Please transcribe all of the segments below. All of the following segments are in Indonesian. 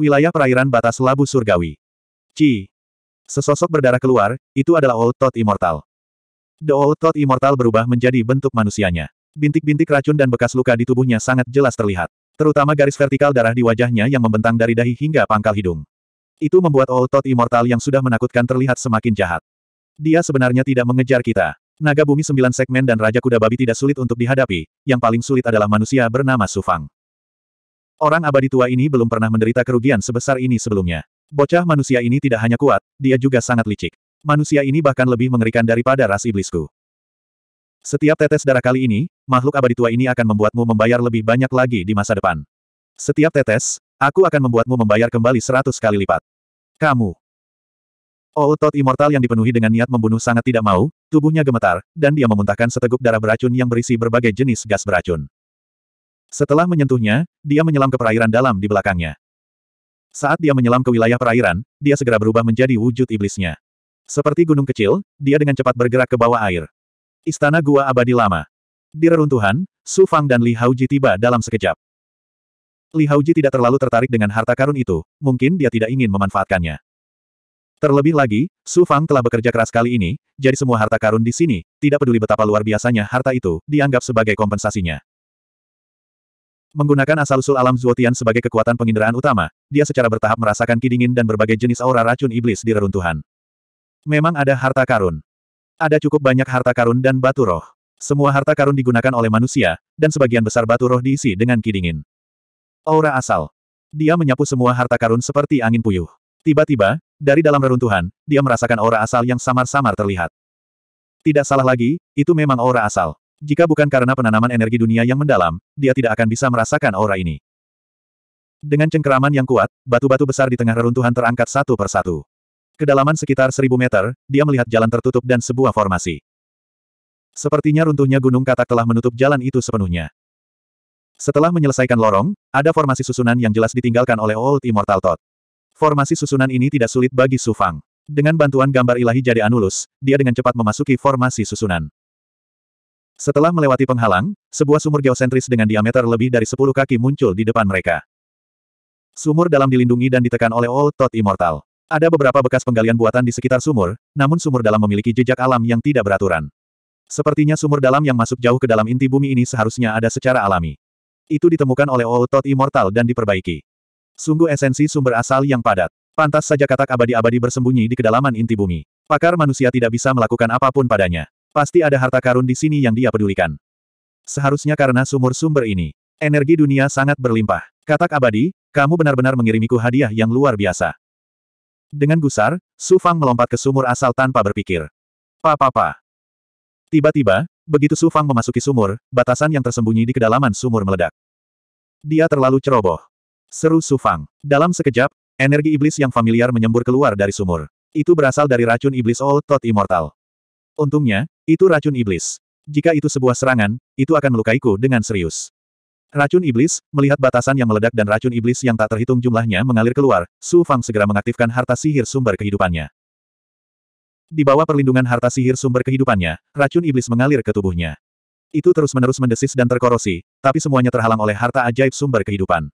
Wilayah perairan batas labu surgawi. Ci. Sesosok berdarah keluar, itu adalah Old Tot Immortal. The Old Tot Immortal berubah menjadi bentuk manusianya. Bintik-bintik racun dan bekas luka di tubuhnya sangat jelas terlihat. Terutama garis vertikal darah di wajahnya yang membentang dari dahi hingga pangkal hidung. Itu membuat Old Tot Immortal yang sudah menakutkan terlihat semakin jahat. Dia sebenarnya tidak mengejar kita. Naga bumi sembilan segmen dan Raja Kuda Babi tidak sulit untuk dihadapi, yang paling sulit adalah manusia bernama Sufang. Orang abadi tua ini belum pernah menderita kerugian sebesar ini sebelumnya. Bocah manusia ini tidak hanya kuat, dia juga sangat licik. Manusia ini bahkan lebih mengerikan daripada ras iblisku. Setiap tetes darah kali ini, makhluk abadi tua ini akan membuatmu membayar lebih banyak lagi di masa depan. Setiap tetes, aku akan membuatmu membayar kembali seratus kali lipat. Kamu. Oh, Todd immortal yang dipenuhi dengan niat membunuh sangat tidak mau, tubuhnya gemetar, dan dia memuntahkan seteguk darah beracun yang berisi berbagai jenis gas beracun. Setelah menyentuhnya, dia menyelam ke perairan dalam di belakangnya. Saat dia menyelam ke wilayah perairan, dia segera berubah menjadi wujud iblisnya. Seperti gunung kecil, dia dengan cepat bergerak ke bawah air. Istana Gua Abadi Lama. Di reruntuhan, Su Fang dan Li Haoji tiba dalam sekejap. Li Haoji tidak terlalu tertarik dengan harta karun itu, mungkin dia tidak ingin memanfaatkannya. Terlebih lagi, Su Fang telah bekerja keras kali ini, jadi semua harta karun di sini, tidak peduli betapa luar biasanya harta itu, dianggap sebagai kompensasinya. Menggunakan asal-usul alam Zuotian sebagai kekuatan penginderaan utama, dia secara bertahap merasakan kidingin dan berbagai jenis aura racun iblis di reruntuhan. Memang ada harta karun. Ada cukup banyak harta karun dan batu roh. Semua harta karun digunakan oleh manusia, dan sebagian besar batu roh diisi dengan kidingin. Aura asal. Dia menyapu semua harta karun seperti angin puyuh. Tiba-tiba, dari dalam reruntuhan, dia merasakan aura asal yang samar-samar terlihat. Tidak salah lagi, itu memang aura asal. Jika bukan karena penanaman energi dunia yang mendalam, dia tidak akan bisa merasakan aura ini. Dengan cengkeraman yang kuat, batu-batu besar di tengah reruntuhan terangkat satu persatu. Kedalaman sekitar seribu meter, dia melihat jalan tertutup dan sebuah formasi. Sepertinya runtuhnya gunung katak telah menutup jalan itu sepenuhnya. Setelah menyelesaikan lorong, ada formasi susunan yang jelas ditinggalkan oleh Old Immortal Todd. Formasi susunan ini tidak sulit bagi Su Fang. Dengan bantuan gambar ilahi jadi Anulus, dia dengan cepat memasuki formasi susunan. Setelah melewati penghalang, sebuah sumur geosentris dengan diameter lebih dari 10 kaki muncul di depan mereka. Sumur dalam dilindungi dan ditekan oleh Old Todd Immortal. Ada beberapa bekas penggalian buatan di sekitar sumur, namun sumur dalam memiliki jejak alam yang tidak beraturan. Sepertinya sumur dalam yang masuk jauh ke dalam inti bumi ini seharusnya ada secara alami. Itu ditemukan oleh Old Todd Immortal dan diperbaiki. Sungguh esensi sumber asal yang padat. Pantas saja katak abadi-abadi bersembunyi di kedalaman inti bumi. Pakar manusia tidak bisa melakukan apapun padanya. Pasti ada harta karun di sini yang dia pedulikan. Seharusnya karena sumur sumber ini. Energi dunia sangat berlimpah. Katak abadi, kamu benar-benar mengirimiku hadiah yang luar biasa. Dengan gusar, Su Fang melompat ke sumur asal tanpa berpikir. Pa-pa-pa. Tiba-tiba, begitu Su Fang memasuki sumur, batasan yang tersembunyi di kedalaman sumur meledak. Dia terlalu ceroboh. Seru Su Fang. Dalam sekejap, energi iblis yang familiar menyembur keluar dari sumur. Itu berasal dari racun iblis All Tot Immortal. Untungnya, itu racun iblis. Jika itu sebuah serangan, itu akan melukaiku dengan serius. Racun iblis, melihat batasan yang meledak dan racun iblis yang tak terhitung jumlahnya mengalir keluar, Su Fang segera mengaktifkan harta sihir sumber kehidupannya. Di bawah perlindungan harta sihir sumber kehidupannya, racun iblis mengalir ke tubuhnya. Itu terus-menerus mendesis dan terkorosi, tapi semuanya terhalang oleh harta ajaib sumber kehidupan.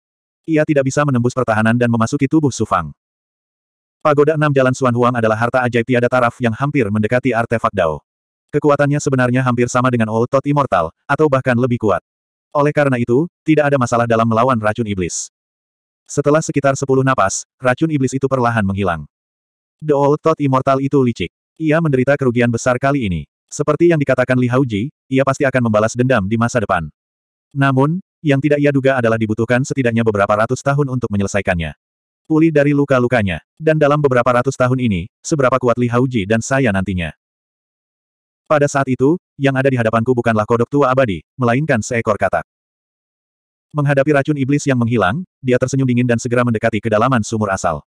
Ia tidak bisa menembus pertahanan dan memasuki tubuh Su Fang. Pagoda enam Jalan Suan Huang adalah harta ajaib tiada taraf yang hampir mendekati artefak Dao. Kekuatannya sebenarnya hampir sama dengan Old Tot Immortal, atau bahkan lebih kuat. Oleh karena itu, tidak ada masalah dalam melawan racun iblis. Setelah sekitar sepuluh napas, racun iblis itu perlahan menghilang. The Old Tot Immortal itu licik. Ia menderita kerugian besar kali ini. Seperti yang dikatakan Li Hauji, ia pasti akan membalas dendam di masa depan. Namun, yang tidak ia duga adalah dibutuhkan setidaknya beberapa ratus tahun untuk menyelesaikannya pulih dari luka-lukanya. Dan dalam beberapa ratus tahun ini, seberapa kuat Li Hauji dan saya nantinya. Pada saat itu, yang ada di hadapanku bukanlah kodok tua abadi, melainkan seekor katak. Menghadapi racun iblis yang menghilang, dia tersenyum dingin dan segera mendekati kedalaman sumur asal.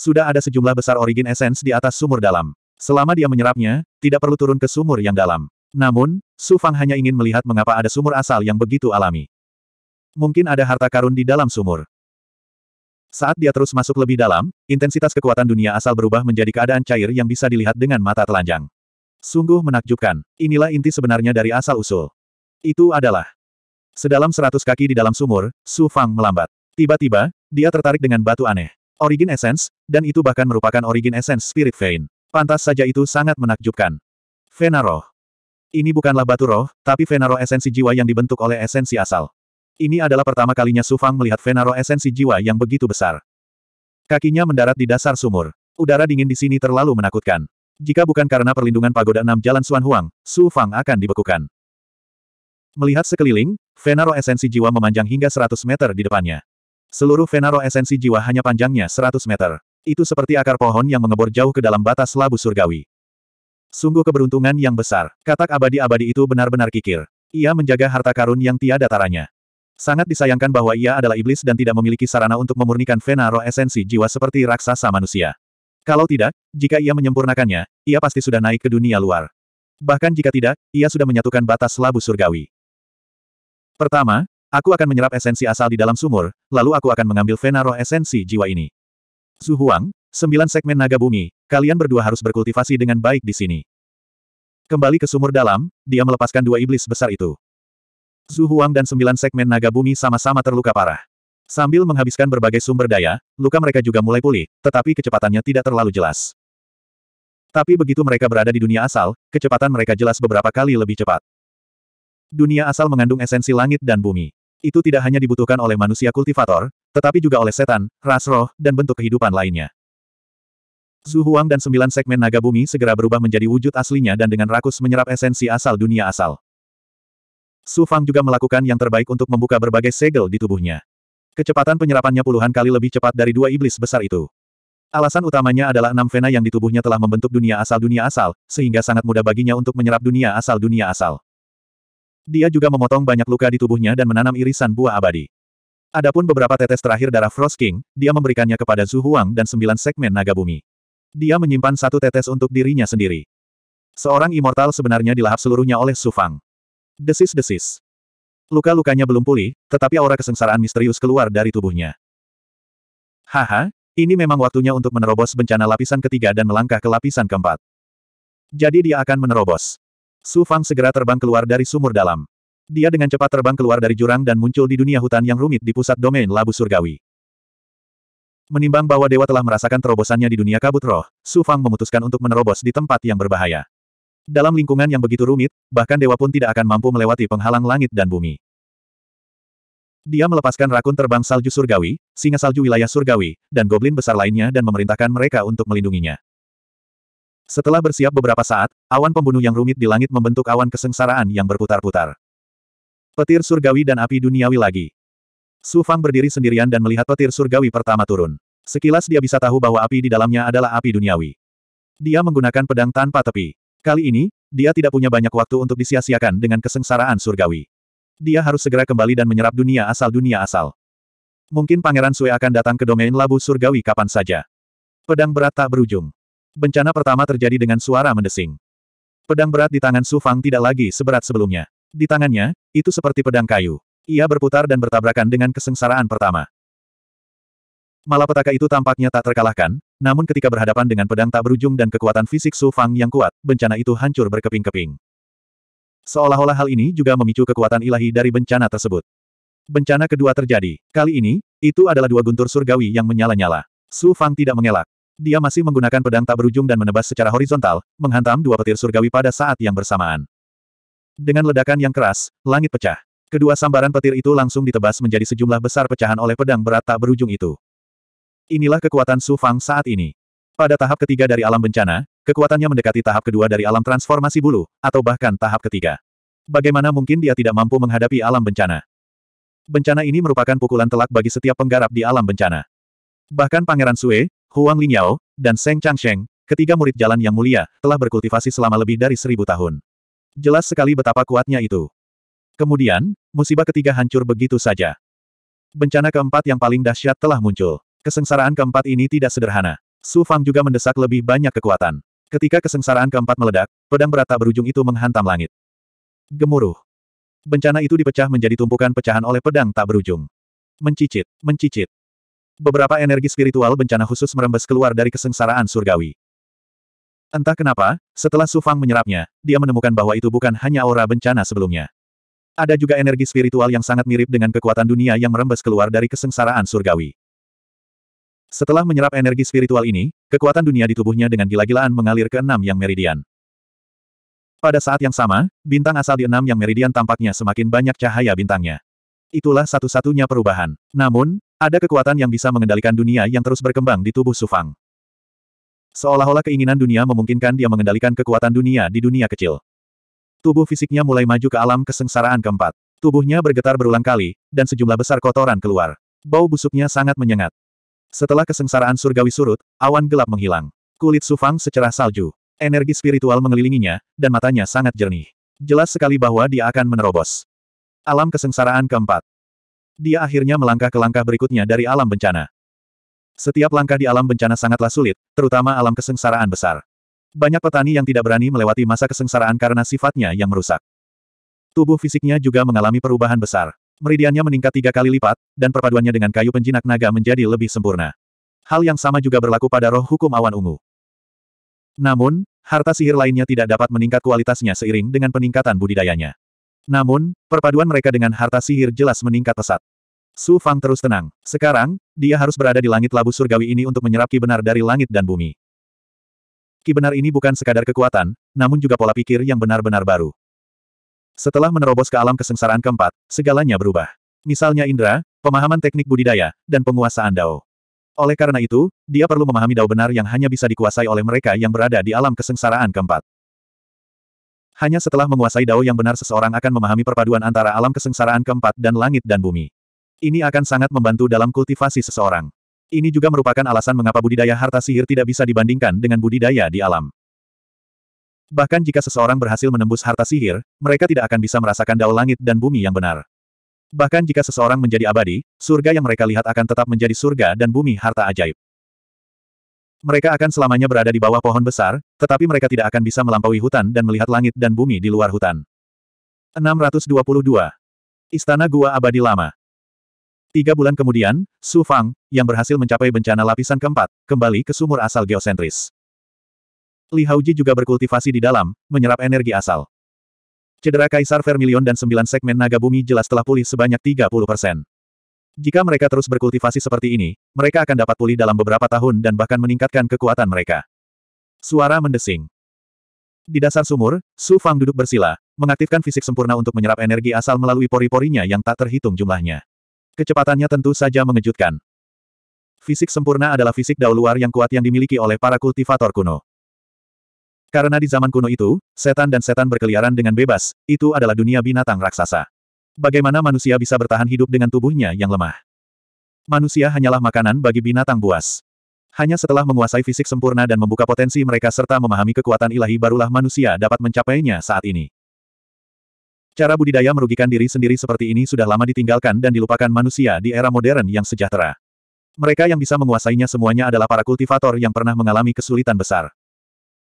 Sudah ada sejumlah besar origin essence di atas sumur dalam. Selama dia menyerapnya, tidak perlu turun ke sumur yang dalam. Namun, Su Fang hanya ingin melihat mengapa ada sumur asal yang begitu alami. Mungkin ada harta karun di dalam sumur. Saat dia terus masuk lebih dalam, intensitas kekuatan dunia asal berubah menjadi keadaan cair yang bisa dilihat dengan mata telanjang. Sungguh menakjubkan. Inilah inti sebenarnya dari asal-usul. Itu adalah. Sedalam seratus kaki di dalam sumur, Su Fang melambat. Tiba-tiba, dia tertarik dengan batu aneh. Origin Essence, dan itu bahkan merupakan Origin Essence Spirit Vein. Pantas saja itu sangat menakjubkan. Venaroh. Ini bukanlah batu roh, tapi Venaroh esensi jiwa yang dibentuk oleh esensi asal. Ini adalah pertama kalinya Su Fang melihat Venaro esensi jiwa yang begitu besar. Kakinya mendarat di dasar sumur. Udara dingin di sini terlalu menakutkan. Jika bukan karena perlindungan pagoda enam jalan Suan Huang, Su Fang akan dibekukan. Melihat sekeliling, Venaro esensi jiwa memanjang hingga 100 meter di depannya. Seluruh Venaro esensi jiwa hanya panjangnya 100 meter. Itu seperti akar pohon yang mengebor jauh ke dalam batas labu surgawi. Sungguh keberuntungan yang besar, katak abadi-abadi itu benar-benar kikir. Ia menjaga harta karun yang tiada taranya. Sangat disayangkan bahwa ia adalah iblis dan tidak memiliki sarana untuk memurnikan Venaro esensi jiwa seperti raksasa manusia. Kalau tidak, jika ia menyempurnakannya, ia pasti sudah naik ke dunia luar. Bahkan jika tidak, ia sudah menyatukan batas labu surgawi. Pertama, aku akan menyerap esensi asal di dalam sumur, lalu aku akan mengambil vena roh esensi jiwa ini. Zuhuang, sembilan segmen naga bumi, kalian berdua harus berkultivasi dengan baik di sini. Kembali ke sumur dalam, dia melepaskan dua iblis besar itu. Huang dan sembilan segmen naga bumi sama-sama terluka parah. Sambil menghabiskan berbagai sumber daya, luka mereka juga mulai pulih, tetapi kecepatannya tidak terlalu jelas. Tapi begitu mereka berada di dunia asal, kecepatan mereka jelas beberapa kali lebih cepat. Dunia asal mengandung esensi langit dan bumi. Itu tidak hanya dibutuhkan oleh manusia kultivator, tetapi juga oleh setan, ras roh, dan bentuk kehidupan lainnya. Zhu Huang dan sembilan segmen naga bumi segera berubah menjadi wujud aslinya dan dengan rakus menyerap esensi asal dunia asal. Su Fang juga melakukan yang terbaik untuk membuka berbagai segel di tubuhnya. Kecepatan penyerapannya puluhan kali lebih cepat dari dua iblis besar itu. Alasan utamanya adalah enam vena yang di tubuhnya telah membentuk dunia asal-dunia asal, sehingga sangat mudah baginya untuk menyerap dunia asal-dunia asal. Dia juga memotong banyak luka di tubuhnya dan menanam irisan buah abadi. Adapun beberapa tetes terakhir darah Frost King, dia memberikannya kepada Zhu Huang dan sembilan segmen naga bumi. Dia menyimpan satu tetes untuk dirinya sendiri. Seorang immortal sebenarnya dilahap seluruhnya oleh Su Fang. Desis-desis. Luka-lukanya belum pulih, tetapi aura kesengsaraan misterius keluar dari tubuhnya. Haha, ini memang waktunya untuk menerobos bencana lapisan ketiga dan melangkah ke lapisan keempat. Jadi dia akan menerobos. Su Fang segera terbang keluar dari sumur dalam. Dia dengan cepat terbang keluar dari jurang dan muncul di dunia hutan yang rumit di pusat domain labu surgawi. Menimbang bahwa dewa telah merasakan terobosannya di dunia kabut roh, Su Fang memutuskan untuk menerobos di tempat yang berbahaya. Dalam lingkungan yang begitu rumit, bahkan dewa pun tidak akan mampu melewati penghalang langit dan bumi. Dia melepaskan rakun terbang salju surgawi, singa salju wilayah surgawi, dan goblin besar lainnya dan memerintahkan mereka untuk melindunginya. Setelah bersiap beberapa saat, awan pembunuh yang rumit di langit membentuk awan kesengsaraan yang berputar-putar. Petir surgawi dan api duniawi lagi. Su Fang berdiri sendirian dan melihat petir surgawi pertama turun. Sekilas dia bisa tahu bahwa api di dalamnya adalah api duniawi. Dia menggunakan pedang tanpa tepi. Kali ini, dia tidak punya banyak waktu untuk disia-siakan dengan kesengsaraan surgawi. Dia harus segera kembali dan menyerap dunia asal-dunia asal. Mungkin Pangeran Sue akan datang ke domain labu surgawi kapan saja. Pedang berat tak berujung. Bencana pertama terjadi dengan suara mendesing. Pedang berat di tangan Su Fang tidak lagi seberat sebelumnya. Di tangannya, itu seperti pedang kayu. Ia berputar dan bertabrakan dengan kesengsaraan pertama. Malapetaka itu tampaknya tak terkalahkan, namun ketika berhadapan dengan pedang tak berujung dan kekuatan fisik Su Fang yang kuat, bencana itu hancur berkeping-keping. Seolah-olah hal ini juga memicu kekuatan ilahi dari bencana tersebut. Bencana kedua terjadi. Kali ini, itu adalah dua guntur surgawi yang menyala-nyala. Su Fang tidak mengelak. Dia masih menggunakan pedang tak berujung dan menebas secara horizontal, menghantam dua petir surgawi pada saat yang bersamaan. Dengan ledakan yang keras, langit pecah. Kedua sambaran petir itu langsung ditebas menjadi sejumlah besar pecahan oleh pedang berat tak berujung itu. Inilah kekuatan Su Fang saat ini. Pada tahap ketiga dari alam bencana, kekuatannya mendekati tahap kedua dari alam transformasi bulu, atau bahkan tahap ketiga. Bagaimana mungkin dia tidak mampu menghadapi alam bencana? Bencana ini merupakan pukulan telak bagi setiap penggarap di alam bencana. Bahkan Pangeran Sue, Huang Lingyao, dan Seng Changsheng, ketiga murid jalan yang mulia, telah berkultivasi selama lebih dari seribu tahun. Jelas sekali betapa kuatnya itu. Kemudian, musibah ketiga hancur begitu saja. Bencana keempat yang paling dahsyat telah muncul. Kesengsaraan keempat ini tidak sederhana. Su Fang juga mendesak lebih banyak kekuatan. Ketika kesengsaraan keempat meledak, pedang berat tak berujung itu menghantam langit. Gemuruh. Bencana itu dipecah menjadi tumpukan pecahan oleh pedang tak berujung. Mencicit, mencicit. Beberapa energi spiritual bencana khusus merembes keluar dari kesengsaraan surgawi. Entah kenapa, setelah Su Fang menyerapnya, dia menemukan bahwa itu bukan hanya aura bencana sebelumnya. Ada juga energi spiritual yang sangat mirip dengan kekuatan dunia yang merembes keluar dari kesengsaraan surgawi. Setelah menyerap energi spiritual ini, kekuatan dunia di tubuhnya dengan gila-gilaan mengalir ke enam yang meridian. Pada saat yang sama, bintang asal di enam yang meridian tampaknya semakin banyak cahaya bintangnya. Itulah satu-satunya perubahan. Namun, ada kekuatan yang bisa mengendalikan dunia yang terus berkembang di tubuh Sufang. Seolah-olah keinginan dunia memungkinkan dia mengendalikan kekuatan dunia di dunia kecil. Tubuh fisiknya mulai maju ke alam kesengsaraan keempat. Tubuhnya bergetar berulang kali, dan sejumlah besar kotoran keluar. Bau busuknya sangat menyengat. Setelah kesengsaraan surgawi surut, awan gelap menghilang. Kulit Sufang secerah salju. Energi spiritual mengelilinginya, dan matanya sangat jernih. Jelas sekali bahwa dia akan menerobos. Alam kesengsaraan keempat. Dia akhirnya melangkah ke langkah berikutnya dari alam bencana. Setiap langkah di alam bencana sangatlah sulit, terutama alam kesengsaraan besar. Banyak petani yang tidak berani melewati masa kesengsaraan karena sifatnya yang merusak. Tubuh fisiknya juga mengalami perubahan besar. Meridiannya meningkat tiga kali lipat, dan perpaduannya dengan kayu penjinak naga menjadi lebih sempurna. Hal yang sama juga berlaku pada roh hukum awan ungu. Namun, harta sihir lainnya tidak dapat meningkat kualitasnya seiring dengan peningkatan budidayanya. Namun, perpaduan mereka dengan harta sihir jelas meningkat pesat. Su Fang terus tenang. Sekarang, dia harus berada di langit labu surgawi ini untuk menyerap ki benar dari langit dan bumi. Ki benar ini bukan sekadar kekuatan, namun juga pola pikir yang benar-benar baru. Setelah menerobos ke alam kesengsaraan keempat, segalanya berubah. Misalnya indera, pemahaman teknik budidaya, dan penguasaan dao. Oleh karena itu, dia perlu memahami dao benar yang hanya bisa dikuasai oleh mereka yang berada di alam kesengsaraan keempat. Hanya setelah menguasai dao yang benar seseorang akan memahami perpaduan antara alam kesengsaraan keempat dan langit dan bumi. Ini akan sangat membantu dalam kultivasi seseorang. Ini juga merupakan alasan mengapa budidaya harta sihir tidak bisa dibandingkan dengan budidaya di alam. Bahkan jika seseorang berhasil menembus harta sihir, mereka tidak akan bisa merasakan dao langit dan bumi yang benar. Bahkan jika seseorang menjadi abadi, surga yang mereka lihat akan tetap menjadi surga dan bumi harta ajaib. Mereka akan selamanya berada di bawah pohon besar, tetapi mereka tidak akan bisa melampaui hutan dan melihat langit dan bumi di luar hutan. 622. Istana Gua Abadi Lama Tiga bulan kemudian, Su Fang, yang berhasil mencapai bencana lapisan keempat, kembali ke sumur asal geosentris. Li Haoji juga berkultivasi di dalam, menyerap energi asal. Cedera Kaisar Vermilion dan sembilan segmen naga bumi jelas telah pulih sebanyak 30 persen. Jika mereka terus berkultivasi seperti ini, mereka akan dapat pulih dalam beberapa tahun dan bahkan meningkatkan kekuatan mereka. Suara mendesing. Di dasar sumur, Su Fang duduk bersila, mengaktifkan fisik sempurna untuk menyerap energi asal melalui pori-porinya yang tak terhitung jumlahnya. Kecepatannya tentu saja mengejutkan. Fisik sempurna adalah fisik dao luar yang kuat yang dimiliki oleh para kultivator kuno. Karena di zaman kuno itu, setan dan setan berkeliaran dengan bebas, itu adalah dunia binatang raksasa. Bagaimana manusia bisa bertahan hidup dengan tubuhnya yang lemah? Manusia hanyalah makanan bagi binatang buas. Hanya setelah menguasai fisik sempurna dan membuka potensi mereka serta memahami kekuatan ilahi barulah manusia dapat mencapainya saat ini. Cara budidaya merugikan diri sendiri seperti ini sudah lama ditinggalkan dan dilupakan manusia di era modern yang sejahtera. Mereka yang bisa menguasainya semuanya adalah para kultivator yang pernah mengalami kesulitan besar.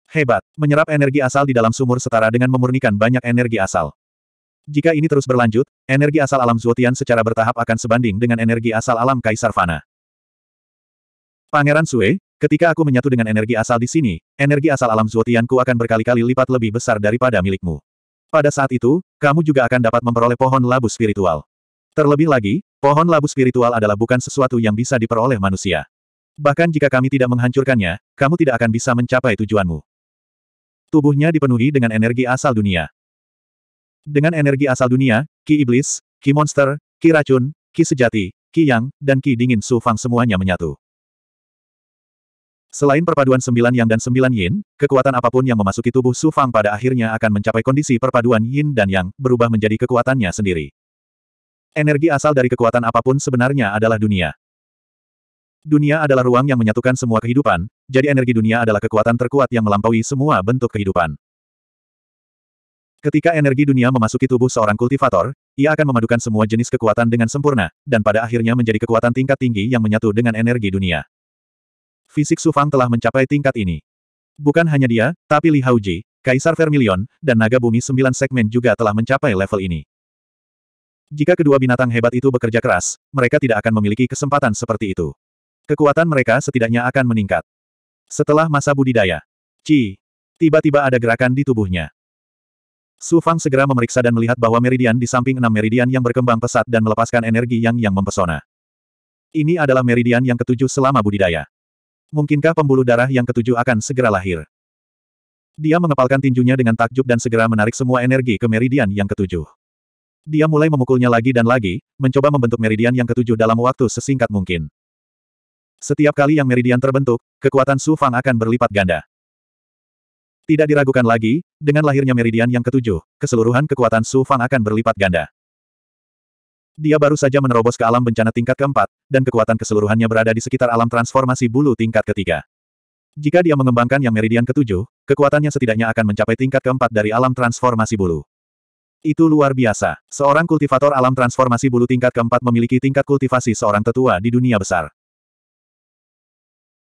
Hebat, menyerap energi asal di dalam sumur setara dengan memurnikan banyak energi asal. Jika ini terus berlanjut, energi asal alam Zuotian secara bertahap akan sebanding dengan energi asal alam Kaisar Fana. Pangeran Sue, ketika aku menyatu dengan energi asal di sini, energi asal alam Zuotianku akan berkali-kali lipat lebih besar daripada milikmu. Pada saat itu, kamu juga akan dapat memperoleh pohon labu spiritual. Terlebih lagi, pohon labu spiritual adalah bukan sesuatu yang bisa diperoleh manusia. Bahkan jika kami tidak menghancurkannya, kamu tidak akan bisa mencapai tujuanmu. Tubuhnya dipenuhi dengan energi asal dunia. Dengan energi asal dunia, Ki Iblis, Ki Monster, Ki Racun, Ki Sejati, Ki Yang, dan Ki Dingin Su Fang semuanya menyatu. Selain perpaduan sembilan yang dan sembilan yin, kekuatan apapun yang memasuki tubuh Su Fang pada akhirnya akan mencapai kondisi perpaduan yin dan yang, berubah menjadi kekuatannya sendiri. Energi asal dari kekuatan apapun sebenarnya adalah dunia. Dunia adalah ruang yang menyatukan semua kehidupan, jadi energi dunia adalah kekuatan terkuat yang melampaui semua bentuk kehidupan. Ketika energi dunia memasuki tubuh seorang kultivator, ia akan memadukan semua jenis kekuatan dengan sempurna, dan pada akhirnya menjadi kekuatan tingkat tinggi yang menyatu dengan energi dunia. Fisik Sufang telah mencapai tingkat ini. Bukan hanya dia, tapi Li Hauji, Kaisar Vermilion, dan Naga Bumi Sembilan Segmen juga telah mencapai level ini. Jika kedua binatang hebat itu bekerja keras, mereka tidak akan memiliki kesempatan seperti itu. Kekuatan mereka setidaknya akan meningkat. Setelah masa budidaya, Ci, tiba-tiba ada gerakan di tubuhnya. Su Fang segera memeriksa dan melihat bahwa meridian di samping enam meridian yang berkembang pesat dan melepaskan energi yang yang mempesona. Ini adalah meridian yang ketujuh selama budidaya. Mungkinkah pembuluh darah yang ketujuh akan segera lahir? Dia mengepalkan tinjunya dengan takjub dan segera menarik semua energi ke meridian yang ketujuh. Dia mulai memukulnya lagi dan lagi, mencoba membentuk meridian yang ketujuh dalam waktu sesingkat mungkin. Setiap kali yang meridian terbentuk, kekuatan Su Fang akan berlipat ganda. Tidak diragukan lagi, dengan lahirnya meridian yang ketujuh, keseluruhan kekuatan Su Fang akan berlipat ganda. Dia baru saja menerobos ke alam bencana tingkat keempat, dan kekuatan keseluruhannya berada di sekitar alam transformasi bulu tingkat ketiga. Jika dia mengembangkan yang meridian ketujuh, kekuatannya setidaknya akan mencapai tingkat keempat dari alam transformasi bulu. Itu luar biasa. Seorang kultivator alam transformasi bulu tingkat keempat memiliki tingkat kultivasi seorang tetua di dunia besar.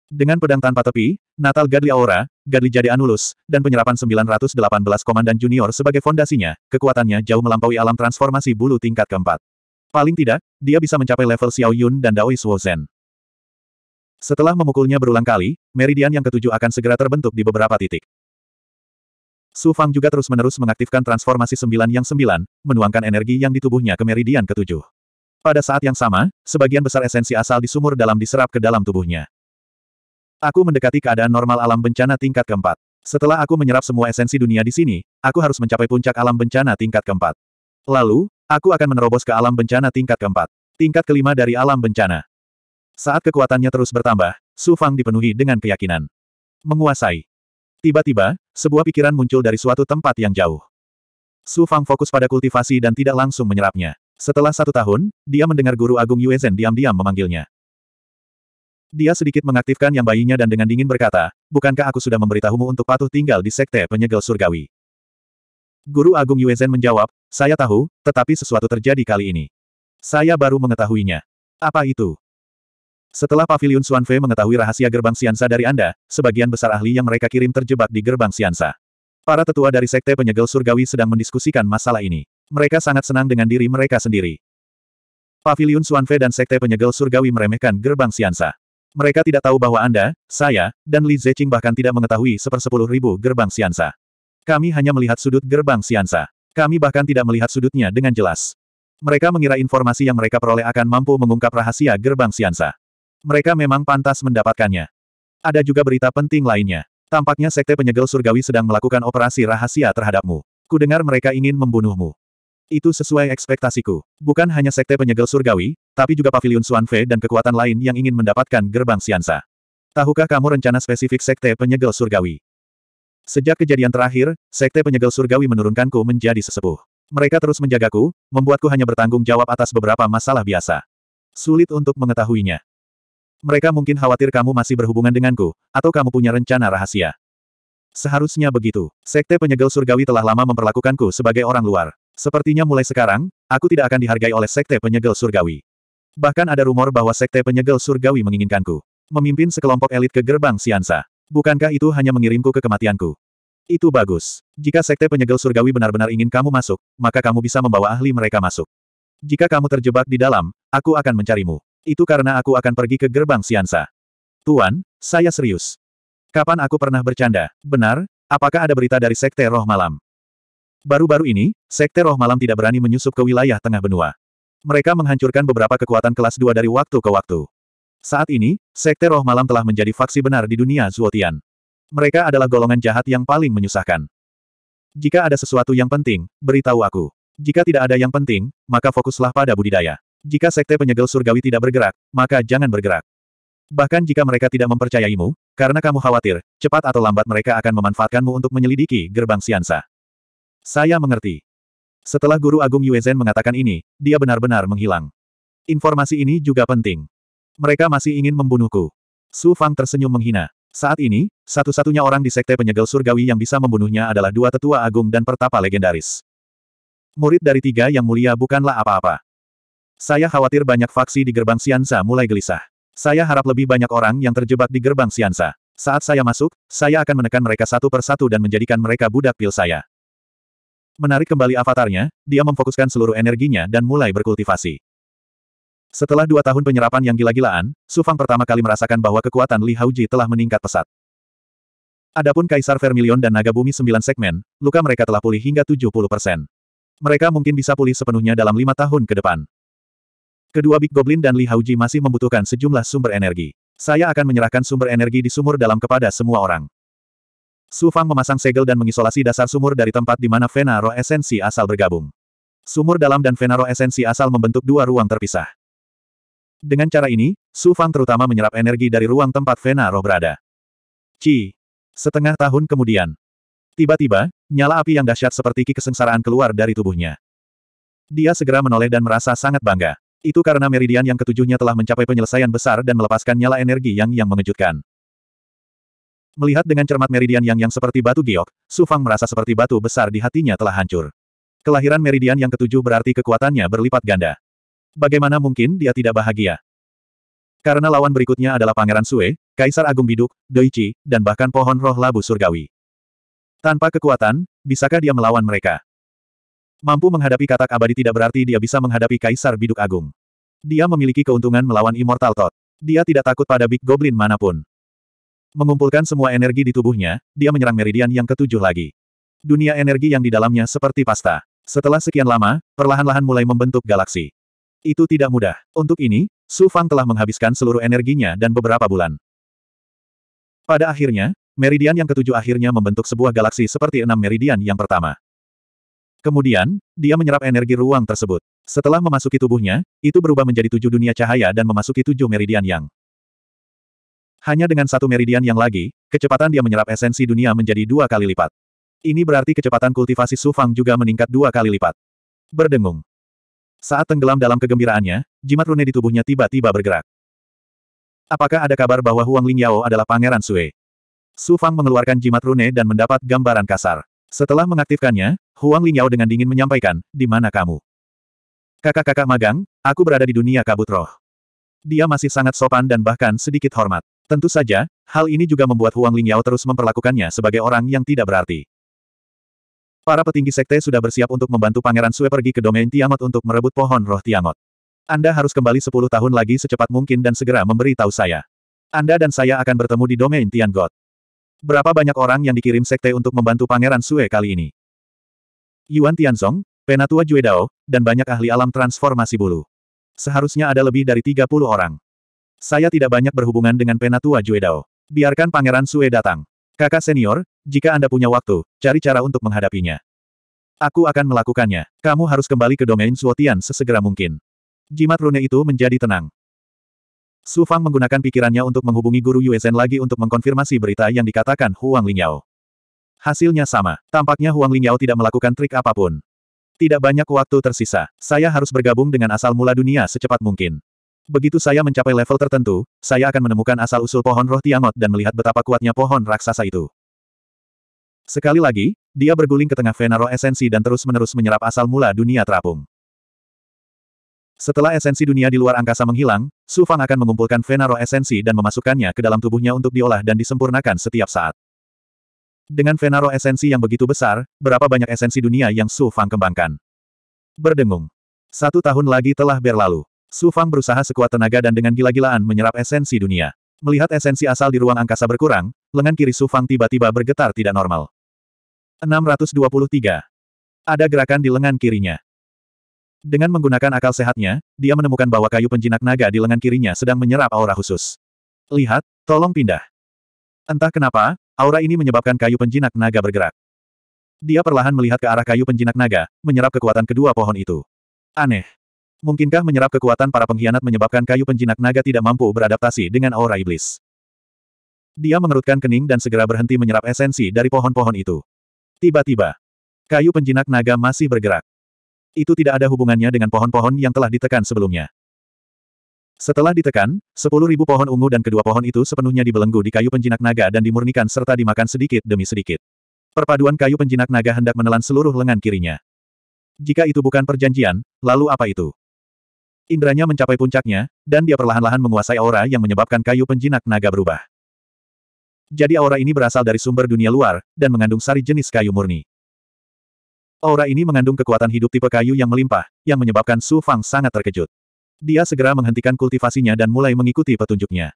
Dengan pedang tanpa tepi, Natal Gadli Aura, Gadli Jade Anulus, dan penyerapan 918 Komandan Junior sebagai fondasinya, kekuatannya jauh melampaui alam transformasi bulu tingkat keempat. Paling tidak, dia bisa mencapai level Xiao Yun dan Daoi Suo Zhen. Setelah memukulnya berulang kali, meridian yang ketujuh akan segera terbentuk di beberapa titik. Su Fang juga terus-menerus mengaktifkan transformasi sembilan yang sembilan, menuangkan energi yang di tubuhnya ke meridian ketujuh. Pada saat yang sama, sebagian besar esensi asal di sumur dalam diserap ke dalam tubuhnya. Aku mendekati keadaan normal alam bencana tingkat keempat. Setelah aku menyerap semua esensi dunia di sini, aku harus mencapai puncak alam bencana tingkat keempat. Lalu, aku akan menerobos ke alam bencana tingkat keempat. Tingkat kelima dari alam bencana. Saat kekuatannya terus bertambah, Su Fang dipenuhi dengan keyakinan. Menguasai. Tiba-tiba, sebuah pikiran muncul dari suatu tempat yang jauh. Su Fang fokus pada kultivasi dan tidak langsung menyerapnya. Setelah satu tahun, dia mendengar guru agung Yue diam-diam memanggilnya. Dia sedikit mengaktifkan yang bayinya dan dengan dingin berkata, Bukankah aku sudah memberitahumu untuk patuh tinggal di sekte penyegel surgawi? Guru Agung Yuezen menjawab, Saya tahu, tetapi sesuatu terjadi kali ini. Saya baru mengetahuinya. Apa itu? Setelah Pavilion Xuan Fei mengetahui rahasia gerbang Siansa dari Anda, sebagian besar ahli yang mereka kirim terjebak di gerbang Siansa. Para tetua dari sekte penyegel surgawi sedang mendiskusikan masalah ini. Mereka sangat senang dengan diri mereka sendiri. Pavilion Xuan Fei dan sekte penyegel surgawi meremehkan gerbang Siansa. Mereka tidak tahu bahwa Anda, saya, dan Li Zeqing bahkan tidak mengetahui sepersepuluh ribu gerbang siansa. Kami hanya melihat sudut gerbang siansa. Kami bahkan tidak melihat sudutnya dengan jelas. Mereka mengira informasi yang mereka peroleh akan mampu mengungkap rahasia gerbang siansa. Mereka memang pantas mendapatkannya. Ada juga berita penting lainnya. Tampaknya sekte penyegel surgawi sedang melakukan operasi rahasia terhadapmu. Kudengar mereka ingin membunuhmu. Itu sesuai ekspektasiku. Bukan hanya sekte penyegel surgawi, tapi juga pavilion Fe dan kekuatan lain yang ingin mendapatkan gerbang Siansa. Tahukah kamu rencana spesifik Sekte Penyegel Surgawi? Sejak kejadian terakhir, Sekte Penyegel Surgawi menurunkanku menjadi sesepuh. Mereka terus menjagaku, membuatku hanya bertanggung jawab atas beberapa masalah biasa. Sulit untuk mengetahuinya. Mereka mungkin khawatir kamu masih berhubungan denganku, atau kamu punya rencana rahasia. Seharusnya begitu. Sekte Penyegel Surgawi telah lama memperlakukanku sebagai orang luar. Sepertinya mulai sekarang, aku tidak akan dihargai oleh Sekte Penyegel Surgawi. Bahkan ada rumor bahwa sekte penyegel surgawi menginginkanku. Memimpin sekelompok elit ke gerbang Siansa. Bukankah itu hanya mengirimku ke kematianku? Itu bagus. Jika sekte penyegel surgawi benar-benar ingin kamu masuk, maka kamu bisa membawa ahli mereka masuk. Jika kamu terjebak di dalam, aku akan mencarimu. Itu karena aku akan pergi ke gerbang Siansa. Tuan, saya serius. Kapan aku pernah bercanda? Benar, apakah ada berita dari sekte roh malam? Baru-baru ini, sekte roh malam tidak berani menyusup ke wilayah tengah benua. Mereka menghancurkan beberapa kekuatan kelas 2 dari waktu ke waktu. Saat ini, Sekte Roh Malam telah menjadi faksi benar di dunia Zuotian. Mereka adalah golongan jahat yang paling menyusahkan. Jika ada sesuatu yang penting, beritahu aku. Jika tidak ada yang penting, maka fokuslah pada budidaya. Jika Sekte Penyegel Surgawi tidak bergerak, maka jangan bergerak. Bahkan jika mereka tidak mempercayaimu, karena kamu khawatir, cepat atau lambat mereka akan memanfaatkanmu untuk menyelidiki gerbang siansa. Saya mengerti. Setelah Guru Agung Zhen mengatakan ini, dia benar-benar menghilang. Informasi ini juga penting. Mereka masih ingin membunuhku. Su Fang tersenyum menghina. Saat ini, satu-satunya orang di Sekte Penyegel Surgawi yang bisa membunuhnya adalah dua tetua agung dan pertapa legendaris. Murid dari tiga yang mulia bukanlah apa-apa. Saya khawatir banyak faksi di gerbang Siansa mulai gelisah. Saya harap lebih banyak orang yang terjebak di gerbang Siansa. Saat saya masuk, saya akan menekan mereka satu persatu dan menjadikan mereka budak pil saya. Menarik kembali avatarnya, dia memfokuskan seluruh energinya dan mulai berkultivasi. Setelah dua tahun penyerapan yang gila-gilaan, Sufang pertama kali merasakan bahwa kekuatan Li Haoji telah meningkat pesat. Adapun Kaisar Vermilion dan Naga Bumi 9 segmen, luka mereka telah pulih hingga 70 persen. Mereka mungkin bisa pulih sepenuhnya dalam lima tahun ke depan. Kedua Big Goblin dan Li Haoji masih membutuhkan sejumlah sumber energi. Saya akan menyerahkan sumber energi di sumur dalam kepada semua orang. Su Fang memasang segel dan mengisolasi dasar sumur dari tempat di mana Vena Roh Esensi asal bergabung. Sumur dalam dan Vena Roh Esensi asal membentuk dua ruang terpisah. Dengan cara ini, Su Fang terutama menyerap energi dari ruang tempat Vena Roh berada. Ci. Setengah tahun kemudian. Tiba-tiba, nyala api yang dahsyat seperti kesengsaraan keluar dari tubuhnya. Dia segera menoleh dan merasa sangat bangga. Itu karena meridian yang ketujuhnya telah mencapai penyelesaian besar dan melepaskan nyala energi yang yang mengejutkan. Melihat dengan cermat meridian yang yang seperti batu giok, Su Fang merasa seperti batu besar di hatinya telah hancur. Kelahiran meridian yang ketujuh berarti kekuatannya berlipat ganda. Bagaimana mungkin dia tidak bahagia? Karena lawan berikutnya adalah Pangeran Sue, Kaisar Agung Biduk, Doichi, dan bahkan pohon roh labu surgawi. Tanpa kekuatan, bisakah dia melawan mereka? Mampu menghadapi katak abadi tidak berarti dia bisa menghadapi Kaisar Biduk Agung. Dia memiliki keuntungan melawan Immortal Tot. Dia tidak takut pada Big Goblin manapun. Mengumpulkan semua energi di tubuhnya, dia menyerang meridian yang ketujuh lagi. Dunia energi yang di dalamnya seperti pasta. Setelah sekian lama, perlahan-lahan mulai membentuk galaksi. Itu tidak mudah. Untuk ini, Su Fang telah menghabiskan seluruh energinya dan beberapa bulan. Pada akhirnya, meridian yang ketujuh akhirnya membentuk sebuah galaksi seperti enam meridian yang pertama. Kemudian, dia menyerap energi ruang tersebut. Setelah memasuki tubuhnya, itu berubah menjadi tujuh dunia cahaya dan memasuki tujuh meridian yang hanya dengan satu meridian yang lagi, kecepatan dia menyerap esensi dunia menjadi dua kali lipat. Ini berarti kecepatan kultivasi Sufang juga meningkat dua kali lipat. Berdengung. Saat tenggelam dalam kegembiraannya, jimat rune di tubuhnya tiba-tiba bergerak. Apakah ada kabar bahwa Huang Lingyao adalah Pangeran Sue? Su Fang mengeluarkan jimat rune dan mendapat gambaran kasar. Setelah mengaktifkannya, Huang Lingyao dengan dingin menyampaikan, di mana kamu? Kakak-kakak magang, aku berada di dunia kabut roh. Dia masih sangat sopan dan bahkan sedikit hormat. Tentu saja, hal ini juga membuat Huang Lingyao terus memperlakukannya sebagai orang yang tidak berarti. Para petinggi sekte sudah bersiap untuk membantu Pangeran Sue pergi ke domain Tiamat untuk merebut pohon roh Tiamat. Anda harus kembali 10 tahun lagi secepat mungkin dan segera memberi tahu saya. Anda dan saya akan bertemu di domain Tian God. Berapa banyak orang yang dikirim sekte untuk membantu Pangeran Sue kali ini? Yuan Tianzong, Penatua Juedao, dan banyak ahli alam transformasi bulu. Seharusnya ada lebih dari 30 orang. Saya tidak banyak berhubungan dengan penatua Juedao. Biarkan Pangeran Sue datang. Kakak senior, jika Anda punya waktu, cari cara untuk menghadapinya. Aku akan melakukannya. Kamu harus kembali ke domain Suotian sesegera mungkin. Jimat rune itu menjadi tenang. Su Fang menggunakan pikirannya untuk menghubungi guru Yuezhen lagi untuk mengkonfirmasi berita yang dikatakan Huang Lingyao. Hasilnya sama. Tampaknya Huang Lingyao tidak melakukan trik apapun. Tidak banyak waktu tersisa. Saya harus bergabung dengan asal mula dunia secepat mungkin. Begitu saya mencapai level tertentu, saya akan menemukan asal-usul pohon roh Tiamat dan melihat betapa kuatnya pohon raksasa itu. Sekali lagi, dia berguling ke tengah vena esensi dan terus-menerus menyerap asal mula dunia terapung. Setelah esensi dunia di luar angkasa menghilang, Su Fang akan mengumpulkan vena esensi dan memasukkannya ke dalam tubuhnya untuk diolah dan disempurnakan setiap saat. Dengan Venaro esensi yang begitu besar, berapa banyak esensi dunia yang Su Fang kembangkan? Berdengung. Satu tahun lagi telah berlalu. Su Fang berusaha sekuat tenaga dan dengan gila-gilaan menyerap esensi dunia. Melihat esensi asal di ruang angkasa berkurang, lengan kiri Su Fang tiba-tiba bergetar tidak normal. 623. Ada gerakan di lengan kirinya. Dengan menggunakan akal sehatnya, dia menemukan bahwa kayu penjinak naga di lengan kirinya sedang menyerap aura khusus. Lihat, tolong pindah. Entah kenapa, aura ini menyebabkan kayu penjinak naga bergerak. Dia perlahan melihat ke arah kayu penjinak naga, menyerap kekuatan kedua pohon itu. Aneh. Mungkinkah menyerap kekuatan para pengkhianat menyebabkan kayu penjinak naga tidak mampu beradaptasi dengan aura iblis? Dia mengerutkan kening dan segera berhenti menyerap esensi dari pohon-pohon itu. Tiba-tiba, kayu penjinak naga masih bergerak. Itu tidak ada hubungannya dengan pohon-pohon yang telah ditekan sebelumnya. Setelah ditekan, sepuluh ribu pohon ungu dan kedua pohon itu sepenuhnya dibelenggu di kayu penjinak naga dan dimurnikan serta dimakan sedikit demi sedikit. Perpaduan kayu penjinak naga hendak menelan seluruh lengan kirinya. Jika itu bukan perjanjian, lalu apa itu? Indranya mencapai puncaknya, dan dia perlahan-lahan menguasai aura yang menyebabkan kayu penjinak naga berubah. Jadi aura ini berasal dari sumber dunia luar, dan mengandung sari jenis kayu murni. Aura ini mengandung kekuatan hidup tipe kayu yang melimpah, yang menyebabkan Su Fang sangat terkejut. Dia segera menghentikan kultivasinya dan mulai mengikuti petunjuknya.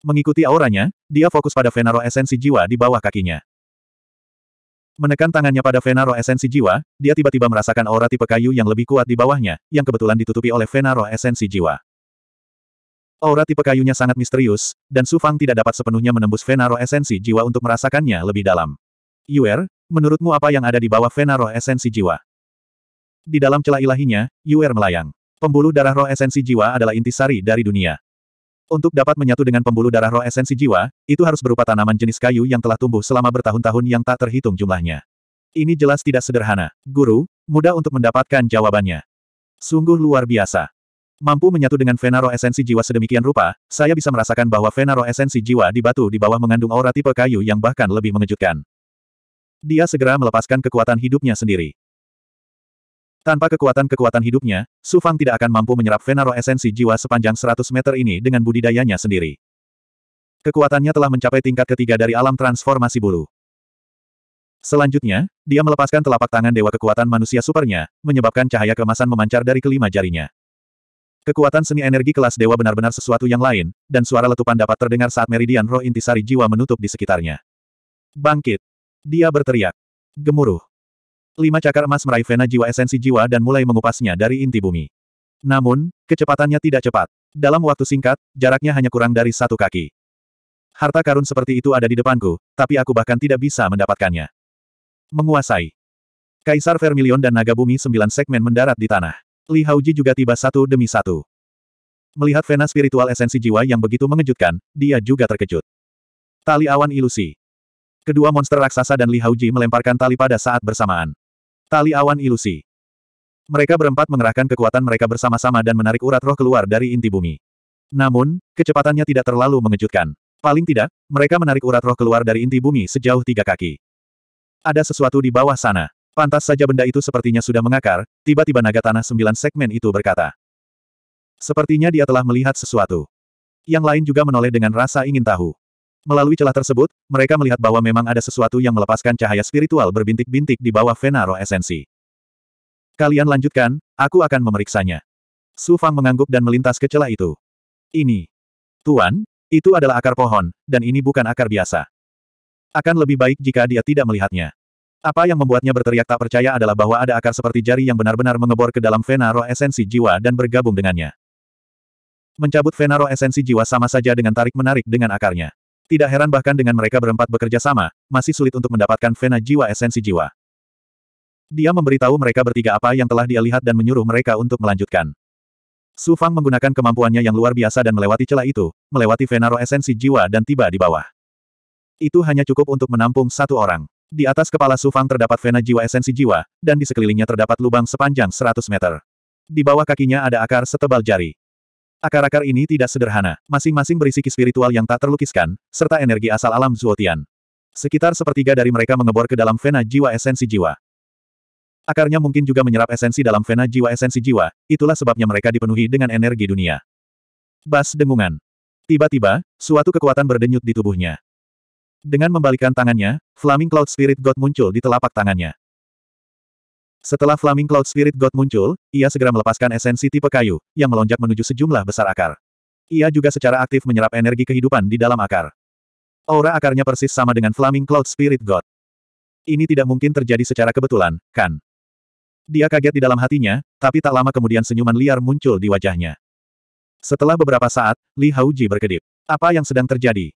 Mengikuti auranya, dia fokus pada Venaro esensi jiwa di bawah kakinya. Menekan tangannya pada vena esensi jiwa, dia tiba-tiba merasakan aura tipe kayu yang lebih kuat di bawahnya, yang kebetulan ditutupi oleh vena esensi jiwa. Aura tipe kayunya sangat misterius, dan Su Fang tidak dapat sepenuhnya menembus vena esensi jiwa untuk merasakannya lebih dalam. Yuer, menurutmu apa yang ada di bawah vena esensi jiwa? Di dalam celah ilahinya, Yuer melayang. Pembuluh darah roh esensi jiwa adalah intisari dari dunia. Untuk dapat menyatu dengan pembuluh darah roh esensi jiwa, itu harus berupa tanaman jenis kayu yang telah tumbuh selama bertahun-tahun yang tak terhitung jumlahnya. Ini jelas tidak sederhana. Guru, mudah untuk mendapatkan jawabannya. Sungguh luar biasa. Mampu menyatu dengan vena roh esensi jiwa sedemikian rupa, saya bisa merasakan bahwa vena roh esensi jiwa di batu di bawah mengandung aura tipe kayu yang bahkan lebih mengejutkan. Dia segera melepaskan kekuatan hidupnya sendiri. Tanpa kekuatan-kekuatan hidupnya, Su Fang tidak akan mampu menyerap Venaro esensi jiwa sepanjang 100 meter ini dengan budidayanya sendiri. Kekuatannya telah mencapai tingkat ketiga dari alam transformasi bulu. Selanjutnya, dia melepaskan telapak tangan dewa kekuatan manusia supernya, menyebabkan cahaya kemasan memancar dari kelima jarinya. Kekuatan seni energi kelas dewa benar-benar sesuatu yang lain, dan suara letupan dapat terdengar saat meridian roh intisari jiwa menutup di sekitarnya. Bangkit! Dia berteriak. Gemuruh. Lima cakar emas meraih vena jiwa esensi jiwa dan mulai mengupasnya dari inti bumi. Namun, kecepatannya tidak cepat. Dalam waktu singkat, jaraknya hanya kurang dari satu kaki. Harta karun seperti itu ada di depanku, tapi aku bahkan tidak bisa mendapatkannya. Menguasai. Kaisar Vermilion dan Naga Bumi sembilan segmen mendarat di tanah. Li Hauji juga tiba satu demi satu. Melihat vena spiritual esensi jiwa yang begitu mengejutkan, dia juga terkejut. Tali awan ilusi. Kedua monster raksasa dan Li Hauji melemparkan tali pada saat bersamaan. Tali awan ilusi. Mereka berempat mengerahkan kekuatan mereka bersama-sama dan menarik urat roh keluar dari inti bumi. Namun, kecepatannya tidak terlalu mengejutkan. Paling tidak, mereka menarik urat roh keluar dari inti bumi sejauh tiga kaki. Ada sesuatu di bawah sana. Pantas saja benda itu sepertinya sudah mengakar, tiba-tiba naga tanah sembilan segmen itu berkata. Sepertinya dia telah melihat sesuatu. Yang lain juga menoleh dengan rasa ingin tahu. Melalui celah tersebut, mereka melihat bahwa memang ada sesuatu yang melepaskan cahaya spiritual berbintik-bintik di bawah Vena esensi. Kalian lanjutkan, aku akan memeriksanya. Su Fang mengangguk dan melintas ke celah itu. Ini. Tuan, itu adalah akar pohon, dan ini bukan akar biasa. Akan lebih baik jika dia tidak melihatnya. Apa yang membuatnya berteriak tak percaya adalah bahwa ada akar seperti jari yang benar-benar mengebor ke dalam vena esensi jiwa dan bergabung dengannya. Mencabut vena esensi jiwa sama saja dengan tarik-menarik dengan akarnya. Tidak heran bahkan dengan mereka berempat bekerja sama, masih sulit untuk mendapatkan vena jiwa esensi jiwa. Dia memberitahu mereka bertiga apa yang telah dia lihat dan menyuruh mereka untuk melanjutkan. Su Fang menggunakan kemampuannya yang luar biasa dan melewati celah itu, melewati vena roh esensi jiwa dan tiba di bawah. Itu hanya cukup untuk menampung satu orang. Di atas kepala Su Fang terdapat vena jiwa esensi jiwa, dan di sekelilingnya terdapat lubang sepanjang 100 meter. Di bawah kakinya ada akar setebal jari. Akar-akar ini tidak sederhana, masing-masing ki spiritual yang tak terlukiskan, serta energi asal alam Zuotian. Sekitar sepertiga dari mereka mengebor ke dalam vena jiwa esensi jiwa. Akarnya mungkin juga menyerap esensi dalam vena jiwa esensi jiwa, itulah sebabnya mereka dipenuhi dengan energi dunia. Bas dengungan. Tiba-tiba, suatu kekuatan berdenyut di tubuhnya. Dengan membalikan tangannya, Flaming Cloud Spirit God muncul di telapak tangannya. Setelah Flaming Cloud Spirit God muncul, ia segera melepaskan esensi tipe kayu, yang melonjak menuju sejumlah besar akar. Ia juga secara aktif menyerap energi kehidupan di dalam akar. Aura akarnya persis sama dengan Flaming Cloud Spirit God. Ini tidak mungkin terjadi secara kebetulan, kan? Dia kaget di dalam hatinya, tapi tak lama kemudian senyuman liar muncul di wajahnya. Setelah beberapa saat, Li Haoji berkedip. Apa yang sedang terjadi?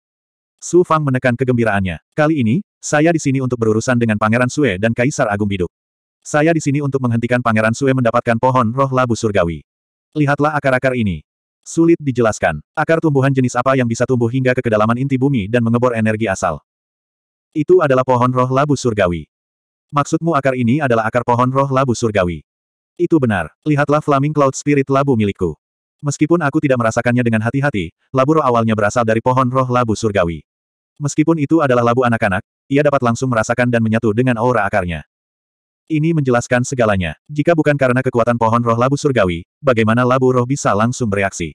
Su Fang menekan kegembiraannya. Kali ini, saya di sini untuk berurusan dengan Pangeran Sue dan Kaisar Agung Biduk. Saya di sini untuk menghentikan Pangeran Sue mendapatkan pohon roh labu surgawi. Lihatlah akar-akar ini. Sulit dijelaskan. Akar tumbuhan jenis apa yang bisa tumbuh hingga ke kedalaman inti bumi dan mengebor energi asal. Itu adalah pohon roh labu surgawi. Maksudmu akar ini adalah akar pohon roh labu surgawi. Itu benar. Lihatlah Flaming Cloud Spirit labu milikku. Meskipun aku tidak merasakannya dengan hati-hati, labu roh awalnya berasal dari pohon roh labu surgawi. Meskipun itu adalah labu anak-anak, ia dapat langsung merasakan dan menyatu dengan aura akarnya. Ini menjelaskan segalanya. Jika bukan karena kekuatan pohon roh labu surgawi, bagaimana labu roh bisa langsung bereaksi?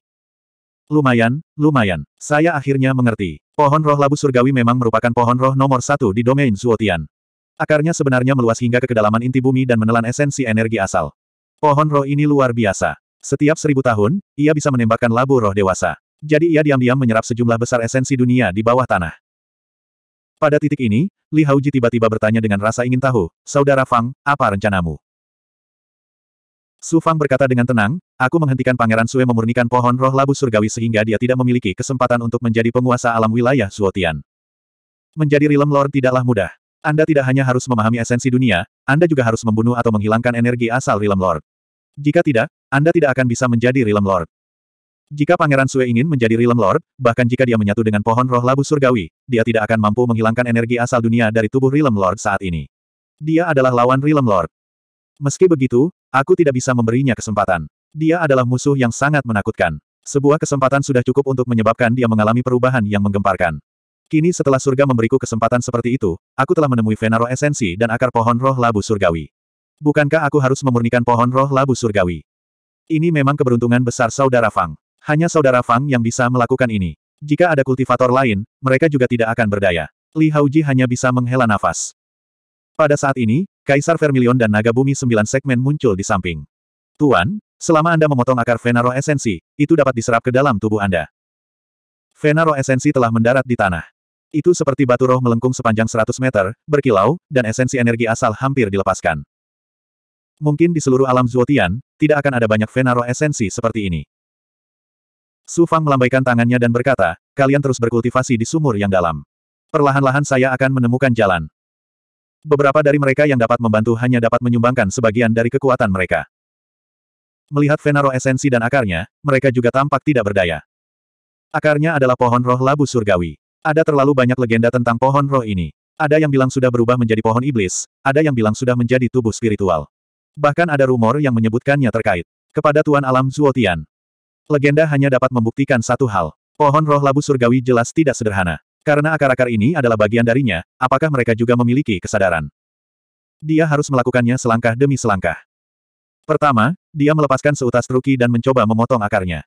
Lumayan, lumayan. Saya akhirnya mengerti. Pohon roh labu surgawi memang merupakan pohon roh nomor satu di domain Zuotian. Akarnya sebenarnya meluas hingga ke kedalaman inti bumi dan menelan esensi energi asal. Pohon roh ini luar biasa. Setiap seribu tahun, ia bisa menembakkan labu roh dewasa. Jadi ia diam-diam menyerap sejumlah besar esensi dunia di bawah tanah. Pada titik ini, Li Haoji tiba-tiba bertanya dengan rasa ingin tahu, Saudara Fang, apa rencanamu? Su Fang berkata dengan tenang, aku menghentikan Pangeran Sue memurnikan pohon roh labu surgawi sehingga dia tidak memiliki kesempatan untuk menjadi penguasa alam wilayah Suotian. Menjadi Realm Lord tidaklah mudah. Anda tidak hanya harus memahami esensi dunia, Anda juga harus membunuh atau menghilangkan energi asal Realm Lord. Jika tidak, Anda tidak akan bisa menjadi Realm Lord. Jika Pangeran Sue ingin menjadi Realm Lord, bahkan jika dia menyatu dengan pohon roh labu surgawi, dia tidak akan mampu menghilangkan energi asal dunia dari tubuh Realm Lord saat ini. Dia adalah lawan Realm Lord. Meski begitu, aku tidak bisa memberinya kesempatan. Dia adalah musuh yang sangat menakutkan. Sebuah kesempatan sudah cukup untuk menyebabkan dia mengalami perubahan yang menggemparkan. Kini setelah surga memberiku kesempatan seperti itu, aku telah menemui Venaro Esensi dan akar pohon roh labu surgawi. Bukankah aku harus memurnikan pohon roh labu surgawi? Ini memang keberuntungan besar saudara Fang. Hanya saudara Fang yang bisa melakukan ini. Jika ada kultivator lain, mereka juga tidak akan berdaya. Li Hauji hanya bisa menghela nafas. Pada saat ini, Kaisar Vermilion dan Naga Bumi sembilan segmen muncul di samping. Tuan, selama Anda memotong akar Venaro Esensi, itu dapat diserap ke dalam tubuh Anda. Venaro Esensi telah mendarat di tanah. Itu seperti batu roh melengkung sepanjang 100 meter, berkilau, dan esensi energi asal hampir dilepaskan. Mungkin di seluruh alam Zuotian, tidak akan ada banyak Venaro esensi seperti ini. Su Fang melambaikan tangannya dan berkata, kalian terus berkultivasi di sumur yang dalam. Perlahan-lahan saya akan menemukan jalan. Beberapa dari mereka yang dapat membantu hanya dapat menyumbangkan sebagian dari kekuatan mereka. Melihat Venaro esensi dan akarnya, mereka juga tampak tidak berdaya. Akarnya adalah pohon roh labu surgawi. Ada terlalu banyak legenda tentang pohon roh ini. Ada yang bilang sudah berubah menjadi pohon iblis, ada yang bilang sudah menjadi tubuh spiritual. Bahkan ada rumor yang menyebutkannya terkait kepada Tuan Alam Zuotian. Legenda hanya dapat membuktikan satu hal. Pohon roh labu surgawi jelas tidak sederhana. Karena akar-akar ini adalah bagian darinya, apakah mereka juga memiliki kesadaran? Dia harus melakukannya selangkah demi selangkah. Pertama, dia melepaskan seutas truki dan mencoba memotong akarnya.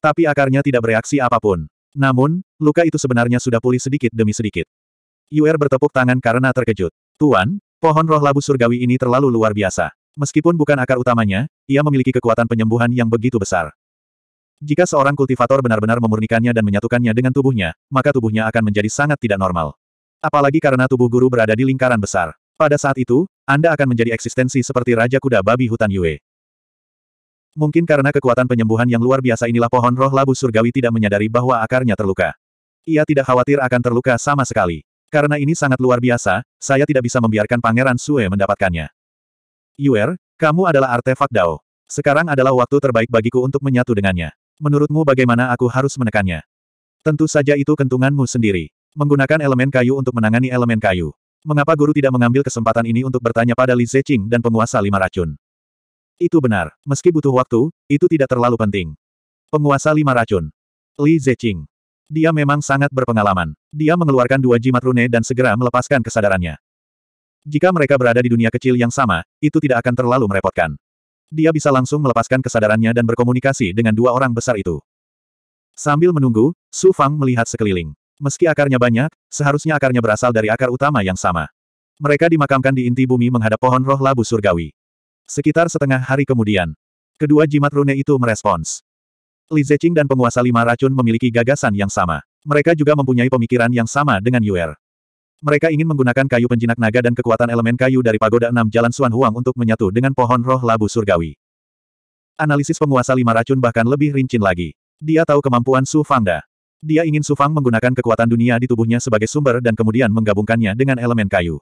Tapi akarnya tidak bereaksi apapun. Namun, luka itu sebenarnya sudah pulih sedikit demi sedikit. Yuer bertepuk tangan karena terkejut. Tuan, pohon roh labu surgawi ini terlalu luar biasa. Meskipun bukan akar utamanya, ia memiliki kekuatan penyembuhan yang begitu besar. Jika seorang kultivator benar-benar memurnikannya dan menyatukannya dengan tubuhnya, maka tubuhnya akan menjadi sangat tidak normal. Apalagi karena tubuh guru berada di lingkaran besar. Pada saat itu, Anda akan menjadi eksistensi seperti Raja Kuda Babi Hutan Yue. Mungkin karena kekuatan penyembuhan yang luar biasa inilah pohon roh labu surgawi tidak menyadari bahwa akarnya terluka. Ia tidak khawatir akan terluka sama sekali. Karena ini sangat luar biasa, saya tidak bisa membiarkan Pangeran Sue mendapatkannya. Yuer, kamu adalah artefak Dao. Sekarang adalah waktu terbaik bagiku untuk menyatu dengannya. Menurutmu bagaimana aku harus menekannya? Tentu saja itu kentunganmu sendiri. Menggunakan elemen kayu untuk menangani elemen kayu. Mengapa guru tidak mengambil kesempatan ini untuk bertanya pada Li Zeqing dan penguasa lima racun? Itu benar, meski butuh waktu, itu tidak terlalu penting. Penguasa lima racun. Li Zeqing. Dia memang sangat berpengalaman. Dia mengeluarkan dua jimat rune dan segera melepaskan kesadarannya. Jika mereka berada di dunia kecil yang sama, itu tidak akan terlalu merepotkan dia bisa langsung melepaskan kesadarannya dan berkomunikasi dengan dua orang besar itu. Sambil menunggu, Su Fang melihat sekeliling. Meski akarnya banyak, seharusnya akarnya berasal dari akar utama yang sama. Mereka dimakamkan di inti bumi menghadap pohon roh labu surgawi. Sekitar setengah hari kemudian, kedua jimat rune itu merespons. Li Zeqing dan penguasa lima racun memiliki gagasan yang sama. Mereka juga mempunyai pemikiran yang sama dengan Yuer. Mereka ingin menggunakan kayu penjinak naga dan kekuatan elemen kayu dari pagoda enam jalan Suan Huang untuk menyatu dengan pohon roh labu surgawi. Analisis penguasa lima racun bahkan lebih rincin lagi. Dia tahu kemampuan Su Fangda. Dia ingin Su Fang menggunakan kekuatan dunia di tubuhnya sebagai sumber dan kemudian menggabungkannya dengan elemen kayu.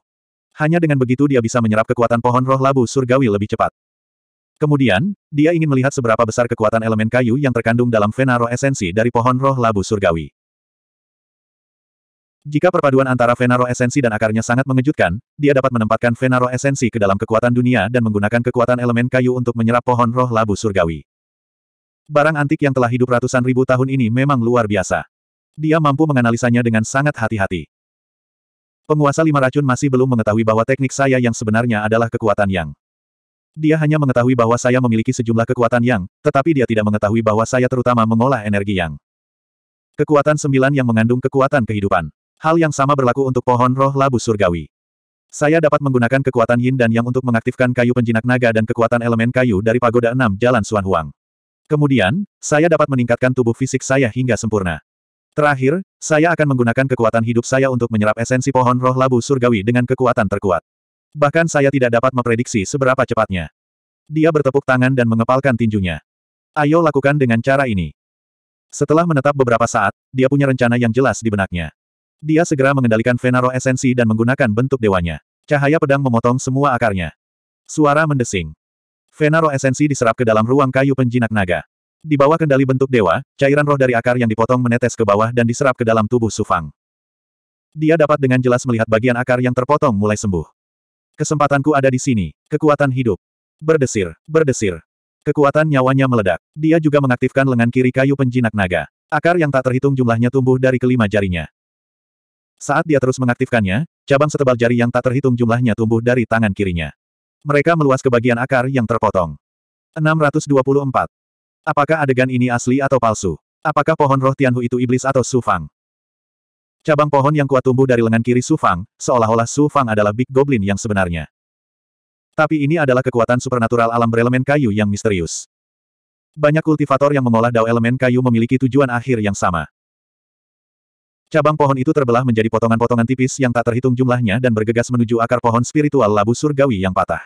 Hanya dengan begitu dia bisa menyerap kekuatan pohon roh labu surgawi lebih cepat. Kemudian, dia ingin melihat seberapa besar kekuatan elemen kayu yang terkandung dalam vena roh esensi dari pohon roh labu surgawi. Jika perpaduan antara Venaro Esensi dan akarnya sangat mengejutkan, dia dapat menempatkan Venaro Esensi ke dalam kekuatan dunia dan menggunakan kekuatan elemen kayu untuk menyerap pohon roh labu surgawi. Barang antik yang telah hidup ratusan ribu tahun ini memang luar biasa. Dia mampu menganalisanya dengan sangat hati-hati. Penguasa lima racun masih belum mengetahui bahwa teknik saya yang sebenarnya adalah kekuatan yang. Dia hanya mengetahui bahwa saya memiliki sejumlah kekuatan yang, tetapi dia tidak mengetahui bahwa saya terutama mengolah energi yang. Kekuatan sembilan yang mengandung kekuatan kehidupan. Hal yang sama berlaku untuk pohon roh labu surgawi. Saya dapat menggunakan kekuatan yin dan yang untuk mengaktifkan kayu penjinak naga dan kekuatan elemen kayu dari pagoda Enam Jalan Suan Huang. Kemudian, saya dapat meningkatkan tubuh fisik saya hingga sempurna. Terakhir, saya akan menggunakan kekuatan hidup saya untuk menyerap esensi pohon roh labu surgawi dengan kekuatan terkuat. Bahkan saya tidak dapat memprediksi seberapa cepatnya. Dia bertepuk tangan dan mengepalkan tinjunya. Ayo lakukan dengan cara ini. Setelah menetap beberapa saat, dia punya rencana yang jelas di benaknya. Dia segera mengendalikan Venaro Esensi dan menggunakan bentuk dewanya. Cahaya pedang memotong semua akarnya. Suara mendesing. Venaro Esensi diserap ke dalam ruang kayu penjinak naga. Di bawah kendali bentuk dewa, cairan roh dari akar yang dipotong menetes ke bawah dan diserap ke dalam tubuh Sufang. Dia dapat dengan jelas melihat bagian akar yang terpotong mulai sembuh. Kesempatanku ada di sini, kekuatan hidup. Berdesir, berdesir. Kekuatan nyawanya meledak. Dia juga mengaktifkan lengan kiri kayu penjinak naga. Akar yang tak terhitung jumlahnya tumbuh dari kelima jarinya. Saat dia terus mengaktifkannya, cabang setebal jari yang tak terhitung jumlahnya tumbuh dari tangan kirinya. Mereka meluas ke bagian akar yang terpotong. 624. Apakah adegan ini asli atau palsu? Apakah pohon roh Tianhu itu iblis atau Sufang? Cabang pohon yang kuat tumbuh dari lengan kiri Sufang, seolah-olah Sufang adalah Big Goblin yang sebenarnya. Tapi ini adalah kekuatan supernatural alam berelemen kayu yang misterius. Banyak kultivator yang mengolah dao elemen kayu memiliki tujuan akhir yang sama. Cabang pohon itu terbelah menjadi potongan-potongan tipis yang tak terhitung jumlahnya dan bergegas menuju akar pohon spiritual labu surgawi yang patah.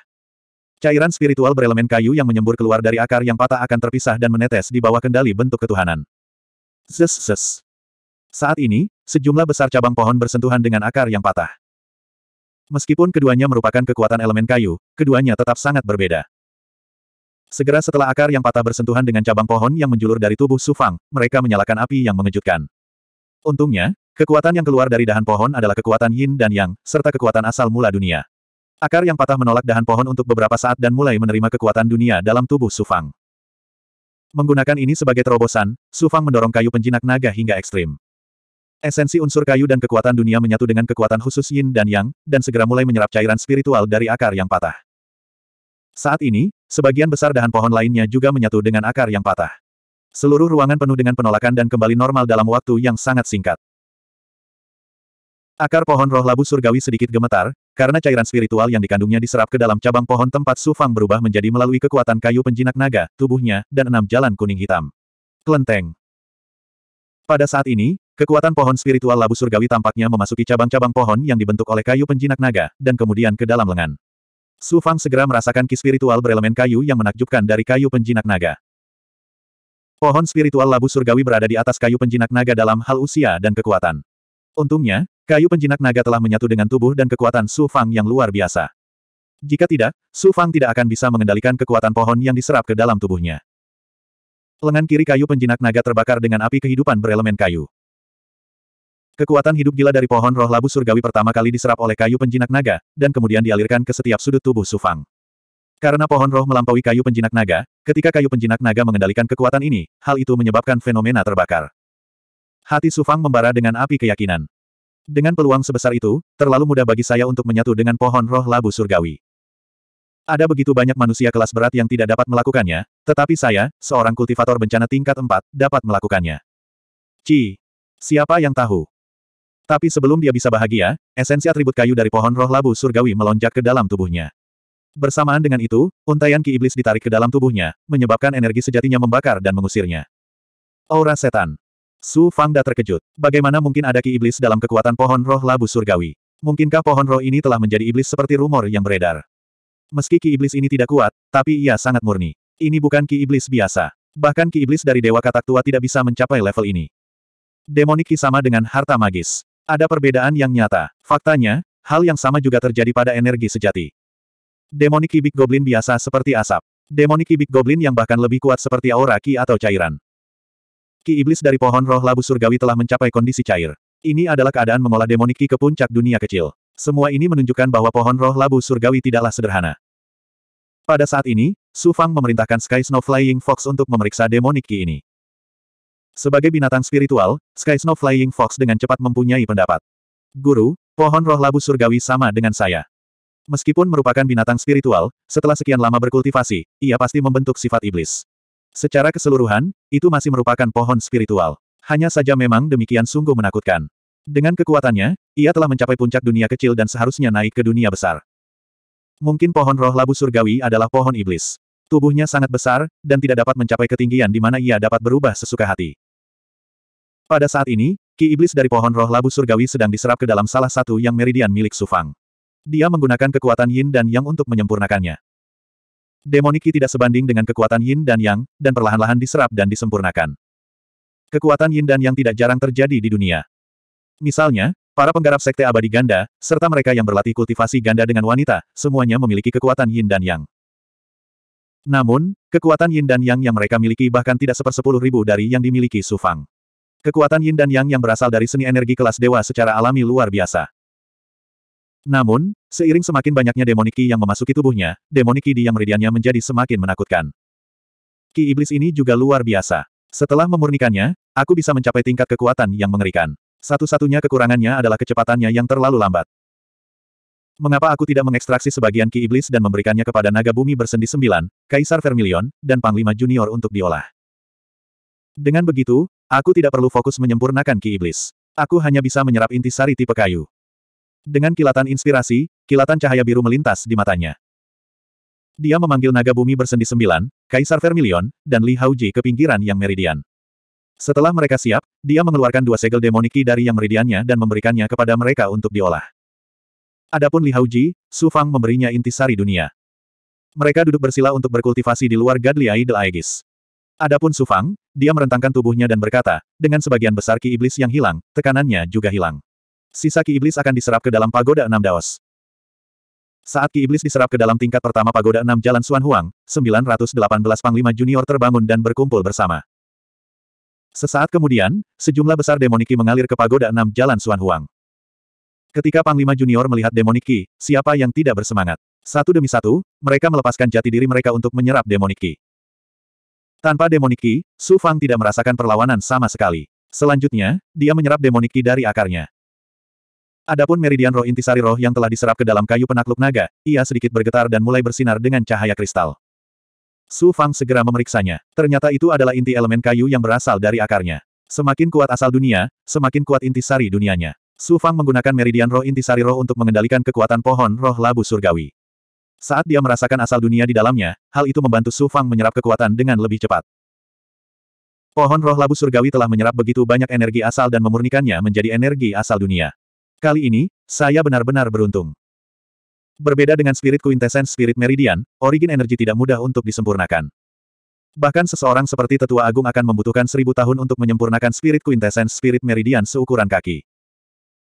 Cairan spiritual berelemen kayu yang menyembur keluar dari akar yang patah akan terpisah dan menetes di bawah kendali bentuk ketuhanan. Zes zes. Saat ini, sejumlah besar cabang pohon bersentuhan dengan akar yang patah. Meskipun keduanya merupakan kekuatan elemen kayu, keduanya tetap sangat berbeda. Segera setelah akar yang patah bersentuhan dengan cabang pohon yang menjulur dari tubuh Sufang, mereka menyalakan api yang mengejutkan. Untungnya, kekuatan yang keluar dari dahan pohon adalah kekuatan yin dan yang, serta kekuatan asal mula dunia. Akar yang patah menolak dahan pohon untuk beberapa saat dan mulai menerima kekuatan dunia dalam tubuh Sufang. Menggunakan ini sebagai terobosan, Sufang mendorong kayu penjinak naga hingga ekstrim. Esensi unsur kayu dan kekuatan dunia menyatu dengan kekuatan khusus yin dan yang, dan segera mulai menyerap cairan spiritual dari akar yang patah. Saat ini, sebagian besar dahan pohon lainnya juga menyatu dengan akar yang patah. Seluruh ruangan penuh dengan penolakan dan kembali normal dalam waktu yang sangat singkat. Akar pohon roh labu surgawi sedikit gemetar, karena cairan spiritual yang dikandungnya diserap ke dalam cabang pohon tempat Sufang berubah menjadi melalui kekuatan kayu penjinak naga, tubuhnya, dan enam jalan kuning hitam. Kelenteng. Pada saat ini, kekuatan pohon spiritual labu surgawi tampaknya memasuki cabang-cabang pohon yang dibentuk oleh kayu penjinak naga, dan kemudian ke dalam lengan. Sufang segera merasakan ki spiritual berelemen kayu yang menakjubkan dari kayu penjinak naga. Pohon spiritual labu surgawi berada di atas kayu penjinak naga dalam hal usia dan kekuatan. Untungnya, kayu penjinak naga telah menyatu dengan tubuh dan kekuatan Su Fang yang luar biasa. Jika tidak, Su Fang tidak akan bisa mengendalikan kekuatan pohon yang diserap ke dalam tubuhnya. Lengan kiri kayu penjinak naga terbakar dengan api kehidupan berelemen kayu. Kekuatan hidup gila dari pohon roh labu surgawi pertama kali diserap oleh kayu penjinak naga, dan kemudian dialirkan ke setiap sudut tubuh Su Fang. Karena pohon roh melampaui kayu penjinak naga, ketika kayu penjinak naga mengendalikan kekuatan ini, hal itu menyebabkan fenomena terbakar. Hati Sufang membara dengan api keyakinan. Dengan peluang sebesar itu, terlalu mudah bagi saya untuk menyatu dengan pohon roh labu surgawi. Ada begitu banyak manusia kelas berat yang tidak dapat melakukannya, tetapi saya, seorang kultivator bencana tingkat 4, dapat melakukannya. Ci. Siapa yang tahu? Tapi sebelum dia bisa bahagia, esensi atribut kayu dari pohon roh labu surgawi melonjak ke dalam tubuhnya. Bersamaan dengan itu, untaian ki iblis ditarik ke dalam tubuhnya, menyebabkan energi sejatinya membakar dan mengusirnya. Aura setan. Su Fangda terkejut. Bagaimana mungkin ada ki iblis dalam kekuatan pohon roh labu surgawi? Mungkinkah pohon roh ini telah menjadi iblis seperti rumor yang beredar? Meski ki iblis ini tidak kuat, tapi ia sangat murni. Ini bukan ki iblis biasa. Bahkan ki iblis dari dewa katak tua tidak bisa mencapai level ini. Demonik ki sama dengan harta magis. Ada perbedaan yang nyata. Faktanya, hal yang sama juga terjadi pada energi sejati. Demonik ibik goblin biasa seperti asap. Demonik ibik goblin yang bahkan lebih kuat seperti aura ki atau cairan. Ki iblis dari pohon roh labu surgawi telah mencapai kondisi cair. Ini adalah keadaan mengolah demonik ki ke puncak dunia kecil. Semua ini menunjukkan bahwa pohon roh labu surgawi tidaklah sederhana. Pada saat ini, Su Fang memerintahkan Sky Snow Flying Fox untuk memeriksa demonik ki ini. Sebagai binatang spiritual, Sky Snow Flying Fox dengan cepat mempunyai pendapat. Guru, pohon roh labu surgawi sama dengan saya. Meskipun merupakan binatang spiritual, setelah sekian lama berkultivasi, ia pasti membentuk sifat iblis. Secara keseluruhan, itu masih merupakan pohon spiritual. Hanya saja memang demikian sungguh menakutkan. Dengan kekuatannya, ia telah mencapai puncak dunia kecil dan seharusnya naik ke dunia besar. Mungkin pohon roh labu surgawi adalah pohon iblis. Tubuhnya sangat besar, dan tidak dapat mencapai ketinggian di mana ia dapat berubah sesuka hati. Pada saat ini, ki iblis dari pohon roh labu surgawi sedang diserap ke dalam salah satu yang meridian milik Sufang. Dia menggunakan kekuatan yin dan yang untuk menyempurnakannya. Demoniki tidak sebanding dengan kekuatan yin dan yang, dan perlahan-lahan diserap dan disempurnakan. Kekuatan yin dan yang tidak jarang terjadi di dunia. Misalnya, para penggarap sekte abadi ganda, serta mereka yang berlatih kultivasi ganda dengan wanita, semuanya memiliki kekuatan yin dan yang. Namun, kekuatan yin dan yang yang mereka miliki bahkan tidak sepersepuluh ribu dari yang dimiliki Sufang. Kekuatan yin dan yang yang berasal dari seni energi kelas dewa secara alami luar biasa. Namun, seiring semakin banyaknya demoniki yang memasuki tubuhnya, demoniki di yang meridiannya menjadi semakin menakutkan. Ki iblis ini juga luar biasa. Setelah memurnikannya, aku bisa mencapai tingkat kekuatan yang mengerikan. Satu-satunya kekurangannya adalah kecepatannya yang terlalu lambat. Mengapa aku tidak mengekstraksi sebagian ki iblis dan memberikannya kepada naga bumi bersendi sembilan, Kaisar Vermilion, dan Panglima Junior untuk diolah? Dengan begitu, aku tidak perlu fokus menyempurnakan ki iblis. Aku hanya bisa menyerap inti sari tipe kayu. Dengan kilatan inspirasi, kilatan cahaya biru melintas di matanya. Dia memanggil naga bumi bersendi sembilan, Kaisar Vermilion, dan Li Haoji ke pinggiran yang meridian. Setelah mereka siap, dia mengeluarkan dua segel demoniki dari yang meridiannya dan memberikannya kepada mereka untuk diolah. Adapun Li Haoji, Su Fang memberinya intisari dunia. Mereka duduk bersila untuk berkultivasi di luar Gadliai Del Aegis. Adapun Su Fang, dia merentangkan tubuhnya dan berkata, dengan sebagian besar ki iblis yang hilang, tekanannya juga hilang. Sisa Ki Iblis akan diserap ke dalam pagoda enam Daos. Saat Ki Iblis diserap ke dalam tingkat pertama pagoda enam Jalan Suan Huang, 918 Panglima Junior terbangun dan berkumpul bersama. Sesaat kemudian, sejumlah besar demoniki mengalir ke pagoda enam Jalan Suan Huang. Ketika Panglima Junior melihat demoniki, siapa yang tidak bersemangat? Satu demi satu, mereka melepaskan jati diri mereka untuk menyerap demoniki. Tanpa demoniki, Su Fang tidak merasakan perlawanan sama sekali. Selanjutnya, dia menyerap demoniki dari akarnya. Adapun meridian roh intisari roh yang telah diserap ke dalam kayu penakluk naga, ia sedikit bergetar dan mulai bersinar dengan cahaya kristal. Su Fang segera memeriksanya. Ternyata itu adalah inti elemen kayu yang berasal dari akarnya. Semakin kuat asal dunia, semakin kuat intisari dunianya. Su Fang menggunakan meridian roh intisari roh untuk mengendalikan kekuatan pohon roh labu surgawi. Saat dia merasakan asal dunia di dalamnya, hal itu membantu Su Fang menyerap kekuatan dengan lebih cepat. Pohon roh labu surgawi telah menyerap begitu banyak energi asal dan memurnikannya menjadi energi asal dunia. Kali ini, saya benar-benar beruntung. Berbeda dengan spirit quintessence spirit meridian, origin energi tidak mudah untuk disempurnakan. Bahkan seseorang seperti tetua agung akan membutuhkan seribu tahun untuk menyempurnakan spirit quintessence spirit meridian seukuran kaki.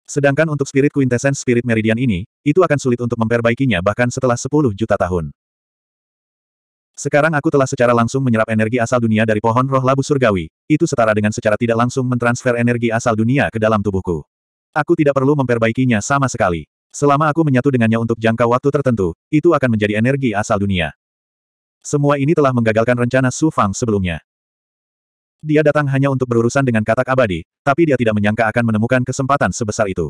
Sedangkan untuk spirit quintessence spirit meridian ini, itu akan sulit untuk memperbaikinya bahkan setelah 10 juta tahun. Sekarang aku telah secara langsung menyerap energi asal dunia dari pohon roh labu surgawi, itu setara dengan secara tidak langsung mentransfer energi asal dunia ke dalam tubuhku. Aku tidak perlu memperbaikinya sama sekali. Selama aku menyatu dengannya untuk jangka waktu tertentu, itu akan menjadi energi asal dunia. Semua ini telah menggagalkan rencana Su Fang sebelumnya. Dia datang hanya untuk berurusan dengan katak abadi, tapi dia tidak menyangka akan menemukan kesempatan sebesar itu.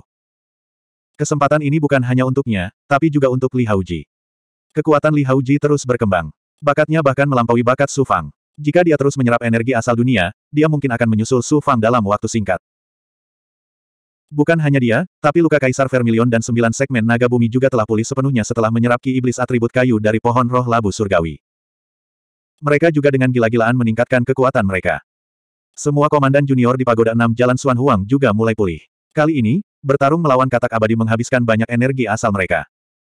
Kesempatan ini bukan hanya untuknya, tapi juga untuk Li Hauji. Kekuatan Li Hauji terus berkembang. Bakatnya bahkan melampaui bakat Su Fang. Jika dia terus menyerap energi asal dunia, dia mungkin akan menyusul Su Fang dalam waktu singkat. Bukan hanya dia, tapi luka Kaisar Vermilion dan sembilan segmen naga bumi juga telah pulih sepenuhnya setelah menyerap ki iblis atribut kayu dari pohon roh labu surgawi. Mereka juga dengan gila-gilaan meningkatkan kekuatan mereka. Semua komandan junior di Pagoda Enam Jalan Suan Huang juga mulai pulih. Kali ini, bertarung melawan katak abadi menghabiskan banyak energi asal mereka.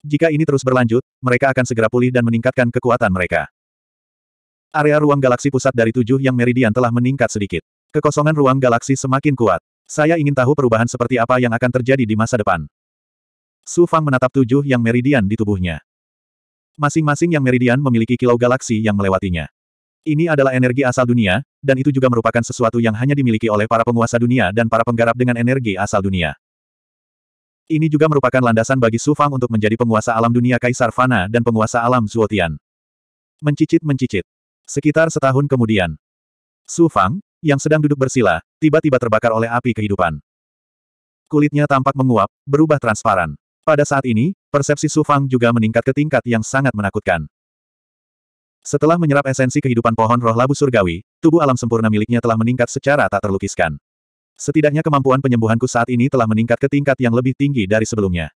Jika ini terus berlanjut, mereka akan segera pulih dan meningkatkan kekuatan mereka. Area ruang galaksi pusat dari tujuh yang meridian telah meningkat sedikit. Kekosongan ruang galaksi semakin kuat. Saya ingin tahu perubahan seperti apa yang akan terjadi di masa depan. Su Fang menatap tujuh yang meridian di tubuhnya. Masing-masing yang meridian memiliki kilau galaksi yang melewatinya. Ini adalah energi asal dunia, dan itu juga merupakan sesuatu yang hanya dimiliki oleh para penguasa dunia dan para penggarap dengan energi asal dunia. Ini juga merupakan landasan bagi Su Fang untuk menjadi penguasa alam dunia Kaisar Fana dan penguasa alam Zuotian. Mencicit-mencicit. Sekitar setahun kemudian, Su Fang, yang sedang duduk bersila, tiba-tiba terbakar oleh api kehidupan. Kulitnya tampak menguap, berubah transparan. Pada saat ini, persepsi Su Fang juga meningkat ke tingkat yang sangat menakutkan. Setelah menyerap esensi kehidupan pohon roh labu surgawi, tubuh alam sempurna miliknya telah meningkat secara tak terlukiskan. Setidaknya kemampuan penyembuhanku saat ini telah meningkat ke tingkat yang lebih tinggi dari sebelumnya.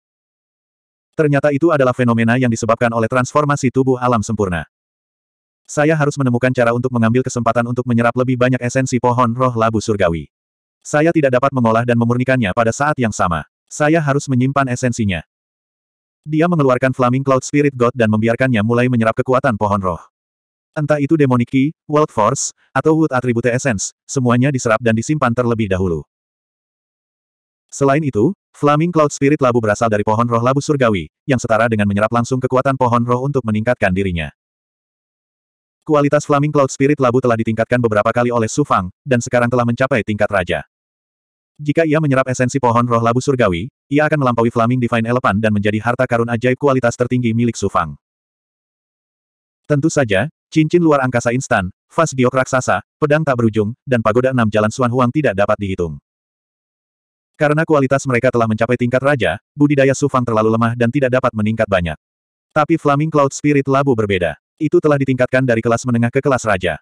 Ternyata itu adalah fenomena yang disebabkan oleh transformasi tubuh alam sempurna. Saya harus menemukan cara untuk mengambil kesempatan untuk menyerap lebih banyak esensi pohon roh labu surgawi. Saya tidak dapat mengolah dan memurnikannya pada saat yang sama. Saya harus menyimpan esensinya. Dia mengeluarkan Flaming Cloud Spirit God dan membiarkannya mulai menyerap kekuatan pohon roh. Entah itu Demonic World Force, atau Wood Attribute Essence, semuanya diserap dan disimpan terlebih dahulu. Selain itu, Flaming Cloud Spirit Labu berasal dari pohon roh Labu Surgawi, yang setara dengan menyerap langsung kekuatan pohon roh untuk meningkatkan dirinya. Kualitas Flaming Cloud Spirit Labu telah ditingkatkan beberapa kali oleh Su Fang, dan sekarang telah mencapai tingkat raja. Jika ia menyerap esensi pohon roh labu surgawi, ia akan melampaui Flaming Divine Elephant dan menjadi harta karun ajaib kualitas tertinggi milik Su Fang. Tentu saja, cincin luar angkasa instan, vas giok raksasa, pedang tak berujung, dan pagoda enam jalan Suan Huang tidak dapat dihitung. Karena kualitas mereka telah mencapai tingkat raja, budidaya Su Fang terlalu lemah dan tidak dapat meningkat banyak. Tapi Flaming Cloud Spirit Labu berbeda itu telah ditingkatkan dari kelas menengah ke kelas raja.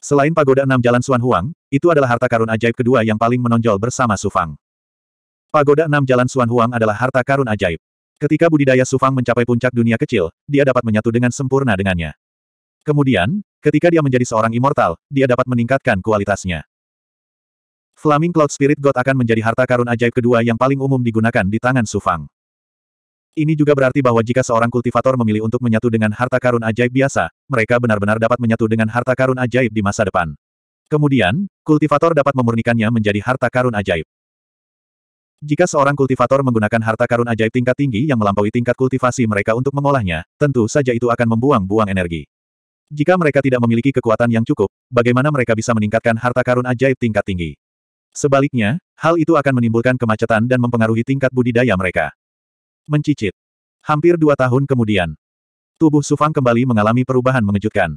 Selain pagoda enam jalan Suan Huang, itu adalah harta karun ajaib kedua yang paling menonjol bersama Sufang. Pagoda enam jalan Suan Huang adalah harta karun ajaib. Ketika budidaya Sufang mencapai puncak dunia kecil, dia dapat menyatu dengan sempurna dengannya. Kemudian, ketika dia menjadi seorang immortal, dia dapat meningkatkan kualitasnya. Flaming Cloud Spirit God akan menjadi harta karun ajaib kedua yang paling umum digunakan di tangan Sufang. Ini juga berarti bahwa jika seorang kultivator memilih untuk menyatu dengan harta karun ajaib biasa, mereka benar-benar dapat menyatu dengan harta karun ajaib di masa depan. Kemudian, kultivator dapat memurnikannya menjadi harta karun ajaib. Jika seorang kultivator menggunakan harta karun ajaib tingkat tinggi yang melampaui tingkat kultivasi mereka untuk mengolahnya, tentu saja itu akan membuang-buang energi. Jika mereka tidak memiliki kekuatan yang cukup, bagaimana mereka bisa meningkatkan harta karun ajaib tingkat tinggi? Sebaliknya, hal itu akan menimbulkan kemacetan dan mempengaruhi tingkat budidaya mereka mencicit. Hampir dua tahun kemudian, tubuh Sufang kembali mengalami perubahan mengejutkan.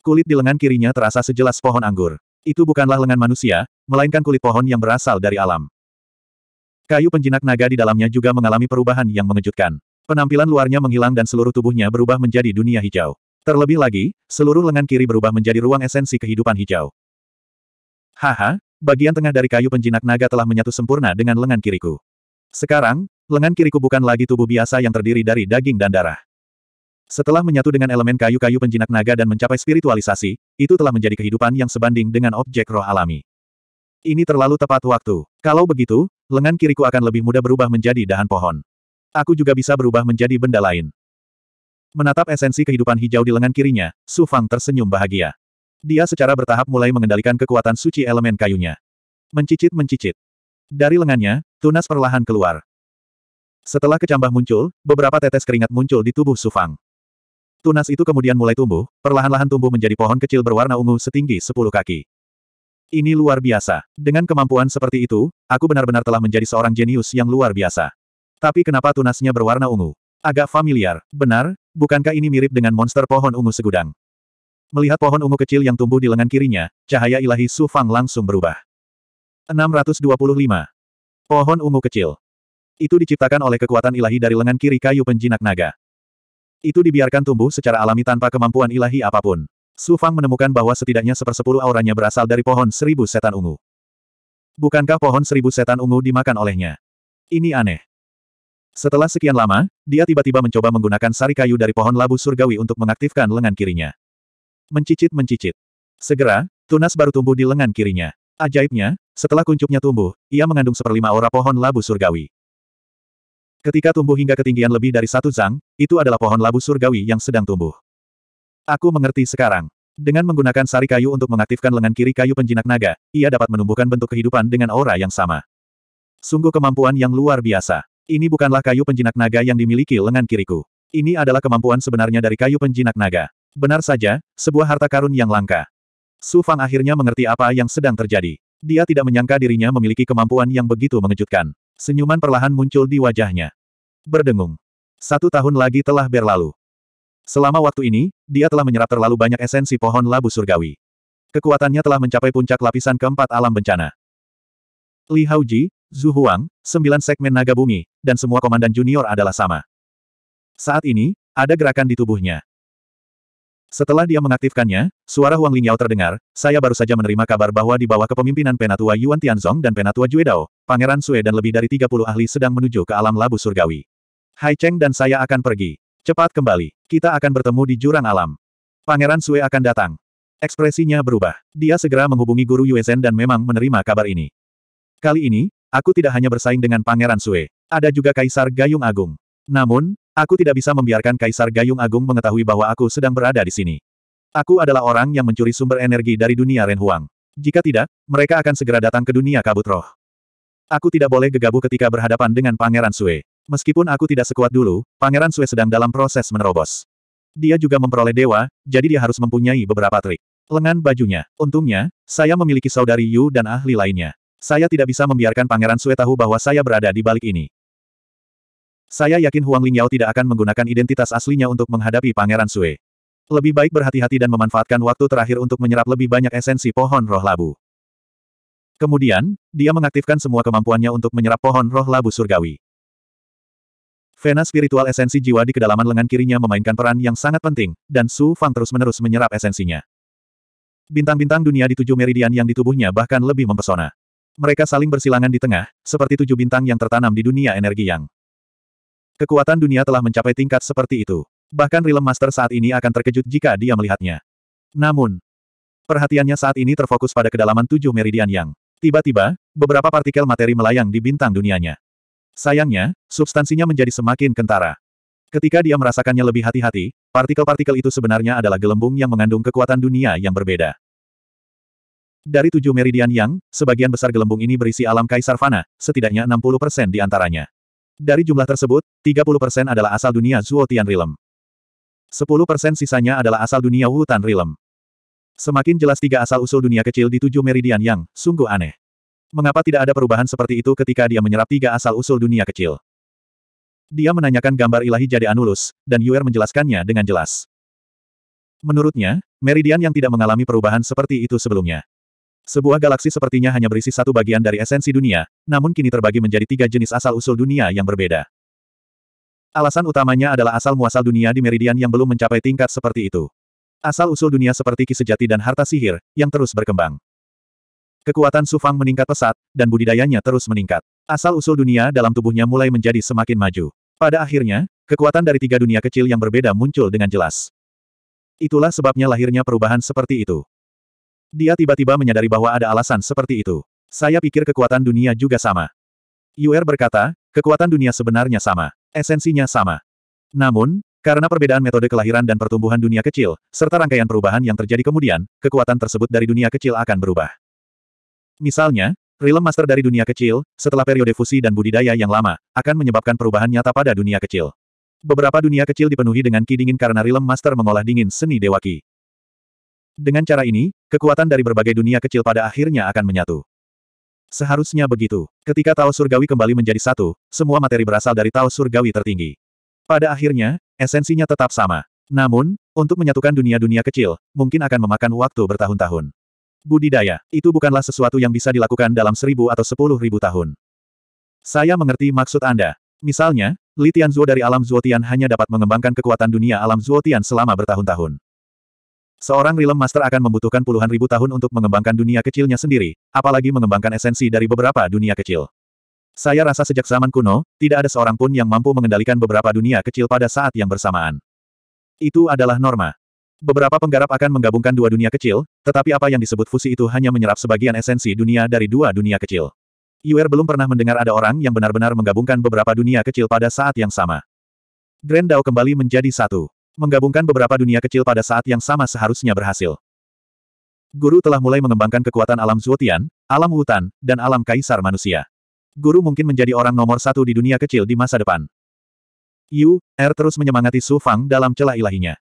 Kulit di lengan kirinya terasa sejelas pohon anggur. Itu bukanlah lengan manusia, melainkan kulit pohon yang berasal dari alam. Kayu penjinak naga di dalamnya juga mengalami perubahan yang mengejutkan. Penampilan luarnya menghilang dan seluruh tubuhnya berubah menjadi dunia hijau. Terlebih lagi, seluruh lengan kiri berubah menjadi ruang esensi kehidupan hijau. Haha, bagian tengah dari kayu penjinak naga telah menyatu sempurna dengan lengan kiriku. Sekarang, lengan kiriku bukan lagi tubuh biasa yang terdiri dari daging dan darah. Setelah menyatu dengan elemen kayu-kayu penjinak naga dan mencapai spiritualisasi, itu telah menjadi kehidupan yang sebanding dengan objek roh alami. Ini terlalu tepat waktu. Kalau begitu, lengan kiriku akan lebih mudah berubah menjadi dahan pohon. Aku juga bisa berubah menjadi benda lain. Menatap esensi kehidupan hijau di lengan kirinya, Su Fang tersenyum bahagia. Dia secara bertahap mulai mengendalikan kekuatan suci elemen kayunya. Mencicit-mencicit. Dari lengannya, Tunas perlahan keluar. Setelah kecambah muncul, beberapa tetes keringat muncul di tubuh Sufang. Tunas itu kemudian mulai tumbuh, perlahan-lahan tumbuh menjadi pohon kecil berwarna ungu setinggi 10 kaki. Ini luar biasa. Dengan kemampuan seperti itu, aku benar-benar telah menjadi seorang jenius yang luar biasa. Tapi kenapa tunasnya berwarna ungu? Agak familiar, benar? Bukankah ini mirip dengan monster pohon ungu segudang? Melihat pohon ungu kecil yang tumbuh di lengan kirinya, cahaya ilahi Su Fang langsung berubah. 625. Pohon ungu kecil. Itu diciptakan oleh kekuatan ilahi dari lengan kiri kayu penjinak naga. Itu dibiarkan tumbuh secara alami tanpa kemampuan ilahi apapun. Su Fang menemukan bahwa setidaknya sepersepuluh auranya berasal dari pohon seribu setan ungu. Bukankah pohon seribu setan ungu dimakan olehnya? Ini aneh. Setelah sekian lama, dia tiba-tiba mencoba menggunakan sari kayu dari pohon labu surgawi untuk mengaktifkan lengan kirinya. Mencicit-mencicit. Segera, tunas baru tumbuh di lengan kirinya. Ajaibnya, setelah kuncupnya tumbuh, ia mengandung seperlima aura pohon labu surgawi. Ketika tumbuh hingga ketinggian lebih dari satu zang, itu adalah pohon labu surgawi yang sedang tumbuh. Aku mengerti sekarang. Dengan menggunakan sari kayu untuk mengaktifkan lengan kiri kayu penjinak naga, ia dapat menumbuhkan bentuk kehidupan dengan aura yang sama. Sungguh kemampuan yang luar biasa. Ini bukanlah kayu penjinak naga yang dimiliki lengan kiriku. Ini adalah kemampuan sebenarnya dari kayu penjinak naga. Benar saja, sebuah harta karun yang langka. Su Fang akhirnya mengerti apa yang sedang terjadi. Dia tidak menyangka dirinya memiliki kemampuan yang begitu mengejutkan. Senyuman perlahan muncul di wajahnya. Berdengung. Satu tahun lagi telah berlalu. Selama waktu ini, dia telah menyerap terlalu banyak esensi pohon labu surgawi. Kekuatannya telah mencapai puncak lapisan keempat alam bencana. Li Haoji, Zhu Huang, sembilan segmen naga bumi, dan semua komandan junior adalah sama. Saat ini, ada gerakan di tubuhnya. Setelah dia mengaktifkannya, suara Huang Lingyao terdengar, saya baru saja menerima kabar bahwa di bawah kepemimpinan Penatua Yuan Tianzong dan Penatua Juedao, Pangeran Sue dan lebih dari 30 ahli sedang menuju ke alam labu surgawi. Hai Cheng dan saya akan pergi. Cepat kembali. Kita akan bertemu di jurang alam. Pangeran Sue akan datang. Ekspresinya berubah. Dia segera menghubungi guru Yuezen dan memang menerima kabar ini. Kali ini, aku tidak hanya bersaing dengan Pangeran Sue. Ada juga Kaisar Gayung Agung. Namun, Aku tidak bisa membiarkan Kaisar Gayung Agung mengetahui bahwa aku sedang berada di sini. Aku adalah orang yang mencuri sumber energi dari dunia Renhuang. Jika tidak, mereka akan segera datang ke dunia kabut roh. Aku tidak boleh gegabah ketika berhadapan dengan Pangeran Sue. Meskipun aku tidak sekuat dulu, Pangeran Sue sedang dalam proses menerobos. Dia juga memperoleh dewa, jadi dia harus mempunyai beberapa trik. Lengan bajunya. Untungnya, saya memiliki saudari Yu dan ahli lainnya. Saya tidak bisa membiarkan Pangeran Sue tahu bahwa saya berada di balik ini. Saya yakin Huang Lingyao tidak akan menggunakan identitas aslinya untuk menghadapi Pangeran Sue. Lebih baik berhati-hati dan memanfaatkan waktu terakhir untuk menyerap lebih banyak esensi pohon roh labu. Kemudian, dia mengaktifkan semua kemampuannya untuk menyerap pohon roh labu surgawi. Vena spiritual esensi jiwa di kedalaman lengan kirinya memainkan peran yang sangat penting, dan Su Fang terus-menerus menyerap esensinya. Bintang-bintang dunia di tujuh meridian yang di tubuhnya bahkan lebih mempesona. Mereka saling bersilangan di tengah, seperti tujuh bintang yang tertanam di dunia energi yang. Kekuatan dunia telah mencapai tingkat seperti itu. Bahkan Realm Master saat ini akan terkejut jika dia melihatnya. Namun, perhatiannya saat ini terfokus pada kedalaman tujuh meridian yang tiba-tiba, beberapa partikel materi melayang di bintang dunianya. Sayangnya, substansinya menjadi semakin kentara. Ketika dia merasakannya lebih hati-hati, partikel-partikel itu sebenarnya adalah gelembung yang mengandung kekuatan dunia yang berbeda. Dari tujuh meridian yang, sebagian besar gelembung ini berisi alam kaisar fana, setidaknya 60% persen di antaranya. Dari jumlah tersebut, 30% adalah asal dunia Zuo Tian Rilem. 10% sisanya adalah asal dunia Wu Tan Rilem. Semakin jelas tiga asal-usul dunia kecil di tujuh meridian yang, sungguh aneh. Mengapa tidak ada perubahan seperti itu ketika dia menyerap tiga asal-usul dunia kecil? Dia menanyakan gambar ilahi jadi Anulus, dan Yuer menjelaskannya dengan jelas. Menurutnya, meridian yang tidak mengalami perubahan seperti itu sebelumnya. Sebuah galaksi sepertinya hanya berisi satu bagian dari esensi dunia, namun kini terbagi menjadi tiga jenis asal-usul dunia yang berbeda. Alasan utamanya adalah asal-muasal dunia di meridian yang belum mencapai tingkat seperti itu. Asal-usul dunia seperti ki sejati dan harta sihir, yang terus berkembang. Kekuatan Sufang meningkat pesat, dan budidayanya terus meningkat. Asal-usul dunia dalam tubuhnya mulai menjadi semakin maju. Pada akhirnya, kekuatan dari tiga dunia kecil yang berbeda muncul dengan jelas. Itulah sebabnya lahirnya perubahan seperti itu. Dia tiba-tiba menyadari bahwa ada alasan seperti itu. Saya pikir kekuatan dunia juga sama. Yuer berkata, kekuatan dunia sebenarnya sama. Esensinya sama. Namun, karena perbedaan metode kelahiran dan pertumbuhan dunia kecil, serta rangkaian perubahan yang terjadi kemudian, kekuatan tersebut dari dunia kecil akan berubah. Misalnya, Realm Master dari dunia kecil, setelah periode fusi dan budidaya yang lama, akan menyebabkan perubahan nyata pada dunia kecil. Beberapa dunia kecil dipenuhi dengan ki dingin karena Realm Master mengolah dingin seni dewa ki. Dengan cara ini, kekuatan dari berbagai dunia kecil pada akhirnya akan menyatu. Seharusnya begitu. Ketika Tao Surgawi kembali menjadi satu, semua materi berasal dari Tao Surgawi tertinggi. Pada akhirnya, esensinya tetap sama. Namun, untuk menyatukan dunia-dunia kecil, mungkin akan memakan waktu bertahun-tahun. Budidaya, itu bukanlah sesuatu yang bisa dilakukan dalam seribu atau sepuluh ribu tahun. Saya mengerti maksud Anda. Misalnya, Li Tianzuo dari alam Zuotian hanya dapat mengembangkan kekuatan dunia alam Zuotian selama bertahun-tahun. Seorang Realm Master akan membutuhkan puluhan ribu tahun untuk mengembangkan dunia kecilnya sendiri, apalagi mengembangkan esensi dari beberapa dunia kecil. Saya rasa sejak zaman kuno, tidak ada seorang pun yang mampu mengendalikan beberapa dunia kecil pada saat yang bersamaan. Itu adalah norma. Beberapa penggarap akan menggabungkan dua dunia kecil, tetapi apa yang disebut fusi itu hanya menyerap sebagian esensi dunia dari dua dunia kecil. Yuer belum pernah mendengar ada orang yang benar-benar menggabungkan beberapa dunia kecil pada saat yang sama. Grand Dao kembali menjadi satu. Menggabungkan beberapa dunia kecil pada saat yang sama seharusnya berhasil. Guru telah mulai mengembangkan kekuatan alam Zuotian, alam hutan, dan alam kaisar manusia. Guru mungkin menjadi orang nomor satu di dunia kecil di masa depan. Yu, Er terus menyemangati Su Fang dalam celah ilahinya.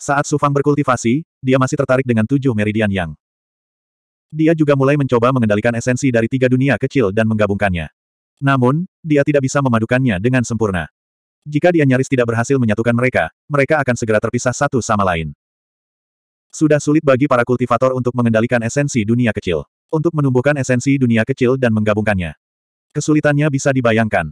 Saat Su Fang berkultivasi, dia masih tertarik dengan tujuh meridian yang. Dia juga mulai mencoba mengendalikan esensi dari tiga dunia kecil dan menggabungkannya. Namun, dia tidak bisa memadukannya dengan sempurna. Jika dia nyaris tidak berhasil menyatukan mereka, mereka akan segera terpisah satu sama lain. Sudah sulit bagi para kultivator untuk mengendalikan esensi dunia kecil. Untuk menumbuhkan esensi dunia kecil dan menggabungkannya. Kesulitannya bisa dibayangkan.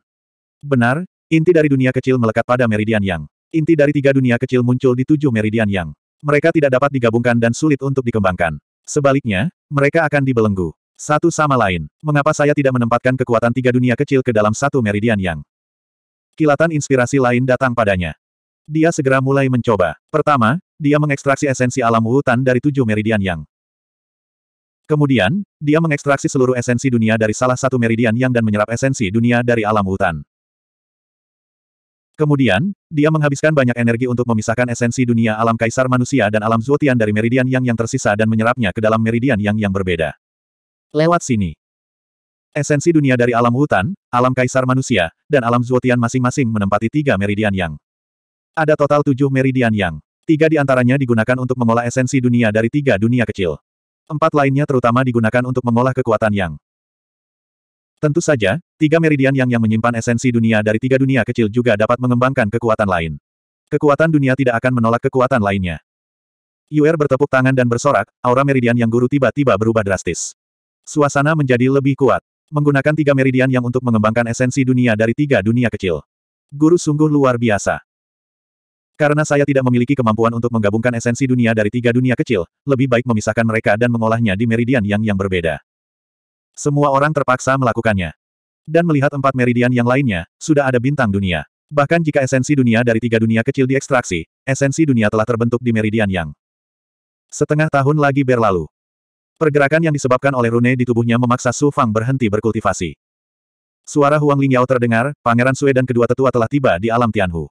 Benar, inti dari dunia kecil melekat pada meridian yang. Inti dari tiga dunia kecil muncul di tujuh meridian yang. Mereka tidak dapat digabungkan dan sulit untuk dikembangkan. Sebaliknya, mereka akan dibelenggu. Satu sama lain. Mengapa saya tidak menempatkan kekuatan tiga dunia kecil ke dalam satu meridian yang? kilatan inspirasi lain datang padanya. Dia segera mulai mencoba. Pertama, dia mengekstraksi esensi alam hutan dari tujuh meridian yang. Kemudian, dia mengekstraksi seluruh esensi dunia dari salah satu meridian yang dan menyerap esensi dunia dari alam hutan. Kemudian, dia menghabiskan banyak energi untuk memisahkan esensi dunia alam kaisar manusia dan alam Zuotian dari meridian yang yang tersisa dan menyerapnya ke dalam meridian yang yang berbeda. Lewat sini, Esensi dunia dari alam hutan, alam kaisar manusia, dan alam Zuotian masing-masing menempati tiga meridian yang. Ada total tujuh meridian yang. Tiga di antaranya digunakan untuk mengolah esensi dunia dari tiga dunia kecil. Empat lainnya terutama digunakan untuk mengolah kekuatan yang. Tentu saja, tiga meridian yang yang menyimpan esensi dunia dari tiga dunia kecil juga dapat mengembangkan kekuatan lain. Kekuatan dunia tidak akan menolak kekuatan lainnya. Yuer bertepuk tangan dan bersorak, aura meridian yang guru tiba-tiba berubah drastis. Suasana menjadi lebih kuat. Menggunakan tiga meridian yang untuk mengembangkan esensi dunia dari tiga dunia kecil. Guru sungguh luar biasa. Karena saya tidak memiliki kemampuan untuk menggabungkan esensi dunia dari tiga dunia kecil, lebih baik memisahkan mereka dan mengolahnya di meridian yang yang berbeda. Semua orang terpaksa melakukannya. Dan melihat empat meridian yang lainnya, sudah ada bintang dunia. Bahkan jika esensi dunia dari tiga dunia kecil diekstraksi, esensi dunia telah terbentuk di meridian yang. Setengah tahun lagi berlalu. Pergerakan yang disebabkan oleh rune di tubuhnya memaksa Su Fang berhenti berkultivasi. Suara Huang Lingyao terdengar, Pangeran Sue dan kedua tetua telah tiba di alam Tianhu.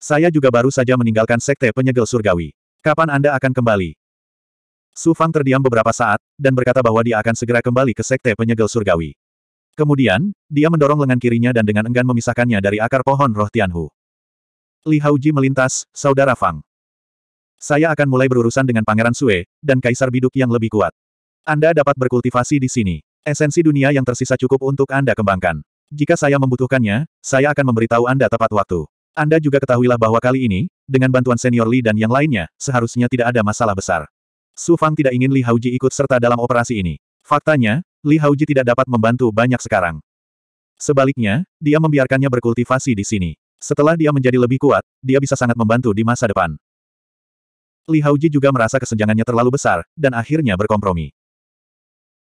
Saya juga baru saja meninggalkan sekte penyegel surgawi. Kapan Anda akan kembali? Su Fang terdiam beberapa saat, dan berkata bahwa dia akan segera kembali ke sekte penyegel surgawi. Kemudian, dia mendorong lengan kirinya dan dengan enggan memisahkannya dari akar pohon roh Tianhu. Li Hauji melintas, Saudara Fang. Saya akan mulai berurusan dengan Pangeran Sue, dan Kaisar Biduk yang lebih kuat. Anda dapat berkultivasi di sini. Esensi dunia yang tersisa cukup untuk Anda kembangkan. Jika saya membutuhkannya, saya akan memberitahu Anda tepat waktu. Anda juga ketahuilah bahwa kali ini, dengan bantuan senior Li dan yang lainnya, seharusnya tidak ada masalah besar. Su Fang tidak ingin Li Hauji ikut serta dalam operasi ini. Faktanya, Li Hauji tidak dapat membantu banyak sekarang. Sebaliknya, dia membiarkannya berkultivasi di sini. Setelah dia menjadi lebih kuat, dia bisa sangat membantu di masa depan. Li Hauji juga merasa kesenjangannya terlalu besar, dan akhirnya berkompromi.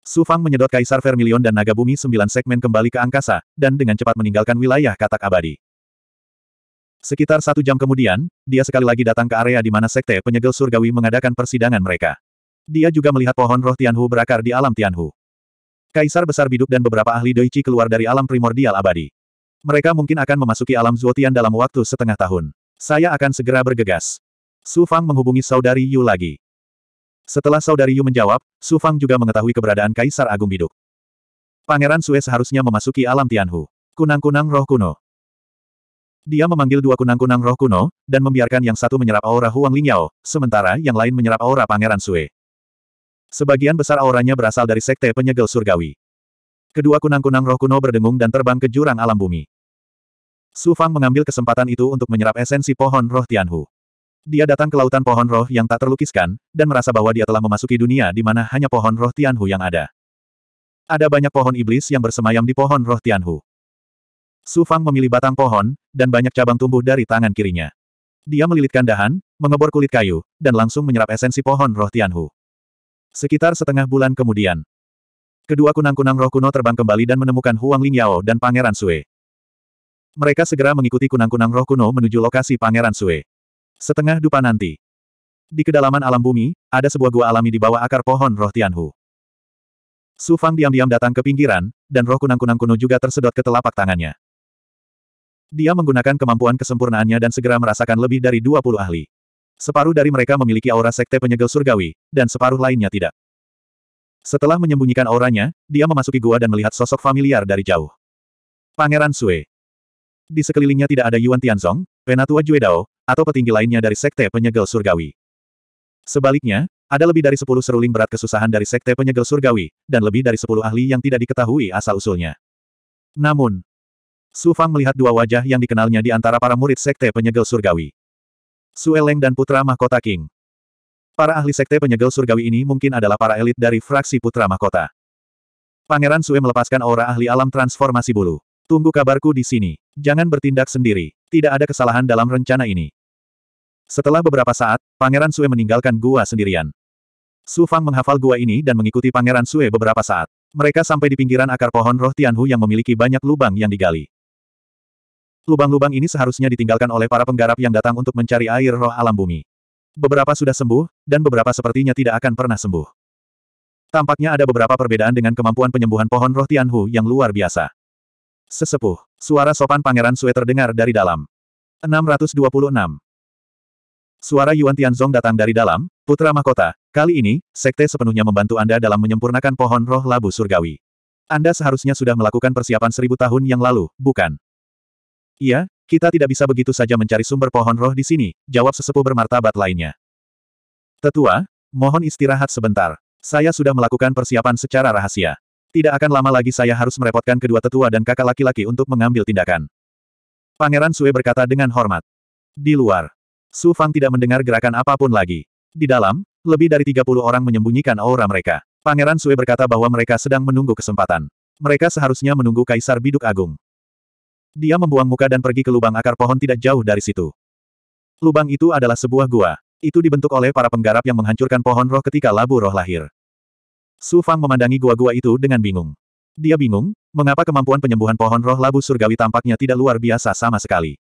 Su Fang menyedot Kaisar Vermilion dan Naga Bumi sembilan segmen kembali ke angkasa, dan dengan cepat meninggalkan wilayah katak abadi. Sekitar satu jam kemudian, dia sekali lagi datang ke area di mana Sekte Penyegel Surgawi mengadakan persidangan mereka. Dia juga melihat pohon roh Tianhu berakar di alam Tianhu. Kaisar Besar Biduk dan beberapa ahli Doichi keluar dari alam primordial abadi. Mereka mungkin akan memasuki alam Zuotian dalam waktu setengah tahun. Saya akan segera bergegas. Su Fang menghubungi saudari Yu lagi. Setelah saudari Yu menjawab, Su Fang juga mengetahui keberadaan Kaisar Agung Biduk. Pangeran Sue seharusnya memasuki alam Tianhu. Kunang-kunang roh kuno. Dia memanggil dua kunang-kunang roh kuno, dan membiarkan yang satu menyerap aura Huang Lingyao, sementara yang lain menyerap aura Pangeran Sue. Sebagian besar auranya berasal dari sekte penyegel surgawi. Kedua kunang-kunang roh kuno berdengung dan terbang ke jurang alam bumi. Su Fang mengambil kesempatan itu untuk menyerap esensi pohon roh Tianhu. Dia datang ke lautan pohon roh yang tak terlukiskan, dan merasa bahwa dia telah memasuki dunia di mana hanya pohon roh Tianhu yang ada. Ada banyak pohon iblis yang bersemayam di pohon roh Tianhu. Su Fang memilih batang pohon, dan banyak cabang tumbuh dari tangan kirinya. Dia melilitkan dahan, mengebor kulit kayu, dan langsung menyerap esensi pohon roh Tianhu. Sekitar setengah bulan kemudian, kedua kunang-kunang roh kuno terbang kembali dan menemukan Huang Lingyao dan Pangeran Sui. Mereka segera mengikuti kunang-kunang roh kuno menuju lokasi Pangeran Sui. Setengah dupa nanti. Di kedalaman alam bumi, ada sebuah gua alami di bawah akar pohon roh Tianhu. Su Fang diam-diam datang ke pinggiran, dan roh kunang-kunang kuno juga tersedot ke telapak tangannya. Dia menggunakan kemampuan kesempurnaannya dan segera merasakan lebih dari 20 ahli. Separuh dari mereka memiliki aura sekte penyegel surgawi, dan separuh lainnya tidak. Setelah menyembunyikan auranya, dia memasuki gua dan melihat sosok familiar dari jauh. Pangeran Sue. Di sekelilingnya tidak ada Yuan Tianzong, Penatua Juedao, atau petinggi lainnya dari Sekte Penyegel Surgawi. Sebaliknya, ada lebih dari 10 seruling berat kesusahan dari Sekte Penyegel Surgawi, dan lebih dari 10 ahli yang tidak diketahui asal-usulnya. Namun, Su Fang melihat dua wajah yang dikenalnya di antara para murid Sekte Penyegel Surgawi. Su Eleng dan Putra Mahkota King. Para ahli Sekte Penyegel Surgawi ini mungkin adalah para elit dari fraksi Putra Mahkota. Pangeran Sue melepaskan aura ahli alam transformasi bulu. Tunggu kabarku di sini. Jangan bertindak sendiri. Tidak ada kesalahan dalam rencana ini. Setelah beberapa saat, Pangeran Sue meninggalkan gua sendirian. Su Fang menghafal gua ini dan mengikuti Pangeran Sue beberapa saat. Mereka sampai di pinggiran akar pohon roh Tianhu yang memiliki banyak lubang yang digali. Lubang-lubang ini seharusnya ditinggalkan oleh para penggarap yang datang untuk mencari air roh alam bumi. Beberapa sudah sembuh, dan beberapa sepertinya tidak akan pernah sembuh. Tampaknya ada beberapa perbedaan dengan kemampuan penyembuhan pohon roh Tianhu yang luar biasa. Sesepuh. Suara sopan Pangeran Sue terdengar dari dalam. 626. Suara Yuan Tianzong datang dari dalam, Putra Mahkota, kali ini, Sekte sepenuhnya membantu Anda dalam menyempurnakan pohon roh labu surgawi. Anda seharusnya sudah melakukan persiapan seribu tahun yang lalu, bukan? Iya, kita tidak bisa begitu saja mencari sumber pohon roh di sini, jawab sesepuh bermartabat lainnya. Tetua, mohon istirahat sebentar. Saya sudah melakukan persiapan secara rahasia. Tidak akan lama lagi saya harus merepotkan kedua tetua dan kakak laki-laki untuk mengambil tindakan. Pangeran Sue berkata dengan hormat. Di luar, Su Fang tidak mendengar gerakan apapun lagi. Di dalam, lebih dari 30 orang menyembunyikan aura mereka. Pangeran Sue berkata bahwa mereka sedang menunggu kesempatan. Mereka seharusnya menunggu Kaisar Biduk Agung. Dia membuang muka dan pergi ke lubang akar pohon tidak jauh dari situ. Lubang itu adalah sebuah gua. Itu dibentuk oleh para penggarap yang menghancurkan pohon roh ketika labu roh lahir. Su Fang memandangi gua-gua itu dengan bingung. Dia bingung, mengapa kemampuan penyembuhan pohon roh labu surgawi tampaknya tidak luar biasa sama sekali.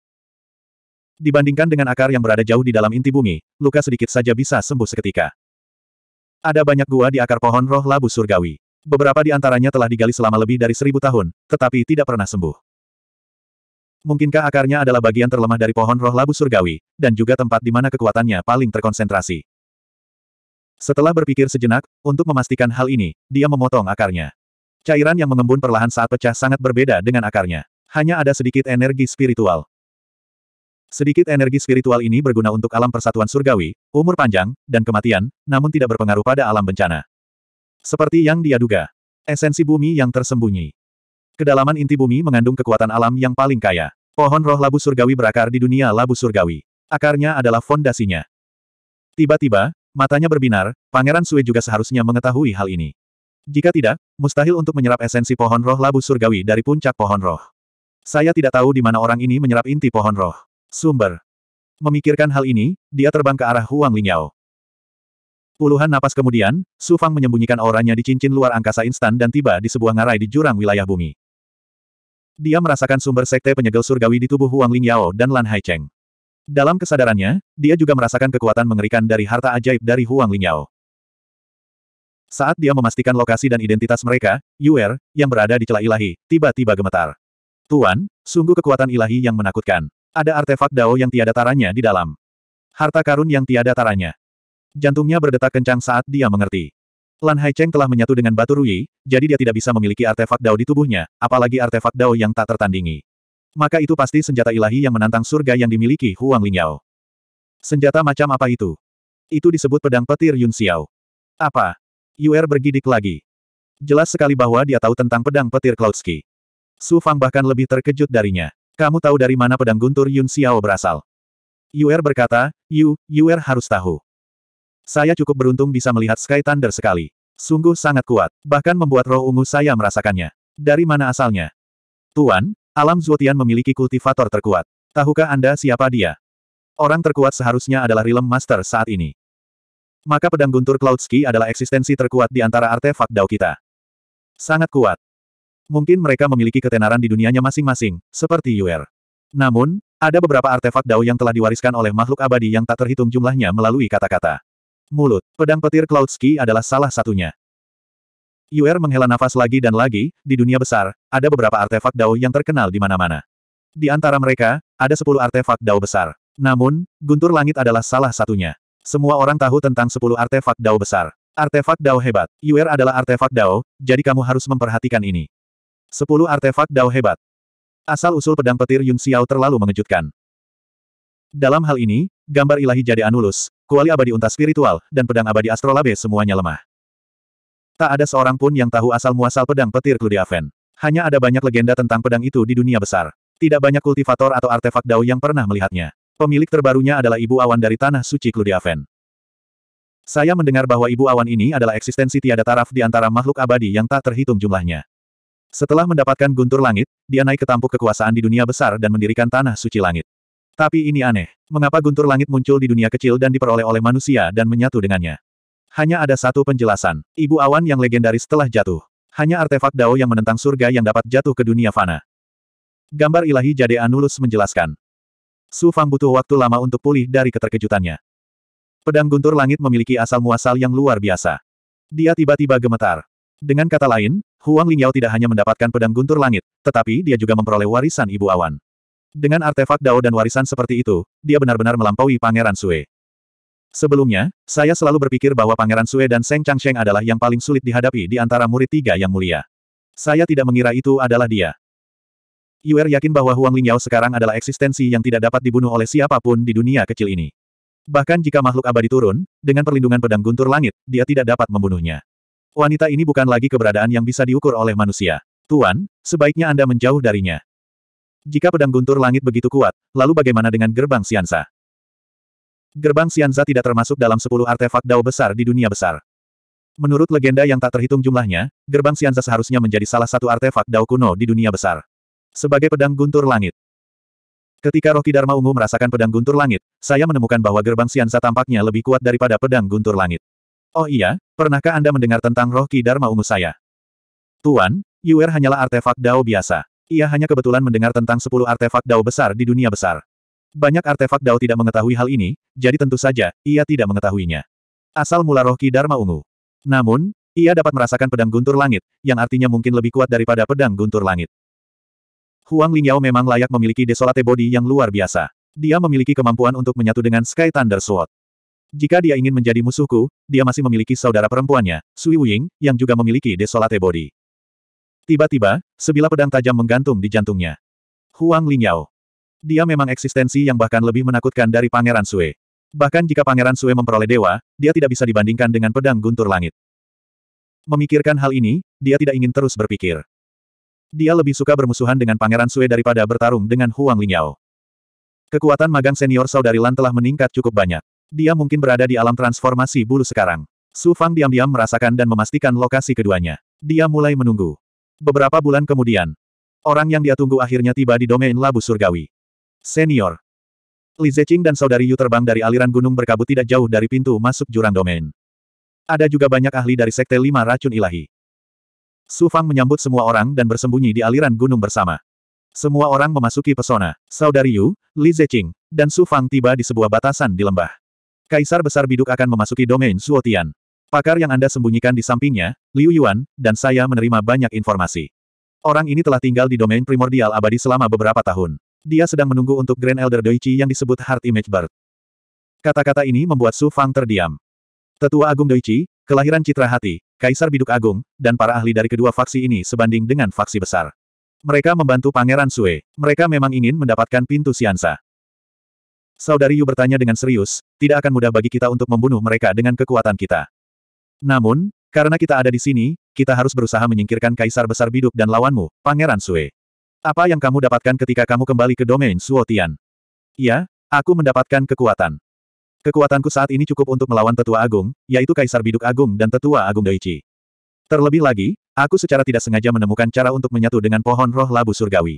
Dibandingkan dengan akar yang berada jauh di dalam inti bumi, luka sedikit saja bisa sembuh seketika. Ada banyak gua di akar pohon roh labu surgawi. Beberapa di antaranya telah digali selama lebih dari seribu tahun, tetapi tidak pernah sembuh. Mungkinkah akarnya adalah bagian terlemah dari pohon roh labu surgawi, dan juga tempat di mana kekuatannya paling terkonsentrasi. Setelah berpikir sejenak, untuk memastikan hal ini, dia memotong akarnya. Cairan yang mengembun perlahan saat pecah sangat berbeda dengan akarnya. Hanya ada sedikit energi spiritual. Sedikit energi spiritual ini berguna untuk alam persatuan surgawi, umur panjang, dan kematian, namun tidak berpengaruh pada alam bencana. Seperti yang dia duga. Esensi bumi yang tersembunyi. Kedalaman inti bumi mengandung kekuatan alam yang paling kaya. Pohon roh labu surgawi berakar di dunia labu surgawi. Akarnya adalah fondasinya. Tiba-tiba, Matanya berbinar, Pangeran Sui juga seharusnya mengetahui hal ini. Jika tidak, mustahil untuk menyerap esensi pohon roh labu surgawi dari puncak pohon roh. Saya tidak tahu di mana orang ini menyerap inti pohon roh. Sumber. Memikirkan hal ini, dia terbang ke arah Huang Lingyao. Puluhan napas kemudian, Su Fang menyembunyikan auranya di cincin luar angkasa instan dan tiba di sebuah ngarai di jurang wilayah bumi. Dia merasakan sumber sekte penyegel surgawi di tubuh Huang Lingyao dan Lan Haicheng. Dalam kesadarannya, dia juga merasakan kekuatan mengerikan dari harta ajaib dari Huang Lingyao. Saat dia memastikan lokasi dan identitas mereka, Yuer, yang berada di celah ilahi, tiba-tiba gemetar. Tuan, sungguh kekuatan ilahi yang menakutkan. Ada artefak dao yang tiada taranya di dalam. Harta karun yang tiada taranya. Jantungnya berdetak kencang saat dia mengerti. Lan Haicheng telah menyatu dengan Batu Rui, jadi dia tidak bisa memiliki artefak dao di tubuhnya, apalagi artefak dao yang tak tertandingi. Maka itu pasti senjata ilahi yang menantang surga yang dimiliki Huang Lingyao. Senjata macam apa itu? Itu disebut pedang petir Yun Xiao. Apa? Yuer bergidik lagi. Jelas sekali bahwa dia tahu tentang pedang petir Klautski. Su Fang bahkan lebih terkejut darinya. Kamu tahu dari mana pedang guntur Yun Xiao berasal? Yuer berkata, Yu, Yuer harus tahu. Saya cukup beruntung bisa melihat Sky Thunder sekali. Sungguh sangat kuat, bahkan membuat roh ungu saya merasakannya. Dari mana asalnya? Tuan, Alam Zuotian memiliki kultivator terkuat. Tahukah Anda siapa dia? Orang terkuat seharusnya adalah Realm Master saat ini. Maka pedang guntur Klautski adalah eksistensi terkuat di antara artefak Dao kita. Sangat kuat. Mungkin mereka memiliki ketenaran di dunianya masing-masing, seperti Yuer. Namun, ada beberapa artefak Dao yang telah diwariskan oleh makhluk abadi yang tak terhitung jumlahnya melalui kata-kata. Mulut, pedang petir Klautski adalah salah satunya. Yuer menghela nafas lagi dan lagi, di dunia besar, ada beberapa artefak Dao yang terkenal di mana-mana. Di antara mereka, ada sepuluh artefak Dao besar. Namun, Guntur Langit adalah salah satunya. Semua orang tahu tentang sepuluh artefak Dao besar. Artefak Dao hebat. Yuer adalah artefak Dao, jadi kamu harus memperhatikan ini. Sepuluh artefak Dao hebat. Asal-usul pedang petir Yun Xiao terlalu mengejutkan. Dalam hal ini, gambar ilahi jadi Anulus, kuali abadi unta spiritual, dan pedang abadi astrolabe semuanya lemah. Tak ada seorang pun yang tahu asal-muasal pedang petir Kludiaven. Hanya ada banyak legenda tentang pedang itu di dunia besar. Tidak banyak kultivator atau artefak Dao yang pernah melihatnya. Pemilik terbarunya adalah Ibu Awan dari Tanah Suci Kludiaven. Saya mendengar bahwa Ibu Awan ini adalah eksistensi tiada taraf di antara makhluk abadi yang tak terhitung jumlahnya. Setelah mendapatkan guntur langit, dia naik ke tampuk kekuasaan di dunia besar dan mendirikan Tanah Suci Langit. Tapi ini aneh. Mengapa guntur langit muncul di dunia kecil dan diperoleh oleh manusia dan menyatu dengannya? Hanya ada satu penjelasan, ibu awan yang legendaris telah jatuh. Hanya artefak Dao yang menentang surga yang dapat jatuh ke dunia fana. Gambar ilahi Jade Anulus menjelaskan. Su Fang butuh waktu lama untuk pulih dari keterkejutannya. Pedang guntur langit memiliki asal-muasal yang luar biasa. Dia tiba-tiba gemetar. Dengan kata lain, Huang Lingyao tidak hanya mendapatkan pedang guntur langit, tetapi dia juga memperoleh warisan ibu awan. Dengan artefak Dao dan warisan seperti itu, dia benar-benar melampaui Pangeran Sue. Sebelumnya, saya selalu berpikir bahwa Pangeran Sue dan Seng Changsheng adalah yang paling sulit dihadapi di antara murid tiga yang mulia. Saya tidak mengira itu adalah dia. Yuer yakin bahwa Huang Lingyao sekarang adalah eksistensi yang tidak dapat dibunuh oleh siapapun di dunia kecil ini. Bahkan jika makhluk abadi turun, dengan perlindungan pedang guntur langit, dia tidak dapat membunuhnya. Wanita ini bukan lagi keberadaan yang bisa diukur oleh manusia. Tuan, sebaiknya Anda menjauh darinya. Jika pedang guntur langit begitu kuat, lalu bagaimana dengan gerbang Siansa? Gerbang Xianza tidak termasuk dalam 10 artefak dao besar di dunia besar. Menurut legenda yang tak terhitung jumlahnya, gerbang Xianza seharusnya menjadi salah satu artefak dao kuno di dunia besar. Sebagai pedang guntur langit. Ketika Roki Dharma Ungu merasakan pedang guntur langit, saya menemukan bahwa gerbang Xianza tampaknya lebih kuat daripada pedang guntur langit. Oh iya, pernahkah Anda mendengar tentang Roki Dharma Ungu saya? Tuan, Yuer hanyalah artefak dao biasa. Ia hanya kebetulan mendengar tentang 10 artefak dao besar di dunia besar. Banyak artefak Dao tidak mengetahui hal ini, jadi tentu saja, ia tidak mengetahuinya. Asal mula roh Ki Dharma Ungu. Namun, ia dapat merasakan pedang guntur langit, yang artinya mungkin lebih kuat daripada pedang guntur langit. Huang Lingyao memang layak memiliki desolate body yang luar biasa. Dia memiliki kemampuan untuk menyatu dengan Sky Thunder Sword. Jika dia ingin menjadi musuhku, dia masih memiliki saudara perempuannya, Sui Wuying, yang juga memiliki desolate body. Tiba-tiba, sebilah pedang tajam menggantung di jantungnya. Huang Lingyao. Dia memang eksistensi yang bahkan lebih menakutkan dari Pangeran Sue. Bahkan jika Pangeran Sue memperoleh dewa, dia tidak bisa dibandingkan dengan pedang guntur langit. Memikirkan hal ini, dia tidak ingin terus berpikir. Dia lebih suka bermusuhan dengan Pangeran Sue daripada bertarung dengan Huang Lingyao. Kekuatan magang senior saudari Lan telah meningkat cukup banyak. Dia mungkin berada di alam transformasi bulu sekarang. Su Fang diam-diam merasakan dan memastikan lokasi keduanya. Dia mulai menunggu. Beberapa bulan kemudian, orang yang dia tunggu akhirnya tiba di domain labu surgawi. Senior. Li Zeqing dan saudari Yu terbang dari aliran gunung berkabut tidak jauh dari pintu masuk jurang domain. Ada juga banyak ahli dari Sekte Lima Racun Ilahi. Su Fang menyambut semua orang dan bersembunyi di aliran gunung bersama. Semua orang memasuki pesona. Saudari Yu, Li Zeqing, dan Su Fang tiba di sebuah batasan di lembah. Kaisar Besar Biduk akan memasuki domain Suotian. Pakar yang Anda sembunyikan di sampingnya, Liu Yuan, dan saya menerima banyak informasi. Orang ini telah tinggal di domain primordial abadi selama beberapa tahun dia sedang menunggu untuk Grand Elder Doichi yang disebut Heart Image Bird. Kata-kata ini membuat Su Fang terdiam. Tetua Agung Doichi, kelahiran Citra Hati, Kaisar Biduk Agung, dan para ahli dari kedua faksi ini sebanding dengan faksi besar. Mereka membantu Pangeran Sue. Mereka memang ingin mendapatkan pintu siansa. Saudari Yu bertanya dengan serius, tidak akan mudah bagi kita untuk membunuh mereka dengan kekuatan kita. Namun, karena kita ada di sini, kita harus berusaha menyingkirkan Kaisar Besar Biduk dan lawanmu, Pangeran Sue. Apa yang kamu dapatkan ketika kamu kembali ke domain Suotian? Ya, aku mendapatkan kekuatan. Kekuatanku saat ini cukup untuk melawan Tetua Agung, yaitu Kaisar Biduk Agung dan Tetua Agung Doichi. Terlebih lagi, aku secara tidak sengaja menemukan cara untuk menyatu dengan pohon roh labu surgawi.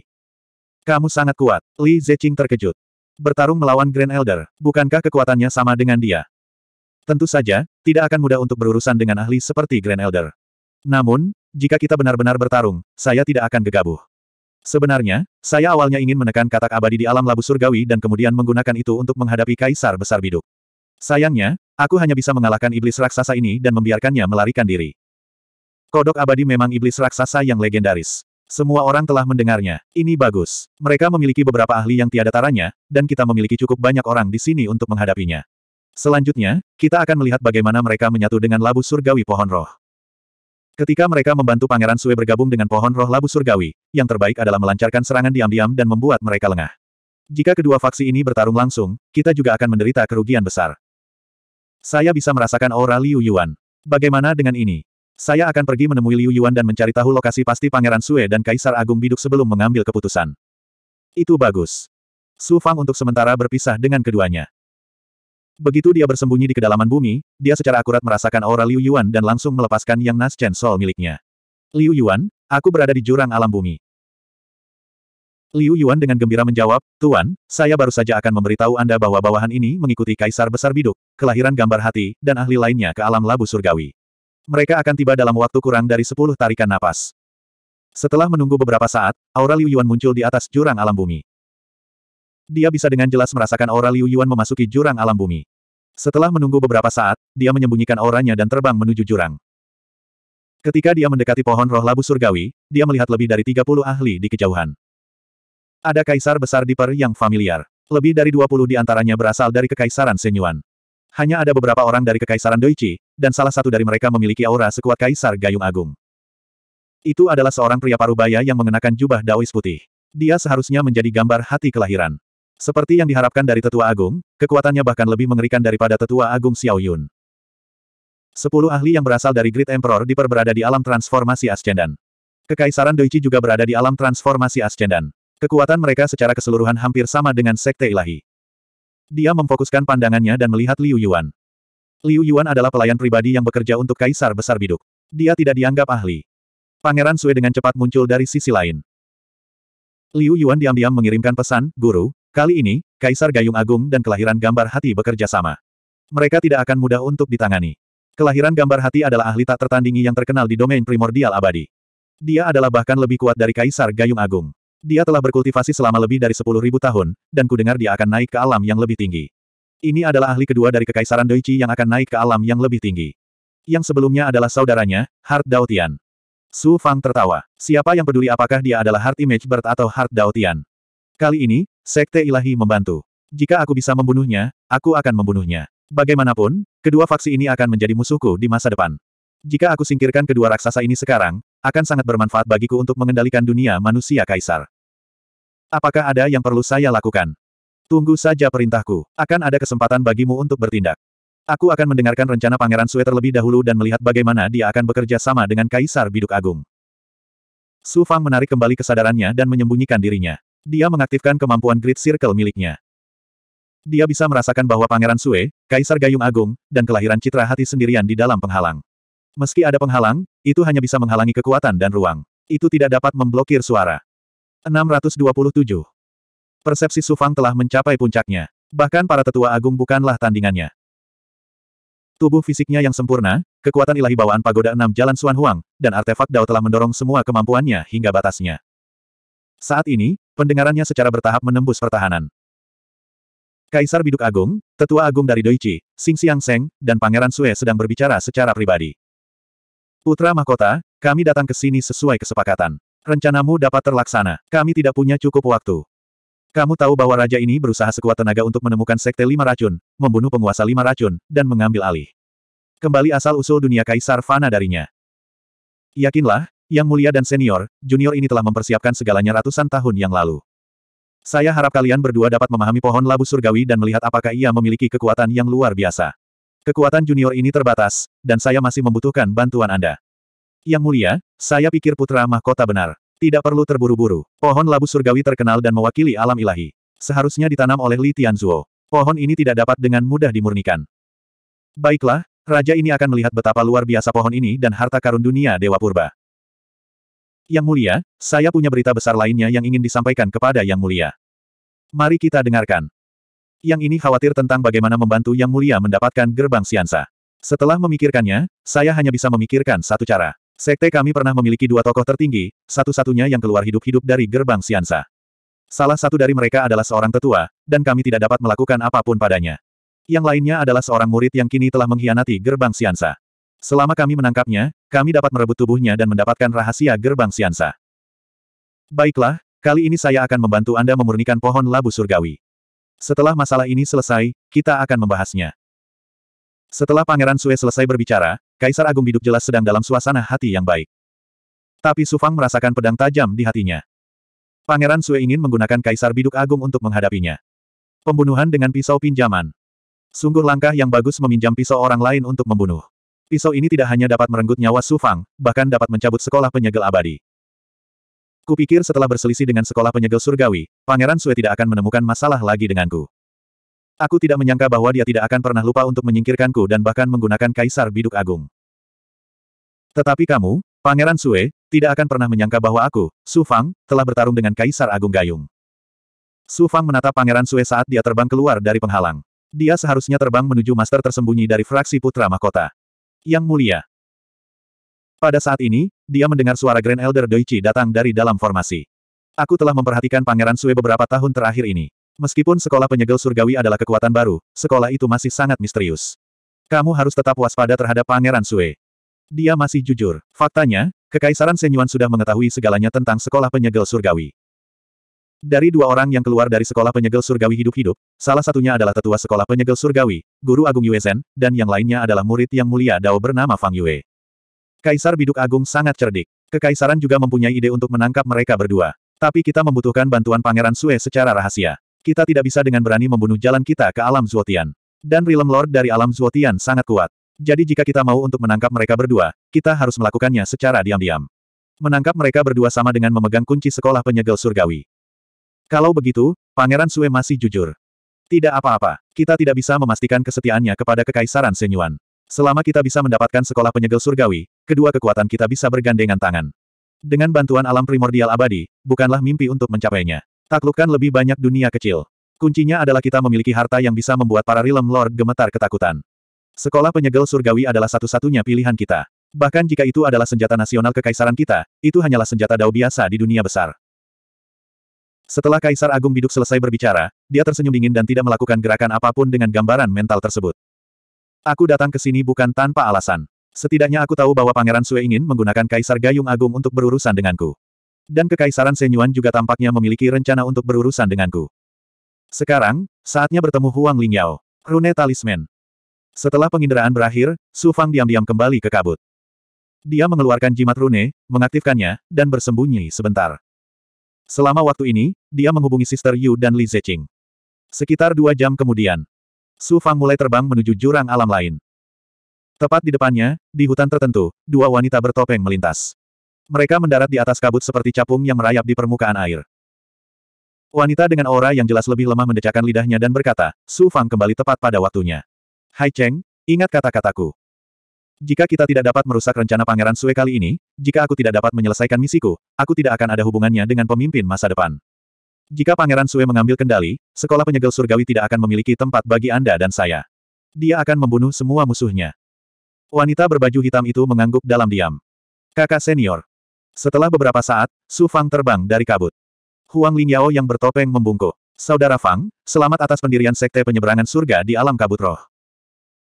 Kamu sangat kuat, Li Zeqing terkejut. Bertarung melawan Grand Elder, bukankah kekuatannya sama dengan dia? Tentu saja, tidak akan mudah untuk berurusan dengan ahli seperti Grand Elder. Namun, jika kita benar-benar bertarung, saya tidak akan gegabah. Sebenarnya, saya awalnya ingin menekan katak abadi di alam labu surgawi dan kemudian menggunakan itu untuk menghadapi kaisar besar biduk. Sayangnya, aku hanya bisa mengalahkan iblis raksasa ini dan membiarkannya melarikan diri. Kodok abadi memang iblis raksasa yang legendaris. Semua orang telah mendengarnya. Ini bagus. Mereka memiliki beberapa ahli yang tiada taranya, dan kita memiliki cukup banyak orang di sini untuk menghadapinya. Selanjutnya, kita akan melihat bagaimana mereka menyatu dengan labu surgawi pohon roh. Ketika mereka membantu Pangeran Sue bergabung dengan pohon roh labu surgawi, yang terbaik adalah melancarkan serangan diam-diam dan membuat mereka lengah. Jika kedua faksi ini bertarung langsung, kita juga akan menderita kerugian besar. Saya bisa merasakan aura Liu Yuan. Bagaimana dengan ini? Saya akan pergi menemui Liu Yuan dan mencari tahu lokasi pasti Pangeran Sue dan Kaisar Agung Biduk sebelum mengambil keputusan. Itu bagus. Su Fang untuk sementara berpisah dengan keduanya. Begitu dia bersembunyi di kedalaman bumi, dia secara akurat merasakan aura Liu Yuan dan langsung melepaskan yang Nas Chen Sol miliknya. Liu Yuan, aku berada di jurang alam bumi. Liu Yuan dengan gembira menjawab, Tuan, saya baru saja akan memberitahu Anda bahwa bawahan ini mengikuti Kaisar Besar Biduk, kelahiran gambar hati, dan ahli lainnya ke alam labu surgawi. Mereka akan tiba dalam waktu kurang dari sepuluh tarikan napas. Setelah menunggu beberapa saat, aura Liu Yuan muncul di atas jurang alam bumi. Dia bisa dengan jelas merasakan aura Liu Yuan memasuki jurang alam bumi. Setelah menunggu beberapa saat, dia menyembunyikan auranya dan terbang menuju jurang. Ketika dia mendekati pohon roh labu surgawi, dia melihat lebih dari 30 ahli di kejauhan. Ada kaisar besar di Per yang familiar. Lebih dari 20 di antaranya berasal dari kekaisaran Senyuan. Hanya ada beberapa orang dari kekaisaran Doichi, dan salah satu dari mereka memiliki aura sekuat kaisar Gayung Agung. Itu adalah seorang pria parubaya yang mengenakan jubah daois putih. Dia seharusnya menjadi gambar hati kelahiran. Seperti yang diharapkan dari tetua agung, kekuatannya bahkan lebih mengerikan daripada tetua agung Xiao Yun. Sepuluh ahli yang berasal dari Great Emperor diperberada di alam transformasi Ascendan. Kekaisaran Doichi juga berada di alam transformasi Ascendan. Kekuatan mereka secara keseluruhan hampir sama dengan Sekte Ilahi. Dia memfokuskan pandangannya dan melihat Liu Yuan. Liu Yuan adalah pelayan pribadi yang bekerja untuk Kaisar Besar Biduk. Dia tidak dianggap ahli. Pangeran Sui dengan cepat muncul dari sisi lain. Liu Yuan diam-diam mengirimkan pesan, Guru, Kali ini, Kaisar Gayung Agung dan kelahiran gambar hati bekerja sama. Mereka tidak akan mudah untuk ditangani. Kelahiran gambar hati adalah ahli tak tertandingi yang terkenal di domain primordial abadi. Dia adalah bahkan lebih kuat dari Kaisar Gayung Agung. Dia telah berkultivasi selama lebih dari 10.000 tahun, dan kudengar dia akan naik ke alam yang lebih tinggi. Ini adalah ahli kedua dari Kekaisaran Doichi yang akan naik ke alam yang lebih tinggi. Yang sebelumnya adalah saudaranya, Hart Daotian. Su Fang tertawa. Siapa yang peduli apakah dia adalah Hart Image Bird atau Hart Daotian? Kali ini, Sekte Ilahi membantu. Jika aku bisa membunuhnya, aku akan membunuhnya. Bagaimanapun, kedua faksi ini akan menjadi musuhku di masa depan. Jika aku singkirkan kedua raksasa ini sekarang, akan sangat bermanfaat bagiku untuk mengendalikan dunia manusia kaisar. Apakah ada yang perlu saya lakukan? Tunggu saja perintahku, akan ada kesempatan bagimu untuk bertindak. Aku akan mendengarkan rencana Pangeran Sue terlebih dahulu dan melihat bagaimana dia akan bekerja sama dengan Kaisar Biduk Agung. Su Fang menarik kembali kesadarannya dan menyembunyikan dirinya. Dia mengaktifkan kemampuan grid circle miliknya. Dia bisa merasakan bahwa Pangeran Sue, Kaisar Gayung Agung, dan kelahiran citra hati sendirian di dalam penghalang. Meski ada penghalang, itu hanya bisa menghalangi kekuatan dan ruang. Itu tidak dapat memblokir suara. 627. Persepsi Sufang telah mencapai puncaknya. Bahkan para tetua agung bukanlah tandingannya. Tubuh fisiknya yang sempurna, kekuatan ilahi bawaan pagoda enam jalan Suan Huang, dan artefak Dao telah mendorong semua kemampuannya hingga batasnya. Saat ini, pendengarannya secara bertahap menembus pertahanan. Kaisar Biduk Agung, Tetua Agung dari Doichi, sing siang Seng, dan Pangeran Sue sedang berbicara secara pribadi. Putra Mahkota, kami datang ke sini sesuai kesepakatan. Rencanamu dapat terlaksana. Kami tidak punya cukup waktu. Kamu tahu bahwa raja ini berusaha sekuat tenaga untuk menemukan sekte lima racun, membunuh penguasa lima racun, dan mengambil alih. Kembali asal-usul dunia Kaisar Fana darinya. Yakinlah, yang mulia dan senior, junior ini telah mempersiapkan segalanya ratusan tahun yang lalu. Saya harap kalian berdua dapat memahami pohon labu surgawi dan melihat apakah ia memiliki kekuatan yang luar biasa. Kekuatan junior ini terbatas, dan saya masih membutuhkan bantuan Anda. Yang mulia, saya pikir putra mahkota benar. Tidak perlu terburu-buru. Pohon labu surgawi terkenal dan mewakili alam ilahi. Seharusnya ditanam oleh Li Tianzuo. Pohon ini tidak dapat dengan mudah dimurnikan. Baiklah, raja ini akan melihat betapa luar biasa pohon ini dan harta karun dunia Dewa Purba. Yang mulia, saya punya berita besar lainnya yang ingin disampaikan kepada Yang mulia. Mari kita dengarkan. Yang ini khawatir tentang bagaimana membantu Yang mulia mendapatkan gerbang siansa. Setelah memikirkannya, saya hanya bisa memikirkan satu cara. Sekte kami pernah memiliki dua tokoh tertinggi, satu-satunya yang keluar hidup-hidup dari gerbang siansa. Salah satu dari mereka adalah seorang tetua, dan kami tidak dapat melakukan apapun padanya. Yang lainnya adalah seorang murid yang kini telah mengkhianati gerbang siansa. Selama kami menangkapnya, kami dapat merebut tubuhnya dan mendapatkan rahasia gerbang siansa. Baiklah, kali ini saya akan membantu Anda memurnikan pohon labu surgawi. Setelah masalah ini selesai, kita akan membahasnya. Setelah Pangeran Sue selesai berbicara, Kaisar Agung Biduk jelas sedang dalam suasana hati yang baik. Tapi Sufang merasakan pedang tajam di hatinya. Pangeran Sue ingin menggunakan Kaisar Biduk Agung untuk menghadapinya. Pembunuhan dengan pisau pinjaman. Sungguh langkah yang bagus meminjam pisau orang lain untuk membunuh. Pisau ini tidak hanya dapat merenggut nyawa Su Fang, bahkan dapat mencabut sekolah penyegel abadi. Kupikir setelah berselisih dengan sekolah penyegel surgawi, Pangeran Sue tidak akan menemukan masalah lagi denganku. Aku tidak menyangka bahwa dia tidak akan pernah lupa untuk menyingkirkanku dan bahkan menggunakan Kaisar Biduk Agung. Tetapi kamu, Pangeran Sue, tidak akan pernah menyangka bahwa aku, Su Fang, telah bertarung dengan Kaisar Agung Gayung. Su Fang menatap Pangeran Sue saat dia terbang keluar dari penghalang. Dia seharusnya terbang menuju master tersembunyi dari fraksi Putra Mahkota. Yang mulia. Pada saat ini, dia mendengar suara Grand Elder Doichi datang dari dalam formasi. Aku telah memperhatikan Pangeran Sue beberapa tahun terakhir ini. Meskipun sekolah penyegel surgawi adalah kekuatan baru, sekolah itu masih sangat misterius. Kamu harus tetap waspada terhadap Pangeran Sue. Dia masih jujur. Faktanya, Kekaisaran Senyuan sudah mengetahui segalanya tentang sekolah penyegel surgawi. Dari dua orang yang keluar dari sekolah penyegel surgawi hidup-hidup, salah satunya adalah tetua sekolah penyegel surgawi, Guru Agung Yue Yuezen, dan yang lainnya adalah murid yang mulia Dao bernama Fang Yue. Kaisar Biduk Agung sangat cerdik. Kekaisaran juga mempunyai ide untuk menangkap mereka berdua. Tapi kita membutuhkan bantuan Pangeran Sue secara rahasia. Kita tidak bisa dengan berani membunuh jalan kita ke alam Zuotian. Dan Realm Lord dari alam Zuotian sangat kuat. Jadi jika kita mau untuk menangkap mereka berdua, kita harus melakukannya secara diam-diam. Menangkap mereka berdua sama dengan memegang kunci sekolah penyegel surgawi. Kalau begitu, Pangeran Sue masih jujur. Tidak apa-apa, kita tidak bisa memastikan kesetiaannya kepada Kekaisaran Senyuan. Selama kita bisa mendapatkan sekolah penyegel surgawi, kedua kekuatan kita bisa bergandengan tangan. Dengan bantuan alam primordial abadi, bukanlah mimpi untuk mencapainya. Taklukkan lebih banyak dunia kecil. Kuncinya adalah kita memiliki harta yang bisa membuat para realm lord gemetar ketakutan. Sekolah penyegel surgawi adalah satu-satunya pilihan kita. Bahkan jika itu adalah senjata nasional kekaisaran kita, itu hanyalah senjata dao biasa di dunia besar. Setelah Kaisar Agung Biduk selesai berbicara, dia tersenyum dingin dan tidak melakukan gerakan apapun dengan gambaran mental tersebut. Aku datang ke sini bukan tanpa alasan. Setidaknya aku tahu bahwa Pangeran Sue ingin menggunakan Kaisar Gayung Agung untuk berurusan denganku. Dan Kekaisaran Senyuan juga tampaknya memiliki rencana untuk berurusan denganku. Sekarang, saatnya bertemu Huang Lingyao. Rune Talisman. Setelah penginderaan berakhir, Su Fang diam-diam kembali ke kabut. Dia mengeluarkan jimat rune, mengaktifkannya, dan bersembunyi sebentar. Selama waktu ini, dia menghubungi Sister Yu dan Li Zeqing. Sekitar dua jam kemudian, Su Fang mulai terbang menuju jurang alam lain. Tepat di depannya, di hutan tertentu, dua wanita bertopeng melintas. Mereka mendarat di atas kabut seperti capung yang merayap di permukaan air. Wanita dengan aura yang jelas lebih lemah mendecakkan lidahnya dan berkata, Su Fang kembali tepat pada waktunya. Hai Cheng, ingat kata-kataku. Jika kita tidak dapat merusak rencana Pangeran Sue kali ini, jika aku tidak dapat menyelesaikan misiku, aku tidak akan ada hubungannya dengan pemimpin masa depan. Jika Pangeran Sue mengambil kendali, sekolah penyegel surgawi tidak akan memiliki tempat bagi Anda dan saya. Dia akan membunuh semua musuhnya. Wanita berbaju hitam itu mengangguk dalam diam. Kakak senior. Setelah beberapa saat, Su Fang terbang dari kabut. Huang Lingyao yang bertopeng membungkuk. Saudara Fang, selamat atas pendirian Sekte Penyeberangan Surga di Alam Kabut Roh.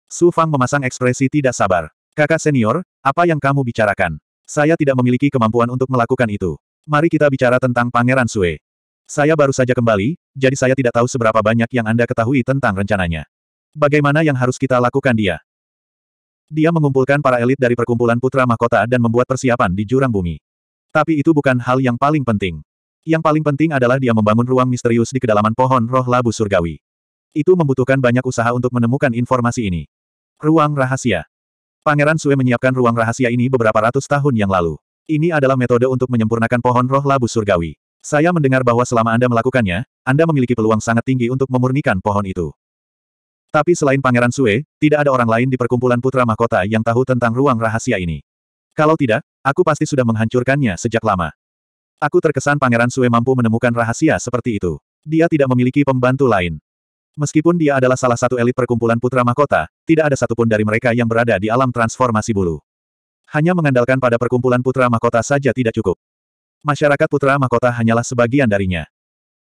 Su Fang memasang ekspresi tidak sabar. Kakak senior, apa yang kamu bicarakan? Saya tidak memiliki kemampuan untuk melakukan itu. Mari kita bicara tentang Pangeran Sue. Saya baru saja kembali, jadi saya tidak tahu seberapa banyak yang Anda ketahui tentang rencananya. Bagaimana yang harus kita lakukan dia? Dia mengumpulkan para elit dari perkumpulan putra mahkota dan membuat persiapan di jurang bumi. Tapi itu bukan hal yang paling penting. Yang paling penting adalah dia membangun ruang misterius di kedalaman pohon roh labu surgawi. Itu membutuhkan banyak usaha untuk menemukan informasi ini. Ruang rahasia. Pangeran Sue menyiapkan ruang rahasia ini beberapa ratus tahun yang lalu. Ini adalah metode untuk menyempurnakan pohon roh labu surgawi. Saya mendengar bahwa selama Anda melakukannya, Anda memiliki peluang sangat tinggi untuk memurnikan pohon itu. Tapi selain Pangeran Sue, tidak ada orang lain di perkumpulan Putra Mahkota yang tahu tentang ruang rahasia ini. Kalau tidak, aku pasti sudah menghancurkannya sejak lama. Aku terkesan Pangeran Sue mampu menemukan rahasia seperti itu. Dia tidak memiliki pembantu lain. Meskipun dia adalah salah satu elit perkumpulan putra mahkota, tidak ada satupun dari mereka yang berada di alam transformasi bulu. Hanya mengandalkan pada perkumpulan putra mahkota saja tidak cukup. Masyarakat putra mahkota hanyalah sebagian darinya.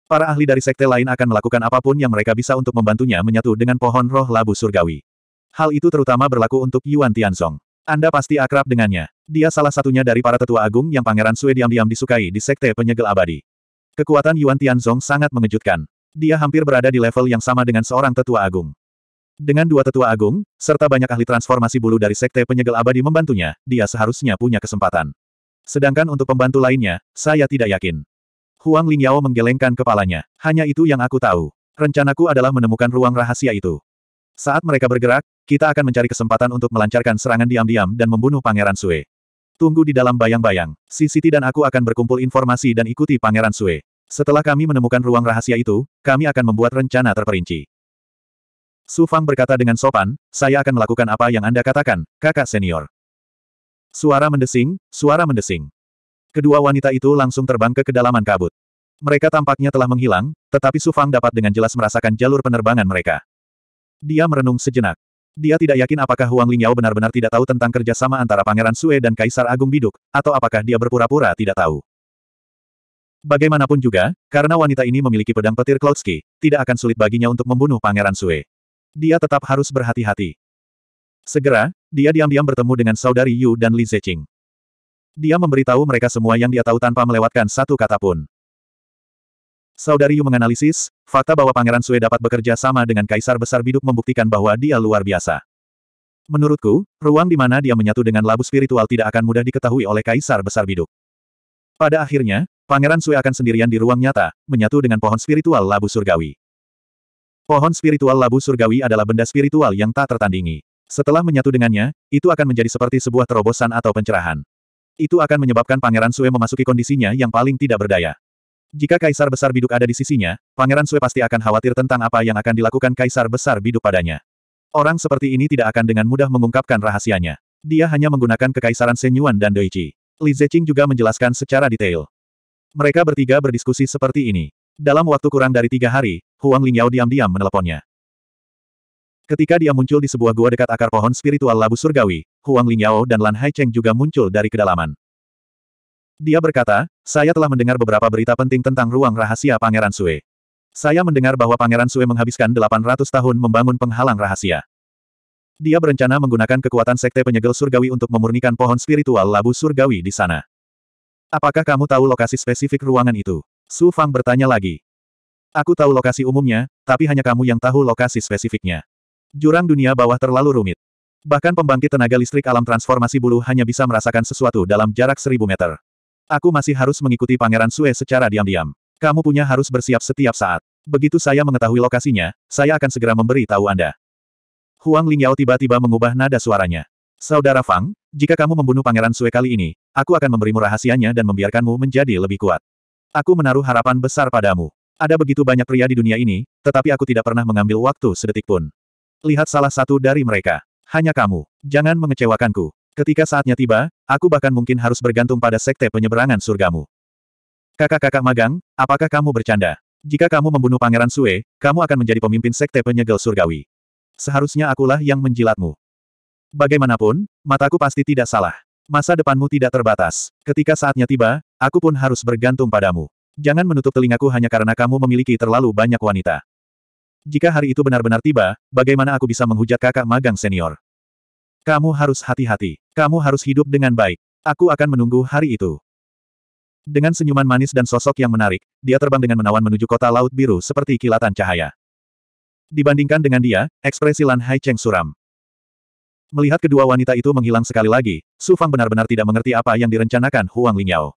Para ahli dari sekte lain akan melakukan apapun yang mereka bisa untuk membantunya menyatu dengan pohon roh labu surgawi. Hal itu terutama berlaku untuk Yuan Tianzong. Anda pasti akrab dengannya. Dia salah satunya dari para tetua agung yang Pangeran Sue diam-diam disukai di sekte penyegel abadi. Kekuatan Yuan Tianzong sangat mengejutkan. Dia hampir berada di level yang sama dengan seorang tetua agung. Dengan dua tetua agung, serta banyak ahli transformasi bulu dari sekte penyegel abadi membantunya, dia seharusnya punya kesempatan. Sedangkan untuk pembantu lainnya, saya tidak yakin. Huang Lingyao menggelengkan kepalanya. Hanya itu yang aku tahu. Rencanaku adalah menemukan ruang rahasia itu. Saat mereka bergerak, kita akan mencari kesempatan untuk melancarkan serangan diam-diam dan membunuh Pangeran Sue. Tunggu di dalam bayang-bayang. Si dan aku akan berkumpul informasi dan ikuti Pangeran Sue. Setelah kami menemukan ruang rahasia itu, kami akan membuat rencana terperinci. Su Fang berkata dengan sopan, saya akan melakukan apa yang Anda katakan, kakak senior. Suara mendesing, suara mendesing. Kedua wanita itu langsung terbang ke kedalaman kabut. Mereka tampaknya telah menghilang, tetapi Su Fang dapat dengan jelas merasakan jalur penerbangan mereka. Dia merenung sejenak. Dia tidak yakin apakah Huang Lingyao benar-benar tidak tahu tentang kerjasama antara Pangeran Sue dan Kaisar Agung Biduk, atau apakah dia berpura-pura tidak tahu. Bagaimanapun juga, karena wanita ini memiliki pedang petir Klotsky, tidak akan sulit baginya untuk membunuh Pangeran Sue. Dia tetap harus berhati-hati. Segera, dia diam-diam bertemu dengan saudari Yu dan Li Zeqing. Dia memberitahu mereka semua yang dia tahu tanpa melewatkan satu kata pun. Saudari Yu menganalisis, fakta bahwa Pangeran Sue dapat bekerja sama dengan Kaisar Besar Biduk membuktikan bahwa dia luar biasa. Menurutku, ruang di mana dia menyatu dengan labu spiritual tidak akan mudah diketahui oleh Kaisar Besar Biduk. Pada akhirnya, Pangeran Sui akan sendirian di ruang nyata, menyatu dengan pohon spiritual labu surgawi. Pohon spiritual labu surgawi adalah benda spiritual yang tak tertandingi. Setelah menyatu dengannya, itu akan menjadi seperti sebuah terobosan atau pencerahan. Itu akan menyebabkan Pangeran Sui memasuki kondisinya yang paling tidak berdaya. Jika Kaisar Besar Biduk ada di sisinya, Pangeran Sui pasti akan khawatir tentang apa yang akan dilakukan Kaisar Besar Biduk padanya. Orang seperti ini tidak akan dengan mudah mengungkapkan rahasianya. Dia hanya menggunakan kekaisaran Senyuan dan Doichi. Li Zeqing juga menjelaskan secara detail. Mereka bertiga berdiskusi seperti ini. Dalam waktu kurang dari tiga hari, Huang Lingyao diam-diam meneleponnya. Ketika dia muncul di sebuah gua dekat akar pohon spiritual Labu Surgawi, Huang Lingyao dan Lan Haicheng juga muncul dari kedalaman. Dia berkata, saya telah mendengar beberapa berita penting tentang ruang rahasia Pangeran Sue. Saya mendengar bahwa Pangeran Sue menghabiskan 800 tahun membangun penghalang rahasia. Dia berencana menggunakan kekuatan sekte penyegel surgawi untuk memurnikan pohon spiritual labu surgawi di sana. Apakah kamu tahu lokasi spesifik ruangan itu? Su Fang bertanya lagi. Aku tahu lokasi umumnya, tapi hanya kamu yang tahu lokasi spesifiknya. Jurang dunia bawah terlalu rumit. Bahkan pembangkit tenaga listrik alam transformasi bulu hanya bisa merasakan sesuatu dalam jarak seribu meter. Aku masih harus mengikuti Pangeran Sue secara diam-diam. Kamu punya harus bersiap setiap saat. Begitu saya mengetahui lokasinya, saya akan segera memberi tahu Anda. Huang Lingyao tiba-tiba mengubah nada suaranya. Saudara Fang, jika kamu membunuh Pangeran Sue kali ini, aku akan memberimu rahasianya dan membiarkanmu menjadi lebih kuat. Aku menaruh harapan besar padamu. Ada begitu banyak pria di dunia ini, tetapi aku tidak pernah mengambil waktu sedetik pun. Lihat salah satu dari mereka. Hanya kamu. Jangan mengecewakanku. Ketika saatnya tiba, aku bahkan mungkin harus bergantung pada sekte penyeberangan surgamu. Kakak-kakak magang, apakah kamu bercanda? Jika kamu membunuh Pangeran Sue, kamu akan menjadi pemimpin sekte penyegel surgawi. Seharusnya akulah yang menjilatmu. Bagaimanapun, mataku pasti tidak salah. Masa depanmu tidak terbatas. Ketika saatnya tiba, aku pun harus bergantung padamu. Jangan menutup telingaku hanya karena kamu memiliki terlalu banyak wanita. Jika hari itu benar-benar tiba, bagaimana aku bisa menghujat kakak magang senior? Kamu harus hati-hati. Kamu harus hidup dengan baik. Aku akan menunggu hari itu. Dengan senyuman manis dan sosok yang menarik, dia terbang dengan menawan menuju kota laut biru seperti kilatan cahaya. Dibandingkan dengan dia, ekspresi Lan Hai Cheng suram. Melihat kedua wanita itu menghilang sekali lagi, Su Fang benar-benar tidak mengerti apa yang direncanakan Huang Lingyao.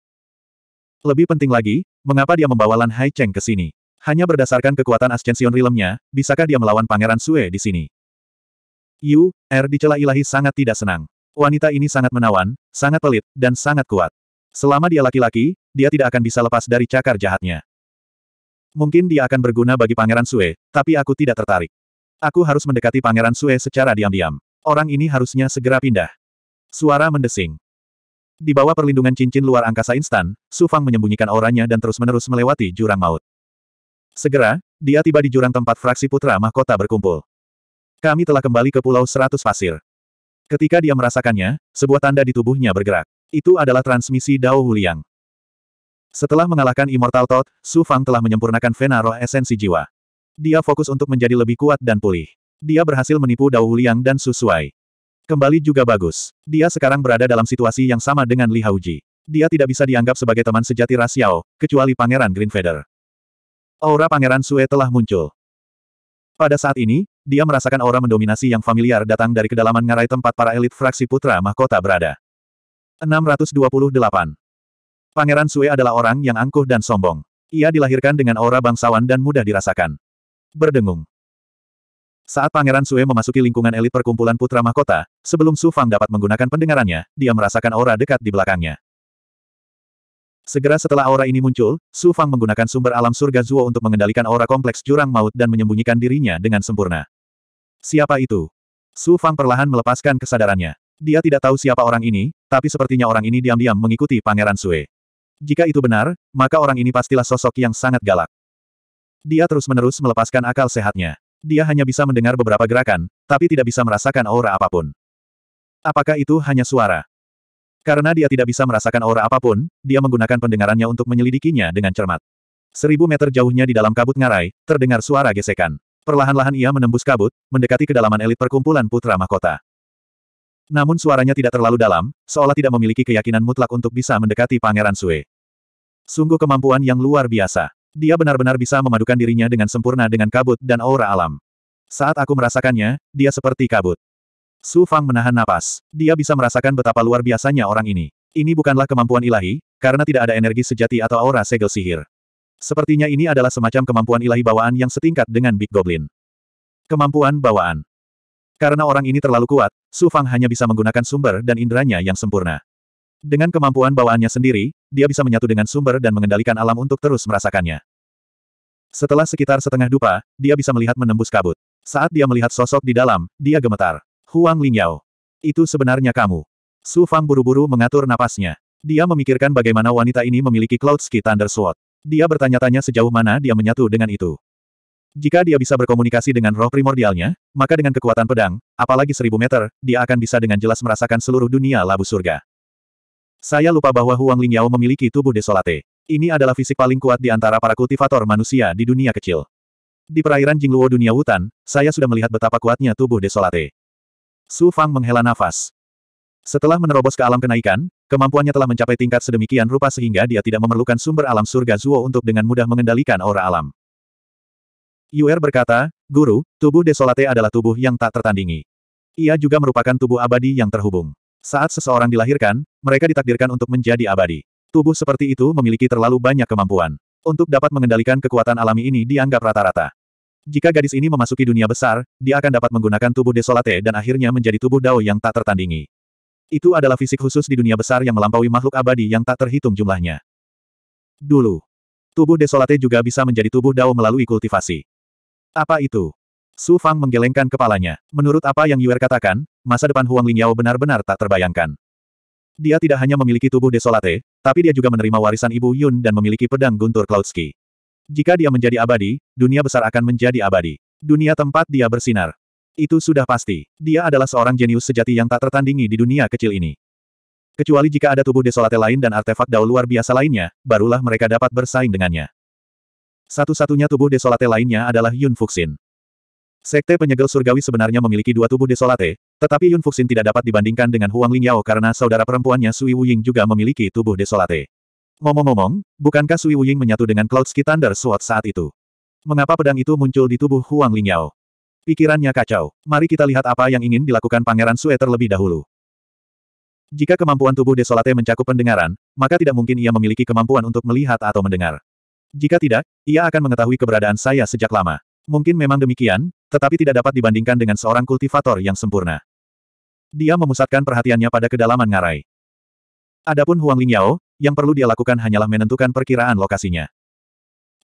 Lebih penting lagi, mengapa dia membawa Lan Hai Cheng ke sini? Hanya berdasarkan kekuatan Ascension Realm-nya, bisakah dia melawan Pangeran Sue di sini? Yu, Er di celah ilahi sangat tidak senang. Wanita ini sangat menawan, sangat pelit, dan sangat kuat. Selama dia laki-laki, dia tidak akan bisa lepas dari cakar jahatnya. Mungkin dia akan berguna bagi Pangeran Sue, tapi aku tidak tertarik. Aku harus mendekati Pangeran Sue secara diam-diam. Orang ini harusnya segera pindah. Suara mendesing. Di bawah perlindungan cincin luar angkasa instan, Su Fang menyembunyikan auranya dan terus-menerus melewati jurang maut. Segera, dia tiba di jurang tempat fraksi putra mahkota berkumpul. Kami telah kembali ke Pulau Seratus Pasir. Ketika dia merasakannya, sebuah tanda di tubuhnya bergerak. Itu adalah transmisi Dao Huliang. Setelah mengalahkan Immortal Tot, Su Fang telah menyempurnakan Vena Roh Esensi Jiwa. Dia fokus untuk menjadi lebih kuat dan pulih. Dia berhasil menipu Dao Liang dan Su Suai. Kembali juga bagus. Dia sekarang berada dalam situasi yang sama dengan Li Hauji. Dia tidak bisa dianggap sebagai teman sejati Rasiao, kecuali Pangeran Green Feather. Aura Pangeran Sue telah muncul. Pada saat ini, dia merasakan aura mendominasi yang familiar datang dari kedalaman ngarai tempat para elit fraksi putra mahkota berada. 628 Pangeran Sue adalah orang yang angkuh dan sombong. Ia dilahirkan dengan aura bangsawan dan mudah dirasakan. Berdengung. Saat Pangeran Sue memasuki lingkungan elit perkumpulan putra mahkota, sebelum Su Fang dapat menggunakan pendengarannya, dia merasakan aura dekat di belakangnya. Segera setelah aura ini muncul, Su Fang menggunakan sumber alam surga Zuo untuk mengendalikan aura kompleks jurang maut dan menyembunyikan dirinya dengan sempurna. Siapa itu? Su Fang perlahan melepaskan kesadarannya. Dia tidak tahu siapa orang ini, tapi sepertinya orang ini diam-diam mengikuti Pangeran Sue. Jika itu benar, maka orang ini pastilah sosok yang sangat galak. Dia terus-menerus melepaskan akal sehatnya. Dia hanya bisa mendengar beberapa gerakan, tapi tidak bisa merasakan aura apapun. Apakah itu hanya suara? Karena dia tidak bisa merasakan aura apapun, dia menggunakan pendengarannya untuk menyelidikinya dengan cermat. Seribu meter jauhnya di dalam kabut ngarai, terdengar suara gesekan. Perlahan-lahan ia menembus kabut, mendekati kedalaman elit perkumpulan putra mahkota. Namun suaranya tidak terlalu dalam, seolah tidak memiliki keyakinan mutlak untuk bisa mendekati Pangeran Sue. Sungguh kemampuan yang luar biasa. Dia benar-benar bisa memadukan dirinya dengan sempurna dengan kabut dan aura alam. Saat aku merasakannya, dia seperti kabut. Su Fang menahan napas. Dia bisa merasakan betapa luar biasanya orang ini. Ini bukanlah kemampuan ilahi, karena tidak ada energi sejati atau aura segel sihir. Sepertinya ini adalah semacam kemampuan ilahi bawaan yang setingkat dengan Big Goblin. Kemampuan bawaan. Karena orang ini terlalu kuat, Su Fang hanya bisa menggunakan sumber dan inderanya yang sempurna. Dengan kemampuan bawaannya sendiri, dia bisa menyatu dengan sumber dan mengendalikan alam untuk terus merasakannya. Setelah sekitar setengah dupa, dia bisa melihat menembus kabut. Saat dia melihat sosok di dalam, dia gemetar. Huang Lingyao. Itu sebenarnya kamu. Su Fang buru-buru mengatur napasnya. Dia memikirkan bagaimana wanita ini memiliki Cloud Ski Thunder Sword. Dia bertanya-tanya sejauh mana dia menyatu dengan itu. Jika dia bisa berkomunikasi dengan roh primordialnya, maka dengan kekuatan pedang, apalagi seribu meter, dia akan bisa dengan jelas merasakan seluruh dunia labu surga. Saya lupa bahwa Huang Lingyao memiliki tubuh desolate. Ini adalah fisik paling kuat di antara para kultivator manusia di dunia kecil. Di perairan Jingluo dunia hutan, saya sudah melihat betapa kuatnya tubuh desolate. Su Fang menghela nafas. Setelah menerobos ke alam kenaikan, kemampuannya telah mencapai tingkat sedemikian rupa sehingga dia tidak memerlukan sumber alam surga Zuo untuk dengan mudah mengendalikan aura alam. Yuer berkata, Guru, tubuh Desolate adalah tubuh yang tak tertandingi. Ia juga merupakan tubuh abadi yang terhubung. Saat seseorang dilahirkan, mereka ditakdirkan untuk menjadi abadi. Tubuh seperti itu memiliki terlalu banyak kemampuan. Untuk dapat mengendalikan kekuatan alami ini dianggap rata-rata. Jika gadis ini memasuki dunia besar, dia akan dapat menggunakan tubuh Desolate dan akhirnya menjadi tubuh Dao yang tak tertandingi. Itu adalah fisik khusus di dunia besar yang melampaui makhluk abadi yang tak terhitung jumlahnya. Dulu, tubuh Desolate juga bisa menjadi tubuh Dao melalui kultivasi. Apa itu? Su Fang menggelengkan kepalanya. Menurut apa yang Yuer katakan, masa depan Huang Lingyao benar-benar tak terbayangkan. Dia tidak hanya memiliki tubuh desolate, tapi dia juga menerima warisan ibu Yun dan memiliki pedang guntur Klautski. Jika dia menjadi abadi, dunia besar akan menjadi abadi. Dunia tempat dia bersinar. Itu sudah pasti. Dia adalah seorang jenius sejati yang tak tertandingi di dunia kecil ini. Kecuali jika ada tubuh desolate lain dan artefak dao luar biasa lainnya, barulah mereka dapat bersaing dengannya. Satu-satunya tubuh desolate lainnya adalah Yun Fuxin. Sekte penyegel surgawi sebenarnya memiliki dua tubuh desolate, tetapi Yun Fuxin tidak dapat dibandingkan dengan Huang Lingyao karena saudara perempuannya Sui Wuying juga memiliki tubuh desolate. Ngomong-ngomong, bukankah Sui Wuying menyatu dengan Cloud Ski Thunder Sword saat itu? Mengapa pedang itu muncul di tubuh Huang Lingyao? Pikirannya kacau. Mari kita lihat apa yang ingin dilakukan Pangeran Sue terlebih dahulu. Jika kemampuan tubuh Desolate mencakup pendengaran, maka tidak mungkin ia memiliki kemampuan untuk melihat atau mendengar. Jika tidak, ia akan mengetahui keberadaan saya sejak lama. Mungkin memang demikian, tetapi tidak dapat dibandingkan dengan seorang kultivator yang sempurna. Dia memusatkan perhatiannya pada kedalaman ngarai. Adapun Huang Lingyao, yang perlu dia lakukan hanyalah menentukan perkiraan lokasinya.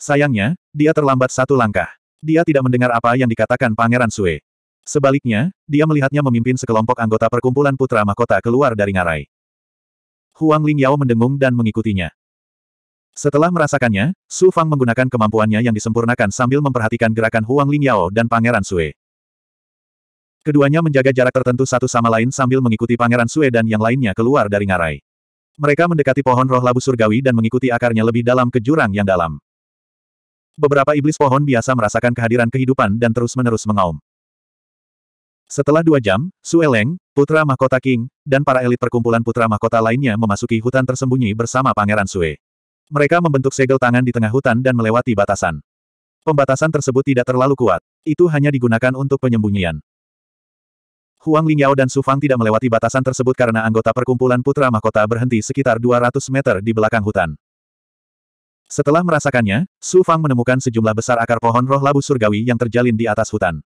Sayangnya, dia terlambat satu langkah. Dia tidak mendengar apa yang dikatakan Pangeran Sue. Sebaliknya, dia melihatnya memimpin sekelompok anggota perkumpulan putra mahkota keluar dari ngarai. Huang Lingyao mendengung dan mengikutinya. Setelah merasakannya, Su Fang menggunakan kemampuannya yang disempurnakan sambil memperhatikan gerakan Huang Lingyao dan Pangeran Sue. Keduanya menjaga jarak tertentu satu sama lain sambil mengikuti Pangeran Sue dan yang lainnya keluar dari ngarai. Mereka mendekati pohon roh labu surgawi dan mengikuti akarnya lebih dalam ke jurang yang dalam. Beberapa iblis pohon biasa merasakan kehadiran kehidupan dan terus-menerus mengaum. Setelah dua jam, Sue Leng, putra mahkota King, dan para elit perkumpulan putra mahkota lainnya memasuki hutan tersembunyi bersama Pangeran Sue. Mereka membentuk segel tangan di tengah hutan dan melewati batasan. Pembatasan tersebut tidak terlalu kuat. Itu hanya digunakan untuk penyembunyian. Huang Lingyao dan Su Fang tidak melewati batasan tersebut karena anggota perkumpulan putra mahkota berhenti sekitar 200 meter di belakang hutan. Setelah merasakannya, Su Fang menemukan sejumlah besar akar pohon roh labu surgawi yang terjalin di atas hutan.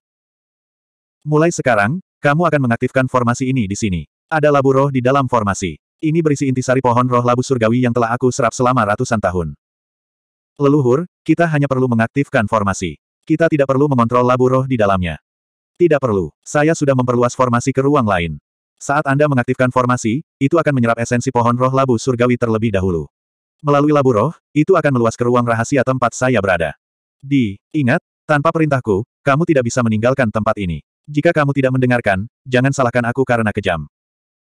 Mulai sekarang, kamu akan mengaktifkan formasi ini di sini. Ada labu roh di dalam formasi. Ini berisi intisari pohon roh labu surgawi yang telah aku serap selama ratusan tahun. Leluhur, kita hanya perlu mengaktifkan formasi. Kita tidak perlu mengontrol labu roh di dalamnya. Tidak perlu. Saya sudah memperluas formasi ke ruang lain. Saat Anda mengaktifkan formasi, itu akan menyerap esensi pohon roh labu surgawi terlebih dahulu. Melalui labu roh, itu akan meluas ke ruang rahasia tempat saya berada. Di, ingat, tanpa perintahku, kamu tidak bisa meninggalkan tempat ini. Jika kamu tidak mendengarkan, jangan salahkan aku karena kejam.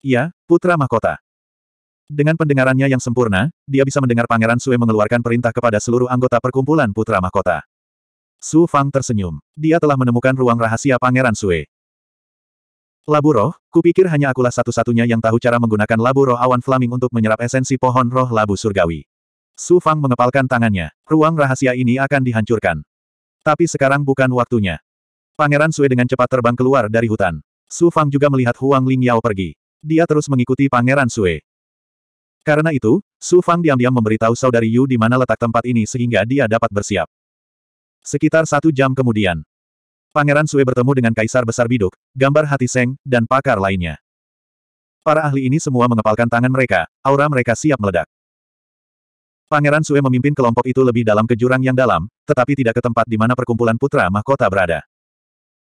Ya, putra mahkota. Dengan pendengarannya yang sempurna, dia bisa mendengar Pangeran Sue mengeluarkan perintah kepada seluruh anggota perkumpulan Putra Mahkota. Su Fang tersenyum. Dia telah menemukan ruang rahasia Pangeran Sue. Labu roh, kupikir hanya akulah satu-satunya yang tahu cara menggunakan labu roh awan flaming untuk menyerap esensi pohon roh labu surgawi. Su Fang mengepalkan tangannya. Ruang rahasia ini akan dihancurkan. Tapi sekarang bukan waktunya. Pangeran Sue dengan cepat terbang keluar dari hutan. Su Fang juga melihat Huang Ling Yao pergi. Dia terus mengikuti Pangeran Sue. Karena itu, Su Fang diam-diam memberitahu saudari Yu di mana letak tempat ini sehingga dia dapat bersiap. Sekitar satu jam kemudian, Pangeran Sue bertemu dengan Kaisar Besar Biduk, gambar hati Seng, dan pakar lainnya. Para ahli ini semua mengepalkan tangan mereka, aura mereka siap meledak. Pangeran Sue memimpin kelompok itu lebih dalam ke jurang yang dalam, tetapi tidak ke tempat di mana perkumpulan putra mahkota berada.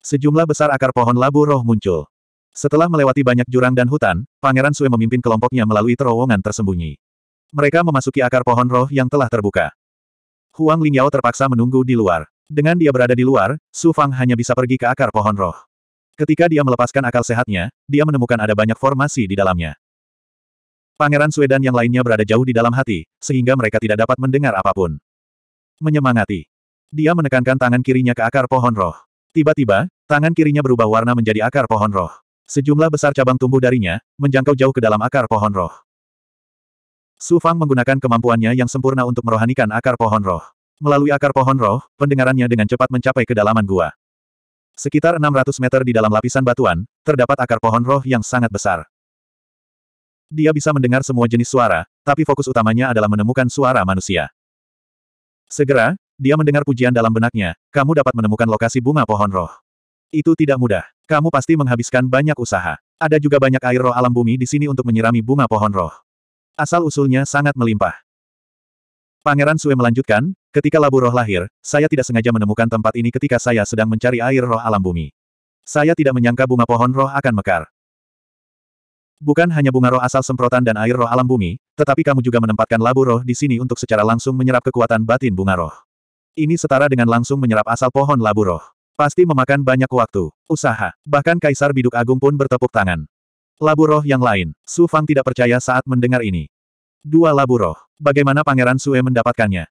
Sejumlah besar akar pohon labu roh muncul. Setelah melewati banyak jurang dan hutan, Pangeran Sue memimpin kelompoknya melalui terowongan tersembunyi. Mereka memasuki akar pohon roh yang telah terbuka. Huang Lingyao terpaksa menunggu di luar. Dengan dia berada di luar, Su Fang hanya bisa pergi ke akar pohon roh. Ketika dia melepaskan akal sehatnya, dia menemukan ada banyak formasi di dalamnya. Pangeran Sue dan yang lainnya berada jauh di dalam hati, sehingga mereka tidak dapat mendengar apapun. Menyemangati. Dia menekankan tangan kirinya ke akar pohon roh. Tiba-tiba, tangan kirinya berubah warna menjadi akar pohon roh. Sejumlah besar cabang tumbuh darinya, menjangkau jauh ke dalam akar pohon roh. Su Fang menggunakan kemampuannya yang sempurna untuk merohanikan akar pohon roh. Melalui akar pohon roh, pendengarannya dengan cepat mencapai kedalaman gua. Sekitar 600 meter di dalam lapisan batuan, terdapat akar pohon roh yang sangat besar. Dia bisa mendengar semua jenis suara, tapi fokus utamanya adalah menemukan suara manusia. Segera, dia mendengar pujian dalam benaknya, kamu dapat menemukan lokasi bunga pohon roh. Itu tidak mudah. Kamu pasti menghabiskan banyak usaha. Ada juga banyak air roh alam bumi di sini untuk menyirami bunga pohon roh. Asal-usulnya sangat melimpah. Pangeran Sue melanjutkan, ketika labu roh lahir, saya tidak sengaja menemukan tempat ini ketika saya sedang mencari air roh alam bumi. Saya tidak menyangka bunga pohon roh akan mekar. Bukan hanya bunga roh asal semprotan dan air roh alam bumi, tetapi kamu juga menempatkan labu roh di sini untuk secara langsung menyerap kekuatan batin bunga roh. Ini setara dengan langsung menyerap asal pohon labu roh. Pasti memakan banyak waktu, usaha. Bahkan Kaisar Biduk Agung pun bertepuk tangan. Labu roh yang lain, Su Fang tidak percaya saat mendengar ini. Dua labu roh. Bagaimana Pangeran Sue mendapatkannya?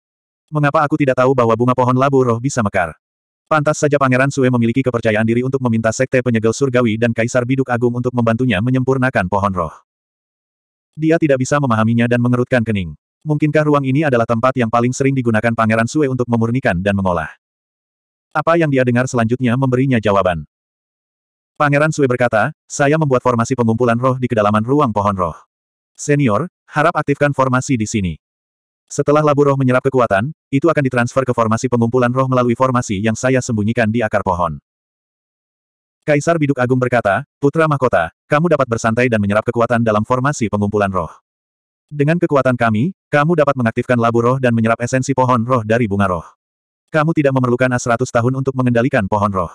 Mengapa aku tidak tahu bahwa bunga pohon labu roh bisa mekar? Pantas saja Pangeran Sue memiliki kepercayaan diri untuk meminta Sekte Penyegel Surgawi dan Kaisar Biduk Agung untuk membantunya menyempurnakan pohon roh. Dia tidak bisa memahaminya dan mengerutkan kening. Mungkinkah ruang ini adalah tempat yang paling sering digunakan Pangeran Sue untuk memurnikan dan mengolah? Apa yang dia dengar selanjutnya memberinya jawaban. Pangeran Sui berkata, saya membuat formasi pengumpulan roh di kedalaman ruang pohon roh. Senior, harap aktifkan formasi di sini. Setelah labu roh menyerap kekuatan, itu akan ditransfer ke formasi pengumpulan roh melalui formasi yang saya sembunyikan di akar pohon. Kaisar Biduk Agung berkata, Putra Mahkota, kamu dapat bersantai dan menyerap kekuatan dalam formasi pengumpulan roh. Dengan kekuatan kami, kamu dapat mengaktifkan labu roh dan menyerap esensi pohon roh dari bunga roh. Kamu tidak memerlukan A100 tahun untuk mengendalikan pohon roh.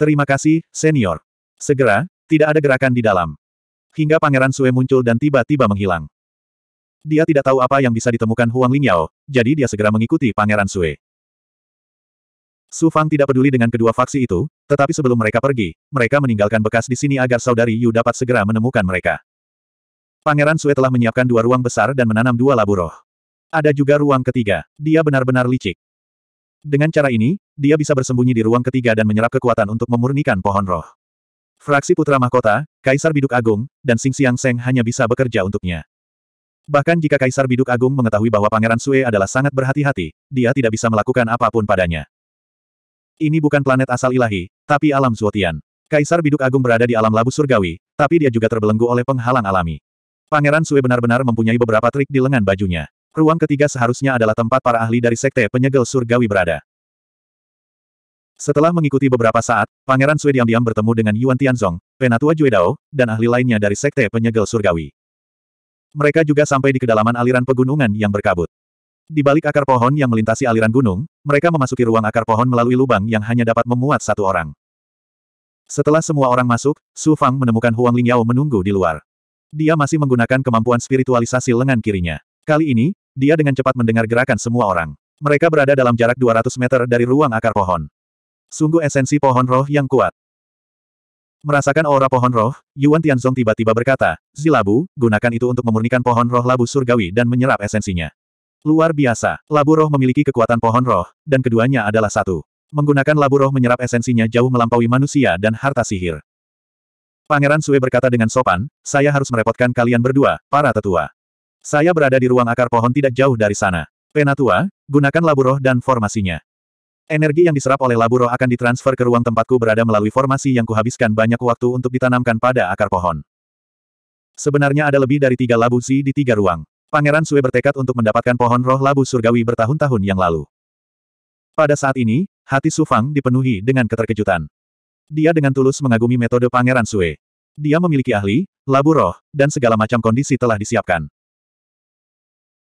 Terima kasih, senior. Segera, tidak ada gerakan di dalam. Hingga Pangeran Sue muncul dan tiba-tiba menghilang. Dia tidak tahu apa yang bisa ditemukan Huang Lingyao, jadi dia segera mengikuti Pangeran Sue. Su Fang tidak peduli dengan kedua faksi itu, tetapi sebelum mereka pergi, mereka meninggalkan bekas di sini agar saudari Yu dapat segera menemukan mereka. Pangeran Sue telah menyiapkan dua ruang besar dan menanam dua labu roh. Ada juga ruang ketiga. Dia benar-benar licik. Dengan cara ini, dia bisa bersembunyi di ruang ketiga dan menyerap kekuatan untuk memurnikan pohon roh. Fraksi Putra Mahkota, Kaisar Biduk Agung, dan Sing Siang Seng hanya bisa bekerja untuknya. Bahkan jika Kaisar Biduk Agung mengetahui bahwa Pangeran Sue adalah sangat berhati-hati, dia tidak bisa melakukan apapun padanya. Ini bukan planet asal ilahi, tapi alam Zuotian. Kaisar Biduk Agung berada di alam labu surgawi, tapi dia juga terbelenggu oleh penghalang alami. Pangeran Sue benar-benar mempunyai beberapa trik di lengan bajunya. Ruang ketiga seharusnya adalah tempat para ahli dari Sekte Penyegel Surgawi berada. Setelah mengikuti beberapa saat, Pangeran Sui diam-diam bertemu dengan Yuan Tianzong, Penatua Juedao, dan ahli lainnya dari Sekte Penyegel Surgawi. Mereka juga sampai di kedalaman aliran pegunungan yang berkabut. Di balik akar pohon yang melintasi aliran gunung, mereka memasuki ruang akar pohon melalui lubang yang hanya dapat memuat satu orang. Setelah semua orang masuk, Su Fang menemukan Huang Lingyao menunggu di luar. Dia masih menggunakan kemampuan spiritualisasi lengan kirinya. Kali ini, dia dengan cepat mendengar gerakan semua orang. Mereka berada dalam jarak 200 meter dari ruang akar pohon. Sungguh esensi pohon roh yang kuat. Merasakan aura pohon roh, Yuan Tianzong tiba-tiba berkata, Zilabu, gunakan itu untuk memurnikan pohon roh labu surgawi dan menyerap esensinya. Luar biasa, labu roh memiliki kekuatan pohon roh, dan keduanya adalah satu. Menggunakan labu roh menyerap esensinya jauh melampaui manusia dan harta sihir. Pangeran Sue berkata dengan sopan, saya harus merepotkan kalian berdua, para tetua. Saya berada di ruang akar pohon tidak jauh dari sana. Penatua, gunakan labu roh dan formasinya. Energi yang diserap oleh labu roh akan ditransfer ke ruang tempatku berada melalui formasi yang kuhabiskan banyak waktu untuk ditanamkan pada akar pohon. Sebenarnya ada lebih dari tiga labu zi di tiga ruang. Pangeran Sue bertekad untuk mendapatkan pohon roh labu surgawi bertahun-tahun yang lalu. Pada saat ini, hati Sufang dipenuhi dengan keterkejutan. Dia dengan tulus mengagumi metode Pangeran Sue. Dia memiliki ahli, labu roh, dan segala macam kondisi telah disiapkan.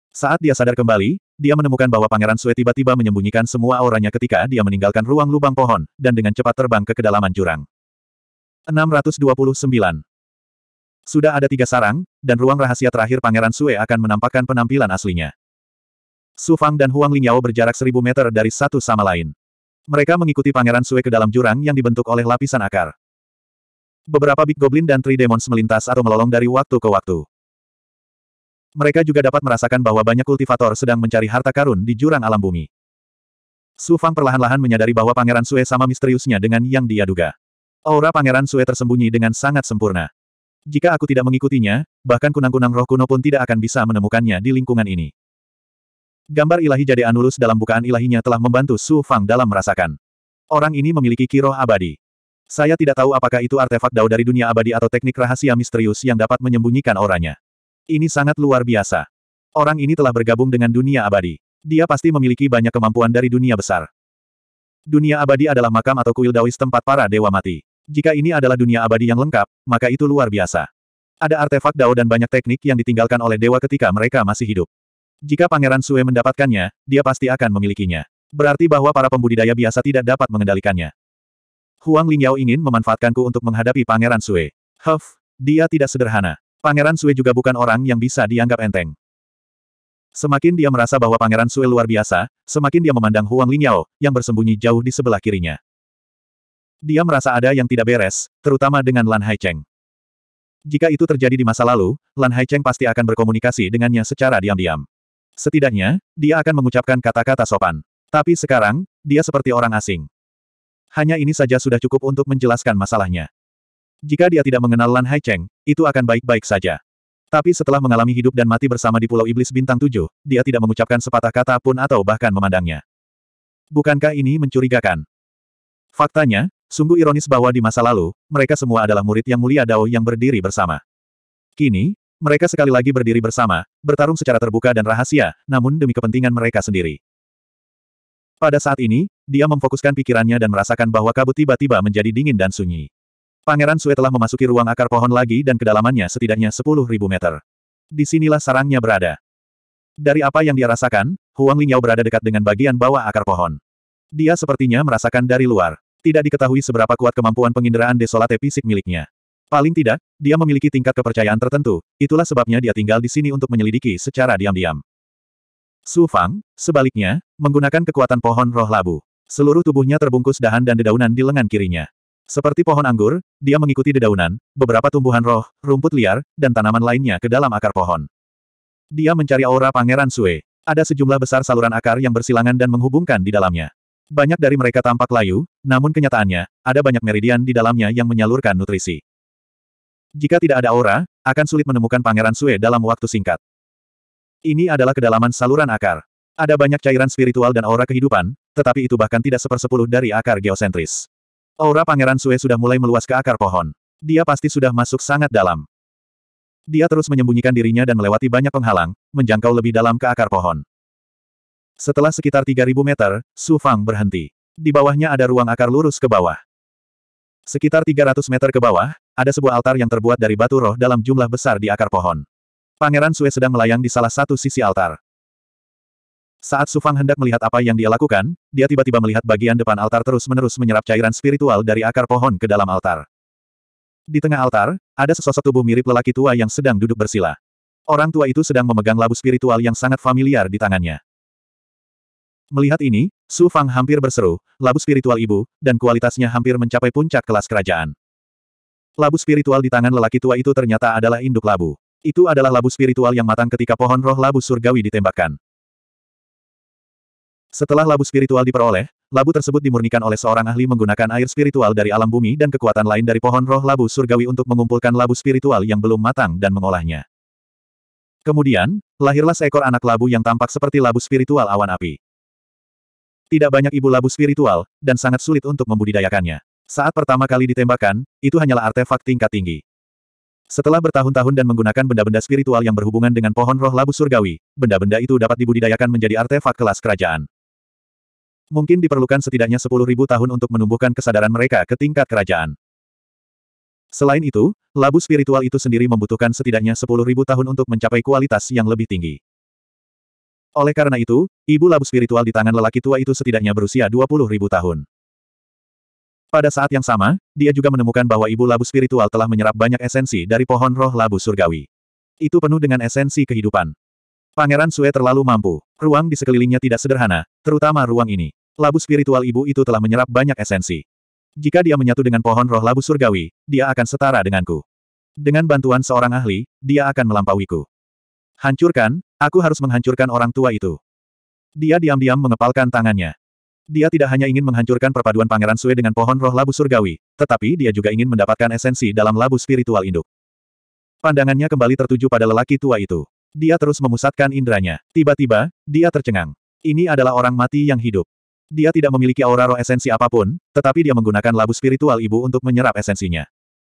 Saat dia sadar kembali, dia menemukan bahwa Pangeran Sue tiba-tiba menyembunyikan semua auranya ketika dia meninggalkan ruang lubang pohon, dan dengan cepat terbang ke kedalaman jurang. 629. Sudah ada tiga sarang, dan ruang rahasia terakhir Pangeran Sue akan menampakkan penampilan aslinya. Su Fang dan Huang Lingyao berjarak seribu meter dari satu sama lain. Mereka mengikuti Pangeran Sue ke dalam jurang yang dibentuk oleh lapisan akar. Beberapa Big Goblin dan Three Demons melintas atau melolong dari waktu ke waktu. Mereka juga dapat merasakan bahwa banyak kultivator sedang mencari harta karun di jurang alam bumi. Su Fang perlahan-lahan menyadari bahwa Pangeran Sue sama misteriusnya dengan yang dia duga. Aura Pangeran Sue tersembunyi dengan sangat sempurna. Jika aku tidak mengikutinya, bahkan kunang-kunang roh kuno pun tidak akan bisa menemukannya di lingkungan ini. Gambar ilahi Jade Anulus dalam bukaan ilahinya telah membantu Su Fang dalam merasakan. Orang ini memiliki kiroh abadi. Saya tidak tahu apakah itu artefak dao dari dunia abadi atau teknik rahasia misterius yang dapat menyembunyikan auranya. Ini sangat luar biasa. Orang ini telah bergabung dengan dunia abadi. Dia pasti memiliki banyak kemampuan dari dunia besar. Dunia abadi adalah makam atau kuil Dawis tempat para dewa mati. Jika ini adalah dunia abadi yang lengkap, maka itu luar biasa. Ada artefak Dao dan banyak teknik yang ditinggalkan oleh dewa ketika mereka masih hidup. Jika Pangeran Sue mendapatkannya, dia pasti akan memilikinya. Berarti bahwa para pembudidaya biasa tidak dapat mengendalikannya. Huang Lingyao ingin memanfaatkanku untuk menghadapi Pangeran Sue. Huff, dia tidak sederhana. Pangeran Sui juga bukan orang yang bisa dianggap enteng. Semakin dia merasa bahwa Pangeran Sui luar biasa, semakin dia memandang Huang Lingyao, yang bersembunyi jauh di sebelah kirinya. Dia merasa ada yang tidak beres, terutama dengan Lan Haicheng. Jika itu terjadi di masa lalu, Lan Haicheng pasti akan berkomunikasi dengannya secara diam-diam. Setidaknya, dia akan mengucapkan kata-kata sopan. Tapi sekarang, dia seperti orang asing. Hanya ini saja sudah cukup untuk menjelaskan masalahnya. Jika dia tidak mengenal Lan Haicheng, itu akan baik-baik saja. Tapi setelah mengalami hidup dan mati bersama di Pulau Iblis Bintang Tujuh, dia tidak mengucapkan sepatah kata pun atau bahkan memandangnya. Bukankah ini mencurigakan? Faktanya, sungguh ironis bahwa di masa lalu, mereka semua adalah murid yang mulia Dao yang berdiri bersama. Kini, mereka sekali lagi berdiri bersama, bertarung secara terbuka dan rahasia, namun demi kepentingan mereka sendiri. Pada saat ini, dia memfokuskan pikirannya dan merasakan bahwa kabut tiba-tiba menjadi dingin dan sunyi. Pangeran Sue telah memasuki ruang akar pohon lagi dan kedalamannya setidaknya 10.000 meter. Disinilah sarangnya berada. Dari apa yang dia rasakan, Huang Lingyao berada dekat dengan bagian bawah akar pohon. Dia sepertinya merasakan dari luar. Tidak diketahui seberapa kuat kemampuan penginderaan desolate fisik miliknya. Paling tidak, dia memiliki tingkat kepercayaan tertentu, itulah sebabnya dia tinggal di sini untuk menyelidiki secara diam-diam. Su Fang, sebaliknya, menggunakan kekuatan pohon roh labu. Seluruh tubuhnya terbungkus dahan dan dedaunan di lengan kirinya. Seperti pohon anggur, dia mengikuti dedaunan, beberapa tumbuhan roh, rumput liar, dan tanaman lainnya ke dalam akar pohon. Dia mencari aura Pangeran Sue. Ada sejumlah besar saluran akar yang bersilangan dan menghubungkan di dalamnya. Banyak dari mereka tampak layu, namun kenyataannya, ada banyak meridian di dalamnya yang menyalurkan nutrisi. Jika tidak ada aura, akan sulit menemukan Pangeran Sue dalam waktu singkat. Ini adalah kedalaman saluran akar. Ada banyak cairan spiritual dan aura kehidupan, tetapi itu bahkan tidak sepersepuluh dari akar geosentris. Aura Pangeran Sue sudah mulai meluas ke akar pohon. Dia pasti sudah masuk sangat dalam. Dia terus menyembunyikan dirinya dan melewati banyak penghalang, menjangkau lebih dalam ke akar pohon. Setelah sekitar 3.000 meter, Su Fang berhenti. Di bawahnya ada ruang akar lurus ke bawah. Sekitar 300 meter ke bawah, ada sebuah altar yang terbuat dari batu roh dalam jumlah besar di akar pohon. Pangeran Sue sedang melayang di salah satu sisi altar. Saat Sufang hendak melihat apa yang dia lakukan, dia tiba-tiba melihat bagian depan altar terus-menerus menyerap cairan spiritual dari akar pohon ke dalam altar. Di tengah altar, ada sesosok tubuh mirip lelaki tua yang sedang duduk bersila. Orang tua itu sedang memegang labu spiritual yang sangat familiar di tangannya. Melihat ini, Su Fang hampir berseru, labu spiritual ibu, dan kualitasnya hampir mencapai puncak kelas kerajaan. Labu spiritual di tangan lelaki tua itu ternyata adalah induk labu. Itu adalah labu spiritual yang matang ketika pohon roh labu surgawi ditembakkan. Setelah labu spiritual diperoleh, labu tersebut dimurnikan oleh seorang ahli menggunakan air spiritual dari alam bumi dan kekuatan lain dari pohon roh labu surgawi untuk mengumpulkan labu spiritual yang belum matang dan mengolahnya. Kemudian, lahirlah seekor anak labu yang tampak seperti labu spiritual awan api. Tidak banyak ibu labu spiritual, dan sangat sulit untuk membudidayakannya. Saat pertama kali ditembakkan, itu hanyalah artefak tingkat tinggi. Setelah bertahun-tahun dan menggunakan benda-benda spiritual yang berhubungan dengan pohon roh labu surgawi, benda-benda itu dapat dibudidayakan menjadi artefak kelas kerajaan. Mungkin diperlukan setidaknya 10.000 tahun untuk menumbuhkan kesadaran mereka ke tingkat kerajaan. Selain itu, labu spiritual itu sendiri membutuhkan setidaknya 10.000 tahun untuk mencapai kualitas yang lebih tinggi. Oleh karena itu, ibu labu spiritual di tangan lelaki tua itu setidaknya berusia 20.000 tahun. Pada saat yang sama, dia juga menemukan bahwa ibu labu spiritual telah menyerap banyak esensi dari pohon roh labu surgawi. Itu penuh dengan esensi kehidupan. Pangeran Sue terlalu mampu. Ruang di sekelilingnya tidak sederhana, terutama ruang ini labu spiritual ibu itu telah menyerap banyak esensi. Jika dia menyatu dengan pohon roh labu surgawi, dia akan setara denganku. Dengan bantuan seorang ahli, dia akan melampauiku. Hancurkan, aku harus menghancurkan orang tua itu. Dia diam-diam mengepalkan tangannya. Dia tidak hanya ingin menghancurkan perpaduan Pangeran Sue dengan pohon roh labu surgawi, tetapi dia juga ingin mendapatkan esensi dalam labu spiritual induk. Pandangannya kembali tertuju pada lelaki tua itu. Dia terus memusatkan indranya. Tiba-tiba, dia tercengang. Ini adalah orang mati yang hidup. Dia tidak memiliki aura roh esensi apapun, tetapi dia menggunakan labu spiritual ibu untuk menyerap esensinya.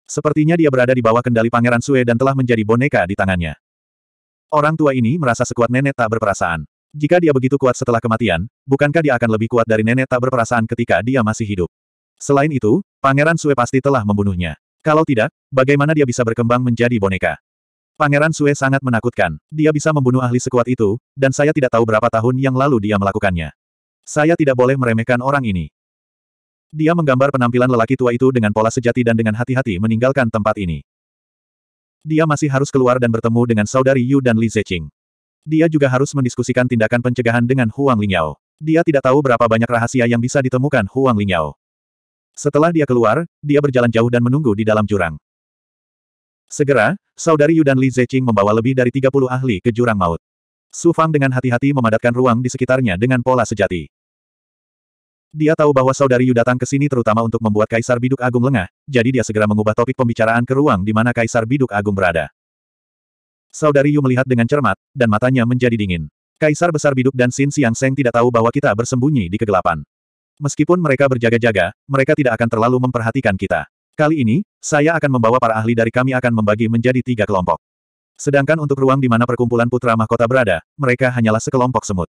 Sepertinya dia berada di bawah kendali Pangeran Sue dan telah menjadi boneka di tangannya. Orang tua ini merasa sekuat nenek tak berperasaan. Jika dia begitu kuat setelah kematian, bukankah dia akan lebih kuat dari nenek tak berperasaan ketika dia masih hidup? Selain itu, Pangeran Sue pasti telah membunuhnya. Kalau tidak, bagaimana dia bisa berkembang menjadi boneka? Pangeran Sue sangat menakutkan. Dia bisa membunuh ahli sekuat itu, dan saya tidak tahu berapa tahun yang lalu dia melakukannya. Saya tidak boleh meremehkan orang ini. Dia menggambar penampilan lelaki tua itu dengan pola sejati dan dengan hati-hati meninggalkan tempat ini. Dia masih harus keluar dan bertemu dengan saudari Yu dan Li Zeqing. Dia juga harus mendiskusikan tindakan pencegahan dengan Huang Lingyao. Dia tidak tahu berapa banyak rahasia yang bisa ditemukan Huang Lingyao. Setelah dia keluar, dia berjalan jauh dan menunggu di dalam jurang. Segera, saudari Yu dan Li Zeqing membawa lebih dari 30 ahli ke jurang maut. Su Fang dengan hati-hati memadatkan ruang di sekitarnya dengan pola sejati. Dia tahu bahwa saudari Yu datang ke sini terutama untuk membuat Kaisar Biduk Agung lengah, jadi dia segera mengubah topik pembicaraan ke ruang di mana Kaisar Biduk Agung berada. Saudari Yu melihat dengan cermat, dan matanya menjadi dingin. Kaisar Besar Biduk dan Sin Siang Seng tidak tahu bahwa kita bersembunyi di kegelapan. Meskipun mereka berjaga-jaga, mereka tidak akan terlalu memperhatikan kita. Kali ini, saya akan membawa para ahli dari kami akan membagi menjadi tiga kelompok. Sedangkan untuk ruang di mana perkumpulan putra mahkota berada, mereka hanyalah sekelompok semut.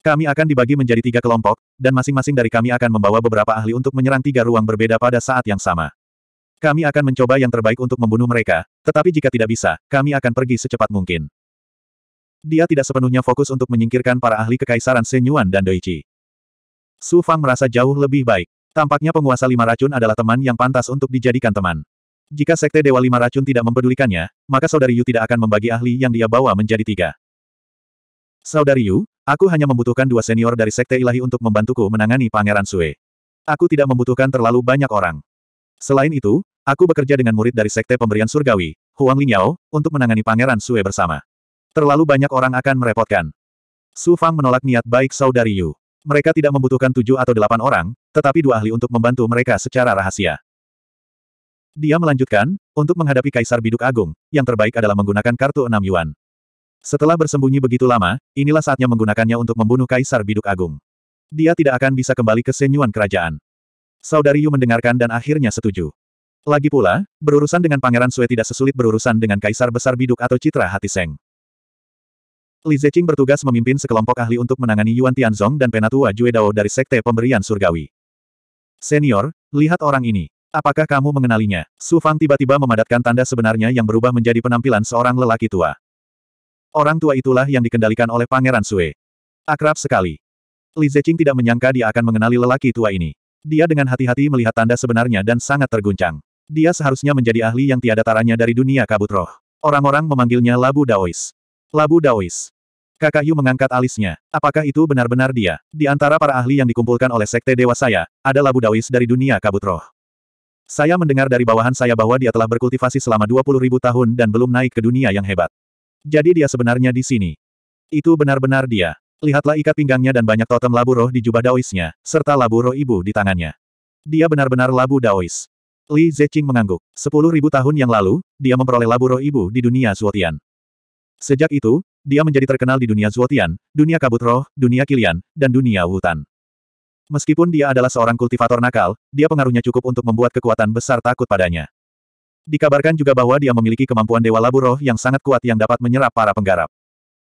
Kami akan dibagi menjadi tiga kelompok, dan masing-masing dari kami akan membawa beberapa ahli untuk menyerang tiga ruang berbeda pada saat yang sama. Kami akan mencoba yang terbaik untuk membunuh mereka, tetapi jika tidak bisa, kami akan pergi secepat mungkin. Dia tidak sepenuhnya fokus untuk menyingkirkan para ahli kekaisaran Senyuan dan Doichi. Su Fang merasa jauh lebih baik. Tampaknya penguasa lima racun adalah teman yang pantas untuk dijadikan teman. Jika Sekte Dewa Lima Racun tidak mempedulikannya, maka Saudari Yu tidak akan membagi ahli yang dia bawa menjadi tiga. Saudari Yu, Aku hanya membutuhkan dua senior dari Sekte Ilahi untuk membantuku menangani Pangeran Sue. Aku tidak membutuhkan terlalu banyak orang. Selain itu, aku bekerja dengan murid dari Sekte Pemberian Surgawi, Huang Lingyao, untuk menangani Pangeran Sue bersama. Terlalu banyak orang akan merepotkan. Su Fang menolak niat baik saudari Yu. Mereka tidak membutuhkan tujuh atau delapan orang, tetapi dua ahli untuk membantu mereka secara rahasia. Dia melanjutkan, untuk menghadapi Kaisar Biduk Agung, yang terbaik adalah menggunakan kartu enam yuan. Setelah bersembunyi begitu lama, inilah saatnya menggunakannya untuk membunuh Kaisar Biduk Agung. Dia tidak akan bisa kembali ke senyuan kerajaan. Saudari Yu mendengarkan dan akhirnya setuju. Lagi pula, berurusan dengan Pangeran Sue tidak sesulit berurusan dengan Kaisar Besar Biduk atau Citra Hati Seng. Li Zeqing bertugas memimpin sekelompok ahli untuk menangani Yuan Tianzong dan Penatua Jue Dao dari Sekte Pemberian Surgawi. Senior, lihat orang ini. Apakah kamu mengenalinya? Su Fang tiba-tiba memadatkan tanda sebenarnya yang berubah menjadi penampilan seorang lelaki tua. Orang tua itulah yang dikendalikan oleh Pangeran Sue. Akrab sekali. Li Zeqing tidak menyangka dia akan mengenali lelaki tua ini. Dia dengan hati-hati melihat tanda sebenarnya dan sangat terguncang. Dia seharusnya menjadi ahli yang tiada taranya dari dunia kabut roh. Orang-orang memanggilnya Labu Daois. Labu Daois. Kakak Yu mengangkat alisnya. Apakah itu benar-benar dia? Di antara para ahli yang dikumpulkan oleh Sekte Dewa saya, ada Labu Daois dari dunia kabut roh. Saya mendengar dari bawahan saya bahwa dia telah berkultivasi selama 20 ribu tahun dan belum naik ke dunia yang hebat. Jadi dia sebenarnya di sini. Itu benar-benar dia. Lihatlah ikat pinggangnya dan banyak totem labu roh di jubah daoisnya, serta labu roh ibu di tangannya. Dia benar-benar labu daois. Li Zeqing mengangguk. Sepuluh ribu tahun yang lalu, dia memperoleh labu roh ibu di dunia Zuotian. Sejak itu, dia menjadi terkenal di dunia Zuotian, dunia kabut roh, dunia kilian, dan dunia hutan. Meskipun dia adalah seorang kultivator nakal, dia pengaruhnya cukup untuk membuat kekuatan besar takut padanya. Dikabarkan juga bahwa dia memiliki kemampuan Dewa Labu Roh yang sangat kuat yang dapat menyerap para penggarap.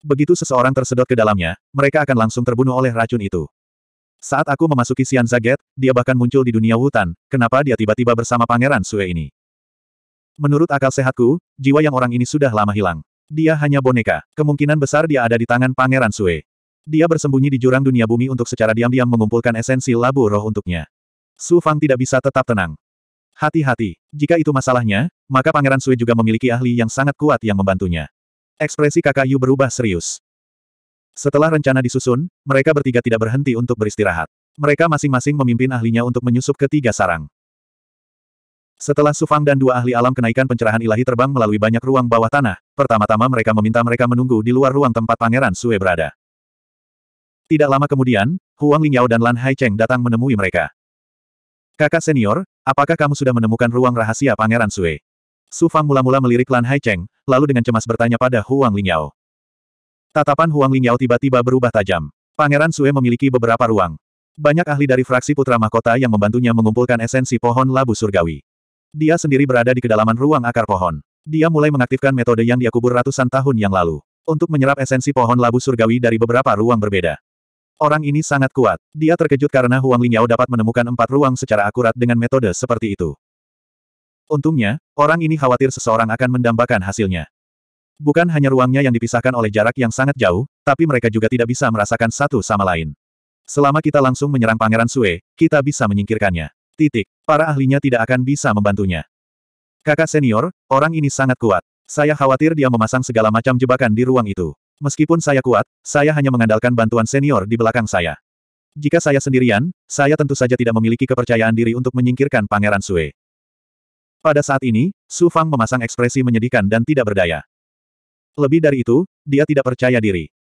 Begitu seseorang tersedot ke dalamnya, mereka akan langsung terbunuh oleh racun itu. Saat aku memasuki Sian Zaget, dia bahkan muncul di dunia hutan, kenapa dia tiba-tiba bersama Pangeran Sue ini? Menurut akal sehatku, jiwa yang orang ini sudah lama hilang. Dia hanya boneka, kemungkinan besar dia ada di tangan Pangeran Sue. Dia bersembunyi di jurang dunia bumi untuk secara diam-diam mengumpulkan esensi labu roh untuknya. Su Fang tidak bisa tetap tenang. Hati-hati, jika itu masalahnya, maka Pangeran Sui juga memiliki ahli yang sangat kuat yang membantunya. Ekspresi kakak Yu berubah serius. Setelah rencana disusun, mereka bertiga tidak berhenti untuk beristirahat. Mereka masing-masing memimpin ahlinya untuk menyusup ke tiga sarang. Setelah Sufang dan dua ahli alam kenaikan pencerahan ilahi terbang melalui banyak ruang bawah tanah, pertama-tama mereka meminta mereka menunggu di luar ruang tempat Pangeran Sui berada. Tidak lama kemudian, Huang Lingyao dan Lan Haicheng datang menemui mereka. Kakak senior, apakah kamu sudah menemukan ruang rahasia Pangeran Sui? Su Fang mula-mula melirik Lan Cheng, lalu dengan cemas bertanya pada Huang Lingyao. Tatapan Huang Lingyao tiba-tiba berubah tajam. Pangeran Sui memiliki beberapa ruang. Banyak ahli dari fraksi Putra Mahkota yang membantunya mengumpulkan esensi pohon labu surgawi. Dia sendiri berada di kedalaman ruang akar pohon. Dia mulai mengaktifkan metode yang dia kubur ratusan tahun yang lalu untuk menyerap esensi pohon labu surgawi dari beberapa ruang berbeda. Orang ini sangat kuat. Dia terkejut karena Huang Lingyao dapat menemukan empat ruang secara akurat dengan metode seperti itu. Untungnya, orang ini khawatir seseorang akan mendambakan hasilnya. Bukan hanya ruangnya yang dipisahkan oleh jarak yang sangat jauh, tapi mereka juga tidak bisa merasakan satu sama lain. Selama kita langsung menyerang Pangeran Sue, kita bisa menyingkirkannya. Titik. Para ahlinya tidak akan bisa membantunya. Kakak senior, orang ini sangat kuat. Saya khawatir dia memasang segala macam jebakan di ruang itu. Meskipun saya kuat, saya hanya mengandalkan bantuan senior di belakang saya. Jika saya sendirian, saya tentu saja tidak memiliki kepercayaan diri untuk menyingkirkan Pangeran Sue. Pada saat ini, Su Fang memasang ekspresi menyedihkan dan tidak berdaya. Lebih dari itu, dia tidak percaya diri.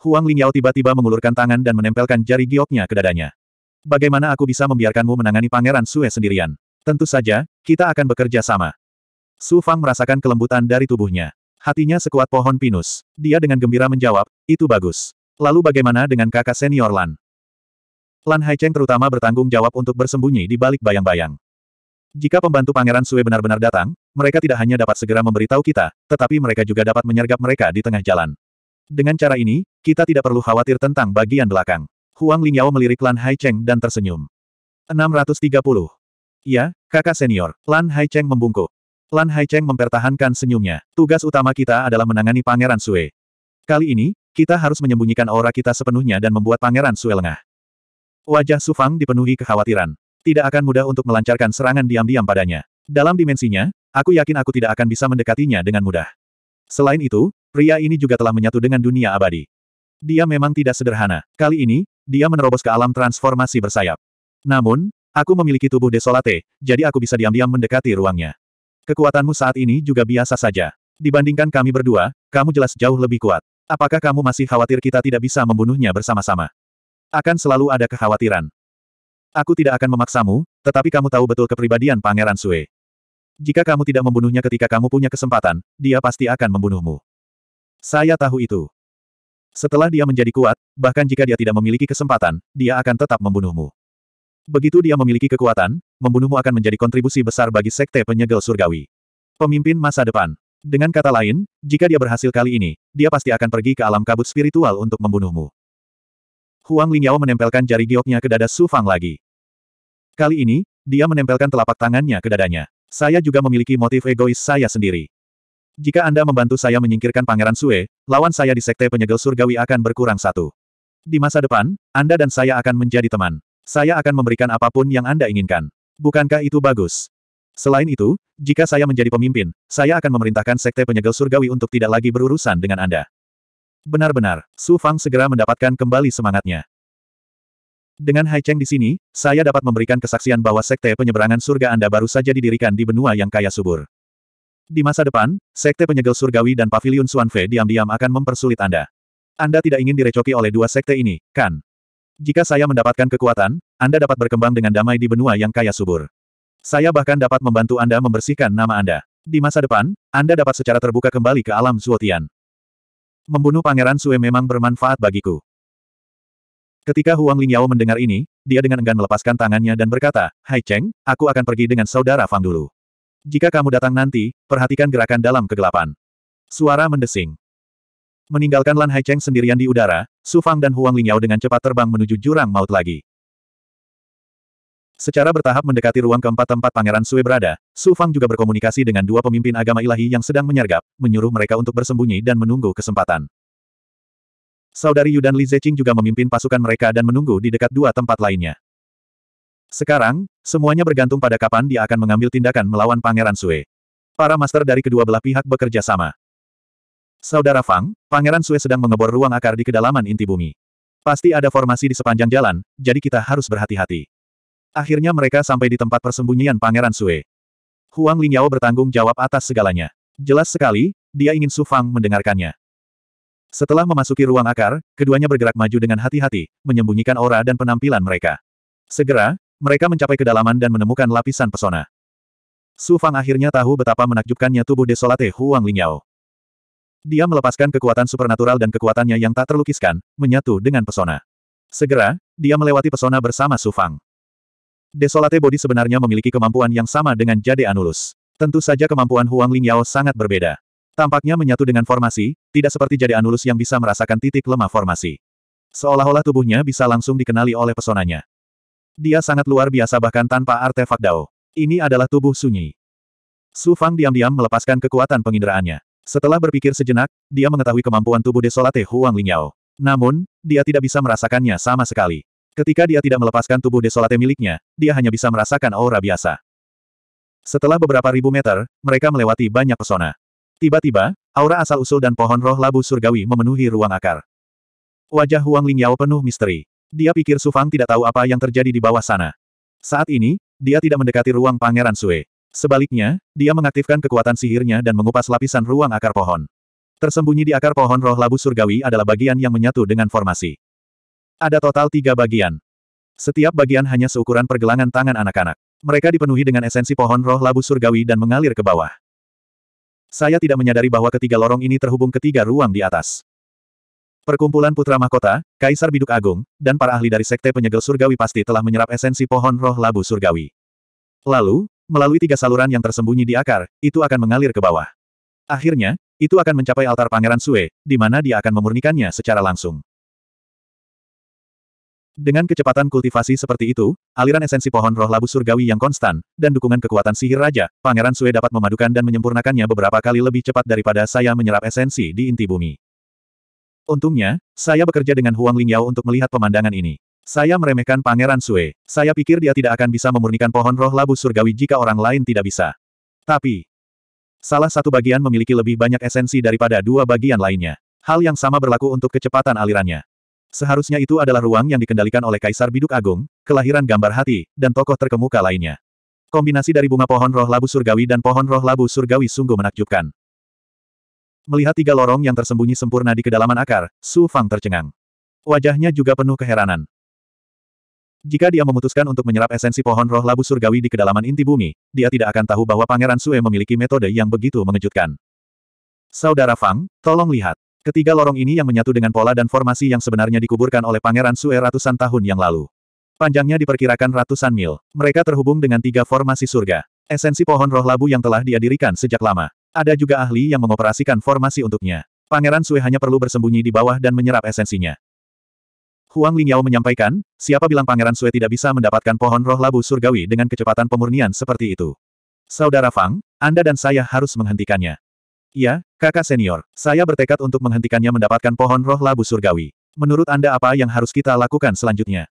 Huang Lingyao tiba-tiba mengulurkan tangan dan menempelkan jari gioknya ke dadanya. Bagaimana aku bisa membiarkanmu menangani Pangeran Sue sendirian? Tentu saja, kita akan bekerja sama. Su Fang merasakan kelembutan dari tubuhnya. Hatinya sekuat pohon pinus. Dia dengan gembira menjawab, itu bagus. Lalu bagaimana dengan kakak senior Lan? Lan Haicheng terutama bertanggung jawab untuk bersembunyi di balik bayang-bayang. Jika pembantu Pangeran Sue benar-benar datang, mereka tidak hanya dapat segera memberitahu kita, tetapi mereka juga dapat menyergap mereka di tengah jalan. Dengan cara ini, kita tidak perlu khawatir tentang bagian belakang. Huang Lingyao melirik Lan Haicheng dan tersenyum. 630. Ya, kakak senior, Lan Haicheng membungkuk. Lan Haicheng mempertahankan senyumnya. Tugas utama kita adalah menangani Pangeran Sue. Kali ini, kita harus menyembunyikan aura kita sepenuhnya dan membuat Pangeran Sue lengah. Wajah Su Fang dipenuhi kekhawatiran. Tidak akan mudah untuk melancarkan serangan diam-diam padanya. Dalam dimensinya, aku yakin aku tidak akan bisa mendekatinya dengan mudah. Selain itu, pria ini juga telah menyatu dengan dunia abadi. Dia memang tidak sederhana. Kali ini, dia menerobos ke alam transformasi bersayap. Namun, aku memiliki tubuh desolate, jadi aku bisa diam-diam mendekati ruangnya. Kekuatanmu saat ini juga biasa saja. Dibandingkan kami berdua, kamu jelas jauh lebih kuat. Apakah kamu masih khawatir kita tidak bisa membunuhnya bersama-sama? Akan selalu ada kekhawatiran. Aku tidak akan memaksamu, tetapi kamu tahu betul kepribadian Pangeran Sue. Jika kamu tidak membunuhnya ketika kamu punya kesempatan, dia pasti akan membunuhmu. Saya tahu itu. Setelah dia menjadi kuat, bahkan jika dia tidak memiliki kesempatan, dia akan tetap membunuhmu. Begitu dia memiliki kekuatan, membunuhmu akan menjadi kontribusi besar bagi Sekte Penyegel Surgawi. Pemimpin masa depan. Dengan kata lain, jika dia berhasil kali ini, dia pasti akan pergi ke alam kabut spiritual untuk membunuhmu. Huang Lingyao menempelkan jari gioknya ke dada Su Fang lagi. Kali ini, dia menempelkan telapak tangannya ke dadanya. Saya juga memiliki motif egois saya sendiri. Jika Anda membantu saya menyingkirkan Pangeran Sue, lawan saya di Sekte Penyegel Surgawi akan berkurang satu. Di masa depan, Anda dan saya akan menjadi teman. Saya akan memberikan apapun yang Anda inginkan bukankah itu bagus? Selain itu, jika saya menjadi pemimpin, saya akan memerintahkan Sekte Penyegel Surgawi untuk tidak lagi berurusan dengan Anda. Benar-benar, Su Fang segera mendapatkan kembali semangatnya. Dengan Hai Cheng di sini, saya dapat memberikan kesaksian bahwa Sekte Penyeberangan Surga Anda baru saja didirikan di benua yang kaya subur. Di masa depan, Sekte Penyegel Surgawi dan Paviliun Suanfe diam-diam akan mempersulit Anda. Anda tidak ingin direcoki oleh dua sekte ini, kan? Jika saya mendapatkan kekuatan, Anda dapat berkembang dengan damai di benua yang kaya subur. Saya bahkan dapat membantu Anda membersihkan nama Anda. Di masa depan, Anda dapat secara terbuka kembali ke alam Zuotian. Membunuh Pangeran Sue memang bermanfaat bagiku. Ketika Huang Lingyao mendengar ini, dia dengan enggan melepaskan tangannya dan berkata, Hai Cheng, aku akan pergi dengan saudara Fang dulu. Jika kamu datang nanti, perhatikan gerakan dalam kegelapan. Suara mendesing. Meninggalkan Lan Hai Cheng sendirian di udara, Su Fang dan Huang Lingyao dengan cepat terbang menuju jurang maut lagi. Secara bertahap mendekati ruang keempat tempat Pangeran Sue berada, Su Fang juga berkomunikasi dengan dua pemimpin agama ilahi yang sedang menyergap, menyuruh mereka untuk bersembunyi dan menunggu kesempatan. Saudari Yu dan Li Zeqing juga memimpin pasukan mereka dan menunggu di dekat dua tempat lainnya. Sekarang, semuanya bergantung pada kapan dia akan mengambil tindakan melawan Pangeran Sue. Para master dari kedua belah pihak bekerja sama. Saudara Fang, Pangeran Sue sedang mengebor ruang akar di kedalaman inti bumi. Pasti ada formasi di sepanjang jalan, jadi kita harus berhati-hati. Akhirnya mereka sampai di tempat persembunyian Pangeran Sue. Huang Lingyao bertanggung jawab atas segalanya. Jelas sekali, dia ingin Su Fang mendengarkannya. Setelah memasuki ruang akar, keduanya bergerak maju dengan hati-hati, menyembunyikan aura dan penampilan mereka. Segera, mereka mencapai kedalaman dan menemukan lapisan pesona. Su Fang akhirnya tahu betapa menakjubkannya tubuh desolate Huang Lingyao. Dia melepaskan kekuatan supernatural dan kekuatannya yang tak terlukiskan, menyatu dengan pesona. Segera, dia melewati pesona bersama Sufang. Desolate Body sebenarnya memiliki kemampuan yang sama dengan Jade Anulus. Tentu saja kemampuan Huang Lingyao sangat berbeda. Tampaknya menyatu dengan formasi, tidak seperti Jade Anulus yang bisa merasakan titik lemah formasi. Seolah-olah tubuhnya bisa langsung dikenali oleh pesonanya. Dia sangat luar biasa bahkan tanpa artefak Dao. Ini adalah tubuh sunyi. Su Fang diam-diam melepaskan kekuatan penginderaannya. Setelah berpikir sejenak, dia mengetahui kemampuan tubuh desolate Huang Lingyao. Namun, dia tidak bisa merasakannya sama sekali. Ketika dia tidak melepaskan tubuh desolate miliknya, dia hanya bisa merasakan aura biasa. Setelah beberapa ribu meter, mereka melewati banyak pesona. Tiba-tiba, aura asal-usul dan pohon roh labu surgawi memenuhi ruang akar. Wajah Huang Lingyao penuh misteri. Dia pikir Su Fang tidak tahu apa yang terjadi di bawah sana. Saat ini, dia tidak mendekati ruang Pangeran Sue. Sebaliknya, dia mengaktifkan kekuatan sihirnya dan mengupas lapisan ruang akar pohon. Tersembunyi di akar pohon roh labu surgawi adalah bagian yang menyatu dengan formasi. Ada total tiga bagian. Setiap bagian hanya seukuran pergelangan tangan anak-anak. Mereka dipenuhi dengan esensi pohon roh labu surgawi dan mengalir ke bawah. Saya tidak menyadari bahwa ketiga lorong ini terhubung ketiga ruang di atas. Perkumpulan Putra Mahkota, Kaisar Biduk Agung, dan para ahli dari Sekte Penyegel Surgawi pasti telah menyerap esensi pohon roh labu surgawi. Lalu, melalui tiga saluran yang tersembunyi di akar, itu akan mengalir ke bawah. Akhirnya, itu akan mencapai altar Pangeran Sue, di mana dia akan memurnikannya secara langsung. Dengan kecepatan kultivasi seperti itu, aliran esensi pohon roh labu surgawi yang konstan, dan dukungan kekuatan sihir raja, Pangeran Sue dapat memadukan dan menyempurnakannya beberapa kali lebih cepat daripada saya menyerap esensi di inti bumi. Untungnya, saya bekerja dengan Huang Lingyao untuk melihat pemandangan ini. Saya meremehkan Pangeran Sue. Saya pikir dia tidak akan bisa memurnikan pohon roh labu surgawi jika orang lain tidak bisa. Tapi, salah satu bagian memiliki lebih banyak esensi daripada dua bagian lainnya. Hal yang sama berlaku untuk kecepatan alirannya. Seharusnya itu adalah ruang yang dikendalikan oleh Kaisar Biduk Agung, kelahiran gambar hati, dan tokoh terkemuka lainnya. Kombinasi dari bunga pohon roh labu surgawi dan pohon roh labu surgawi sungguh menakjubkan. Melihat tiga lorong yang tersembunyi sempurna di kedalaman akar, Su Fang tercengang. Wajahnya juga penuh keheranan. Jika dia memutuskan untuk menyerap esensi pohon roh labu surgawi di kedalaman inti bumi, dia tidak akan tahu bahwa Pangeran Sue memiliki metode yang begitu mengejutkan. Saudara Fang, tolong lihat. Ketiga lorong ini yang menyatu dengan pola dan formasi yang sebenarnya dikuburkan oleh Pangeran Sue ratusan tahun yang lalu. Panjangnya diperkirakan ratusan mil. Mereka terhubung dengan tiga formasi surga. Esensi pohon roh labu yang telah dia sejak lama. Ada juga ahli yang mengoperasikan formasi untuknya. Pangeran Sue hanya perlu bersembunyi di bawah dan menyerap esensinya. Huang Lingyao menyampaikan, siapa bilang Pangeran Sue tidak bisa mendapatkan pohon roh labu surgawi dengan kecepatan pemurnian seperti itu? Saudara Fang, Anda dan saya harus menghentikannya. Iya, kakak senior, saya bertekad untuk menghentikannya mendapatkan pohon roh labu surgawi. Menurut Anda apa yang harus kita lakukan selanjutnya?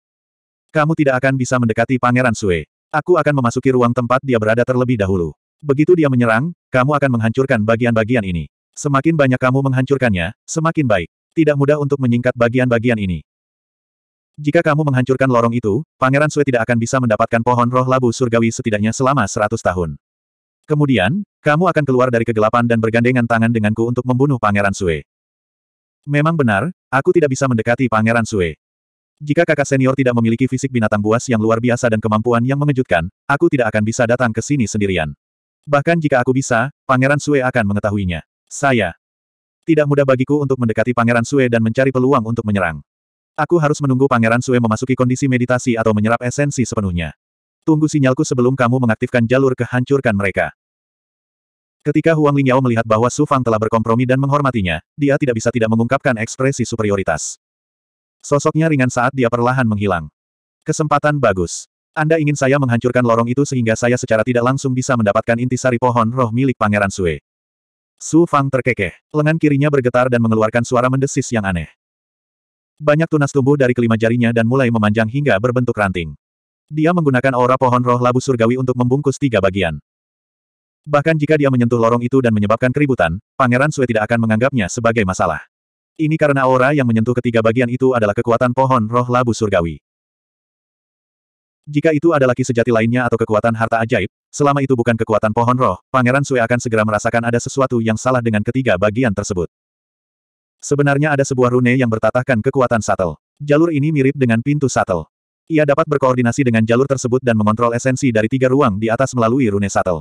Kamu tidak akan bisa mendekati Pangeran Sue. Aku akan memasuki ruang tempat dia berada terlebih dahulu. Begitu dia menyerang, kamu akan menghancurkan bagian-bagian ini. Semakin banyak kamu menghancurkannya, semakin baik. Tidak mudah untuk menyingkat bagian-bagian ini. Jika kamu menghancurkan lorong itu, Pangeran Sue tidak akan bisa mendapatkan pohon roh labu surgawi setidaknya selama seratus tahun. Kemudian, kamu akan keluar dari kegelapan dan bergandengan tangan denganku untuk membunuh Pangeran Sue. Memang benar, aku tidak bisa mendekati Pangeran Sue. Jika kakak senior tidak memiliki fisik binatang buas yang luar biasa dan kemampuan yang mengejutkan, aku tidak akan bisa datang ke sini sendirian. Bahkan jika aku bisa, Pangeran Sue akan mengetahuinya. Saya. Tidak mudah bagiku untuk mendekati Pangeran Sue dan mencari peluang untuk menyerang. Aku harus menunggu Pangeran Sue memasuki kondisi meditasi atau menyerap esensi sepenuhnya. Tunggu sinyalku sebelum kamu mengaktifkan jalur kehancurkan mereka. Ketika Huang Lingyao melihat bahwa Su Fang telah berkompromi dan menghormatinya, dia tidak bisa tidak mengungkapkan ekspresi superioritas. Sosoknya ringan saat dia perlahan menghilang. Kesempatan bagus. Anda ingin saya menghancurkan lorong itu sehingga saya secara tidak langsung bisa mendapatkan intisari pohon roh milik Pangeran Sue. Su Fang terkekeh. Lengan kirinya bergetar dan mengeluarkan suara mendesis yang aneh. Banyak tunas tumbuh dari kelima jarinya dan mulai memanjang hingga berbentuk ranting. Dia menggunakan aura pohon roh labu surgawi untuk membungkus tiga bagian. Bahkan jika dia menyentuh lorong itu dan menyebabkan keributan, Pangeran Sue tidak akan menganggapnya sebagai masalah. Ini karena aura yang menyentuh ketiga bagian itu adalah kekuatan pohon roh labu surgawi. Jika itu adalah laki sejati lainnya atau kekuatan harta ajaib, selama itu bukan kekuatan pohon roh, Pangeran Sue akan segera merasakan ada sesuatu yang salah dengan ketiga bagian tersebut. Sebenarnya ada sebuah rune yang bertatahkan kekuatan satel. Jalur ini mirip dengan pintu satel. Ia dapat berkoordinasi dengan jalur tersebut dan mengontrol esensi dari tiga ruang di atas melalui rune satel.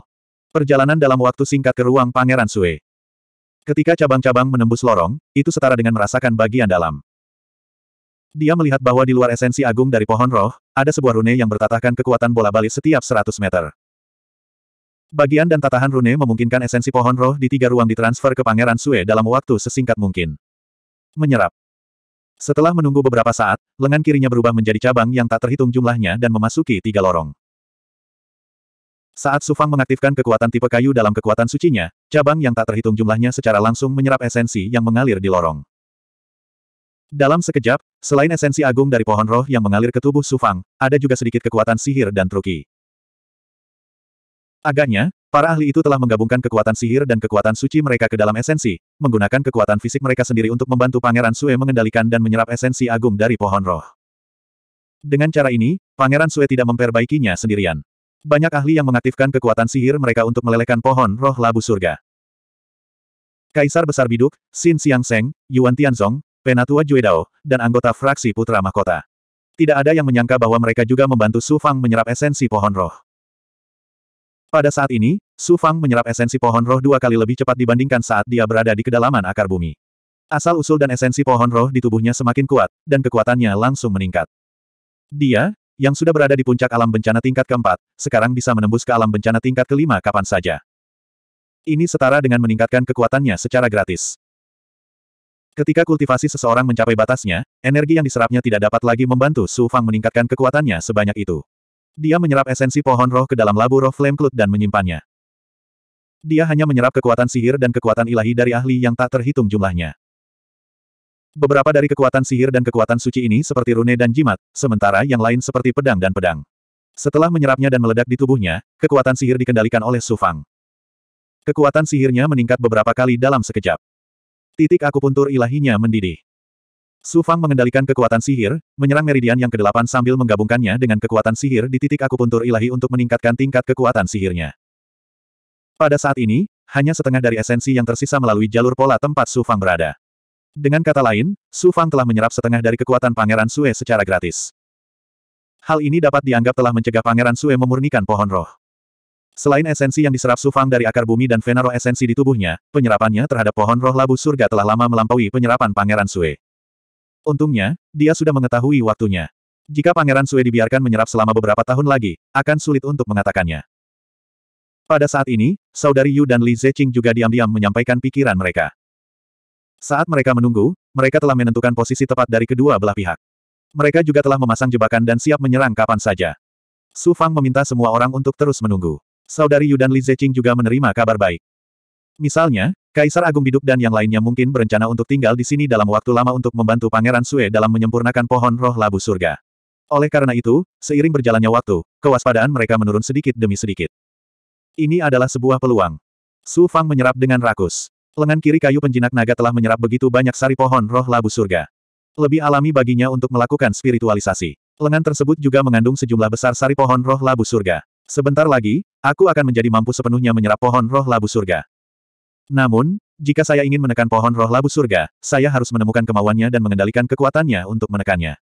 Perjalanan dalam waktu singkat ke ruang Pangeran Sue. Ketika cabang-cabang menembus lorong, itu setara dengan merasakan bagian dalam. Dia melihat bahwa di luar esensi agung dari pohon roh, ada sebuah rune yang bertatahkan kekuatan bola balik setiap 100 meter. Bagian dan tatahan rune memungkinkan esensi pohon roh di tiga ruang ditransfer ke Pangeran Sue dalam waktu sesingkat mungkin. Menyerap. Setelah menunggu beberapa saat, lengan kirinya berubah menjadi cabang yang tak terhitung jumlahnya dan memasuki tiga lorong. Saat Sufang mengaktifkan kekuatan tipe kayu dalam kekuatan sucinya, cabang yang tak terhitung jumlahnya secara langsung menyerap esensi yang mengalir di lorong. Dalam sekejap, selain esensi agung dari pohon roh yang mengalir ke tubuh Sufang, ada juga sedikit kekuatan sihir dan truki. Agaknya, para ahli itu telah menggabungkan kekuatan sihir dan kekuatan suci mereka ke dalam esensi, menggunakan kekuatan fisik mereka sendiri untuk membantu Pangeran Sue mengendalikan dan menyerap esensi agung dari pohon roh. Dengan cara ini, Pangeran Sue tidak memperbaikinya sendirian. Banyak ahli yang mengaktifkan kekuatan sihir mereka untuk melelehkan pohon roh labu surga. Kaisar Besar Biduk, Xin Xiangseng, Yuan Tianzong, Penatua Juedao, dan anggota fraksi Putra Mahkota. Tidak ada yang menyangka bahwa mereka juga membantu Su Fang menyerap esensi pohon roh. Pada saat ini, Su Fang menyerap esensi pohon roh dua kali lebih cepat dibandingkan saat dia berada di kedalaman akar bumi. Asal-usul dan esensi pohon roh di tubuhnya semakin kuat, dan kekuatannya langsung meningkat. Dia, yang sudah berada di puncak alam bencana tingkat keempat, sekarang bisa menembus ke alam bencana tingkat kelima kapan saja. Ini setara dengan meningkatkan kekuatannya secara gratis. Ketika kultivasi seseorang mencapai batasnya, energi yang diserapnya tidak dapat lagi membantu Su Fang meningkatkan kekuatannya sebanyak itu. Dia menyerap esensi pohon roh ke dalam labu roh Flame Cloud dan menyimpannya. Dia hanya menyerap kekuatan sihir dan kekuatan ilahi dari ahli yang tak terhitung jumlahnya. Beberapa dari kekuatan sihir dan kekuatan suci ini seperti rune dan jimat, sementara yang lain seperti pedang dan pedang. Setelah menyerapnya dan meledak di tubuhnya, kekuatan sihir dikendalikan oleh Sufang. Kekuatan sihirnya meningkat beberapa kali dalam sekejap. Titik akupuntur ilahinya mendidih. Su Fang mengendalikan kekuatan sihir, menyerang meridian yang kedelapan sambil menggabungkannya dengan kekuatan sihir di titik akupuntur ilahi untuk meningkatkan tingkat kekuatan sihirnya. Pada saat ini, hanya setengah dari esensi yang tersisa melalui jalur pola tempat Su Fang berada. Dengan kata lain, Su Fang telah menyerap setengah dari kekuatan Pangeran Sue secara gratis. Hal ini dapat dianggap telah mencegah Pangeran Sue memurnikan pohon roh. Selain esensi yang diserap Su Fang dari akar bumi dan Venaro esensi di tubuhnya, penyerapannya terhadap pohon roh labu surga telah lama melampaui penyerapan Pangeran Sue. Untungnya, dia sudah mengetahui waktunya. Jika Pangeran Sue dibiarkan menyerap selama beberapa tahun lagi, akan sulit untuk mengatakannya. Pada saat ini, saudari Yu dan Li Zeqing juga diam-diam menyampaikan pikiran mereka. Saat mereka menunggu, mereka telah menentukan posisi tepat dari kedua belah pihak. Mereka juga telah memasang jebakan dan siap menyerang kapan saja. Su Fang meminta semua orang untuk terus menunggu. Saudari Yu dan Li Zeqing juga menerima kabar baik. Misalnya, Kaisar Agung Biduk dan yang lainnya mungkin berencana untuk tinggal di sini dalam waktu lama untuk membantu Pangeran Sue dalam menyempurnakan pohon roh labu surga. Oleh karena itu, seiring berjalannya waktu, kewaspadaan mereka menurun sedikit demi sedikit. Ini adalah sebuah peluang. Su Fang menyerap dengan rakus. Lengan kiri kayu penjinak naga telah menyerap begitu banyak sari pohon roh labu surga. Lebih alami baginya untuk melakukan spiritualisasi. Lengan tersebut juga mengandung sejumlah besar sari pohon roh labu surga. Sebentar lagi, aku akan menjadi mampu sepenuhnya menyerap pohon roh labu surga. Namun, jika saya ingin menekan pohon roh labu surga, saya harus menemukan kemauannya dan mengendalikan kekuatannya untuk menekannya.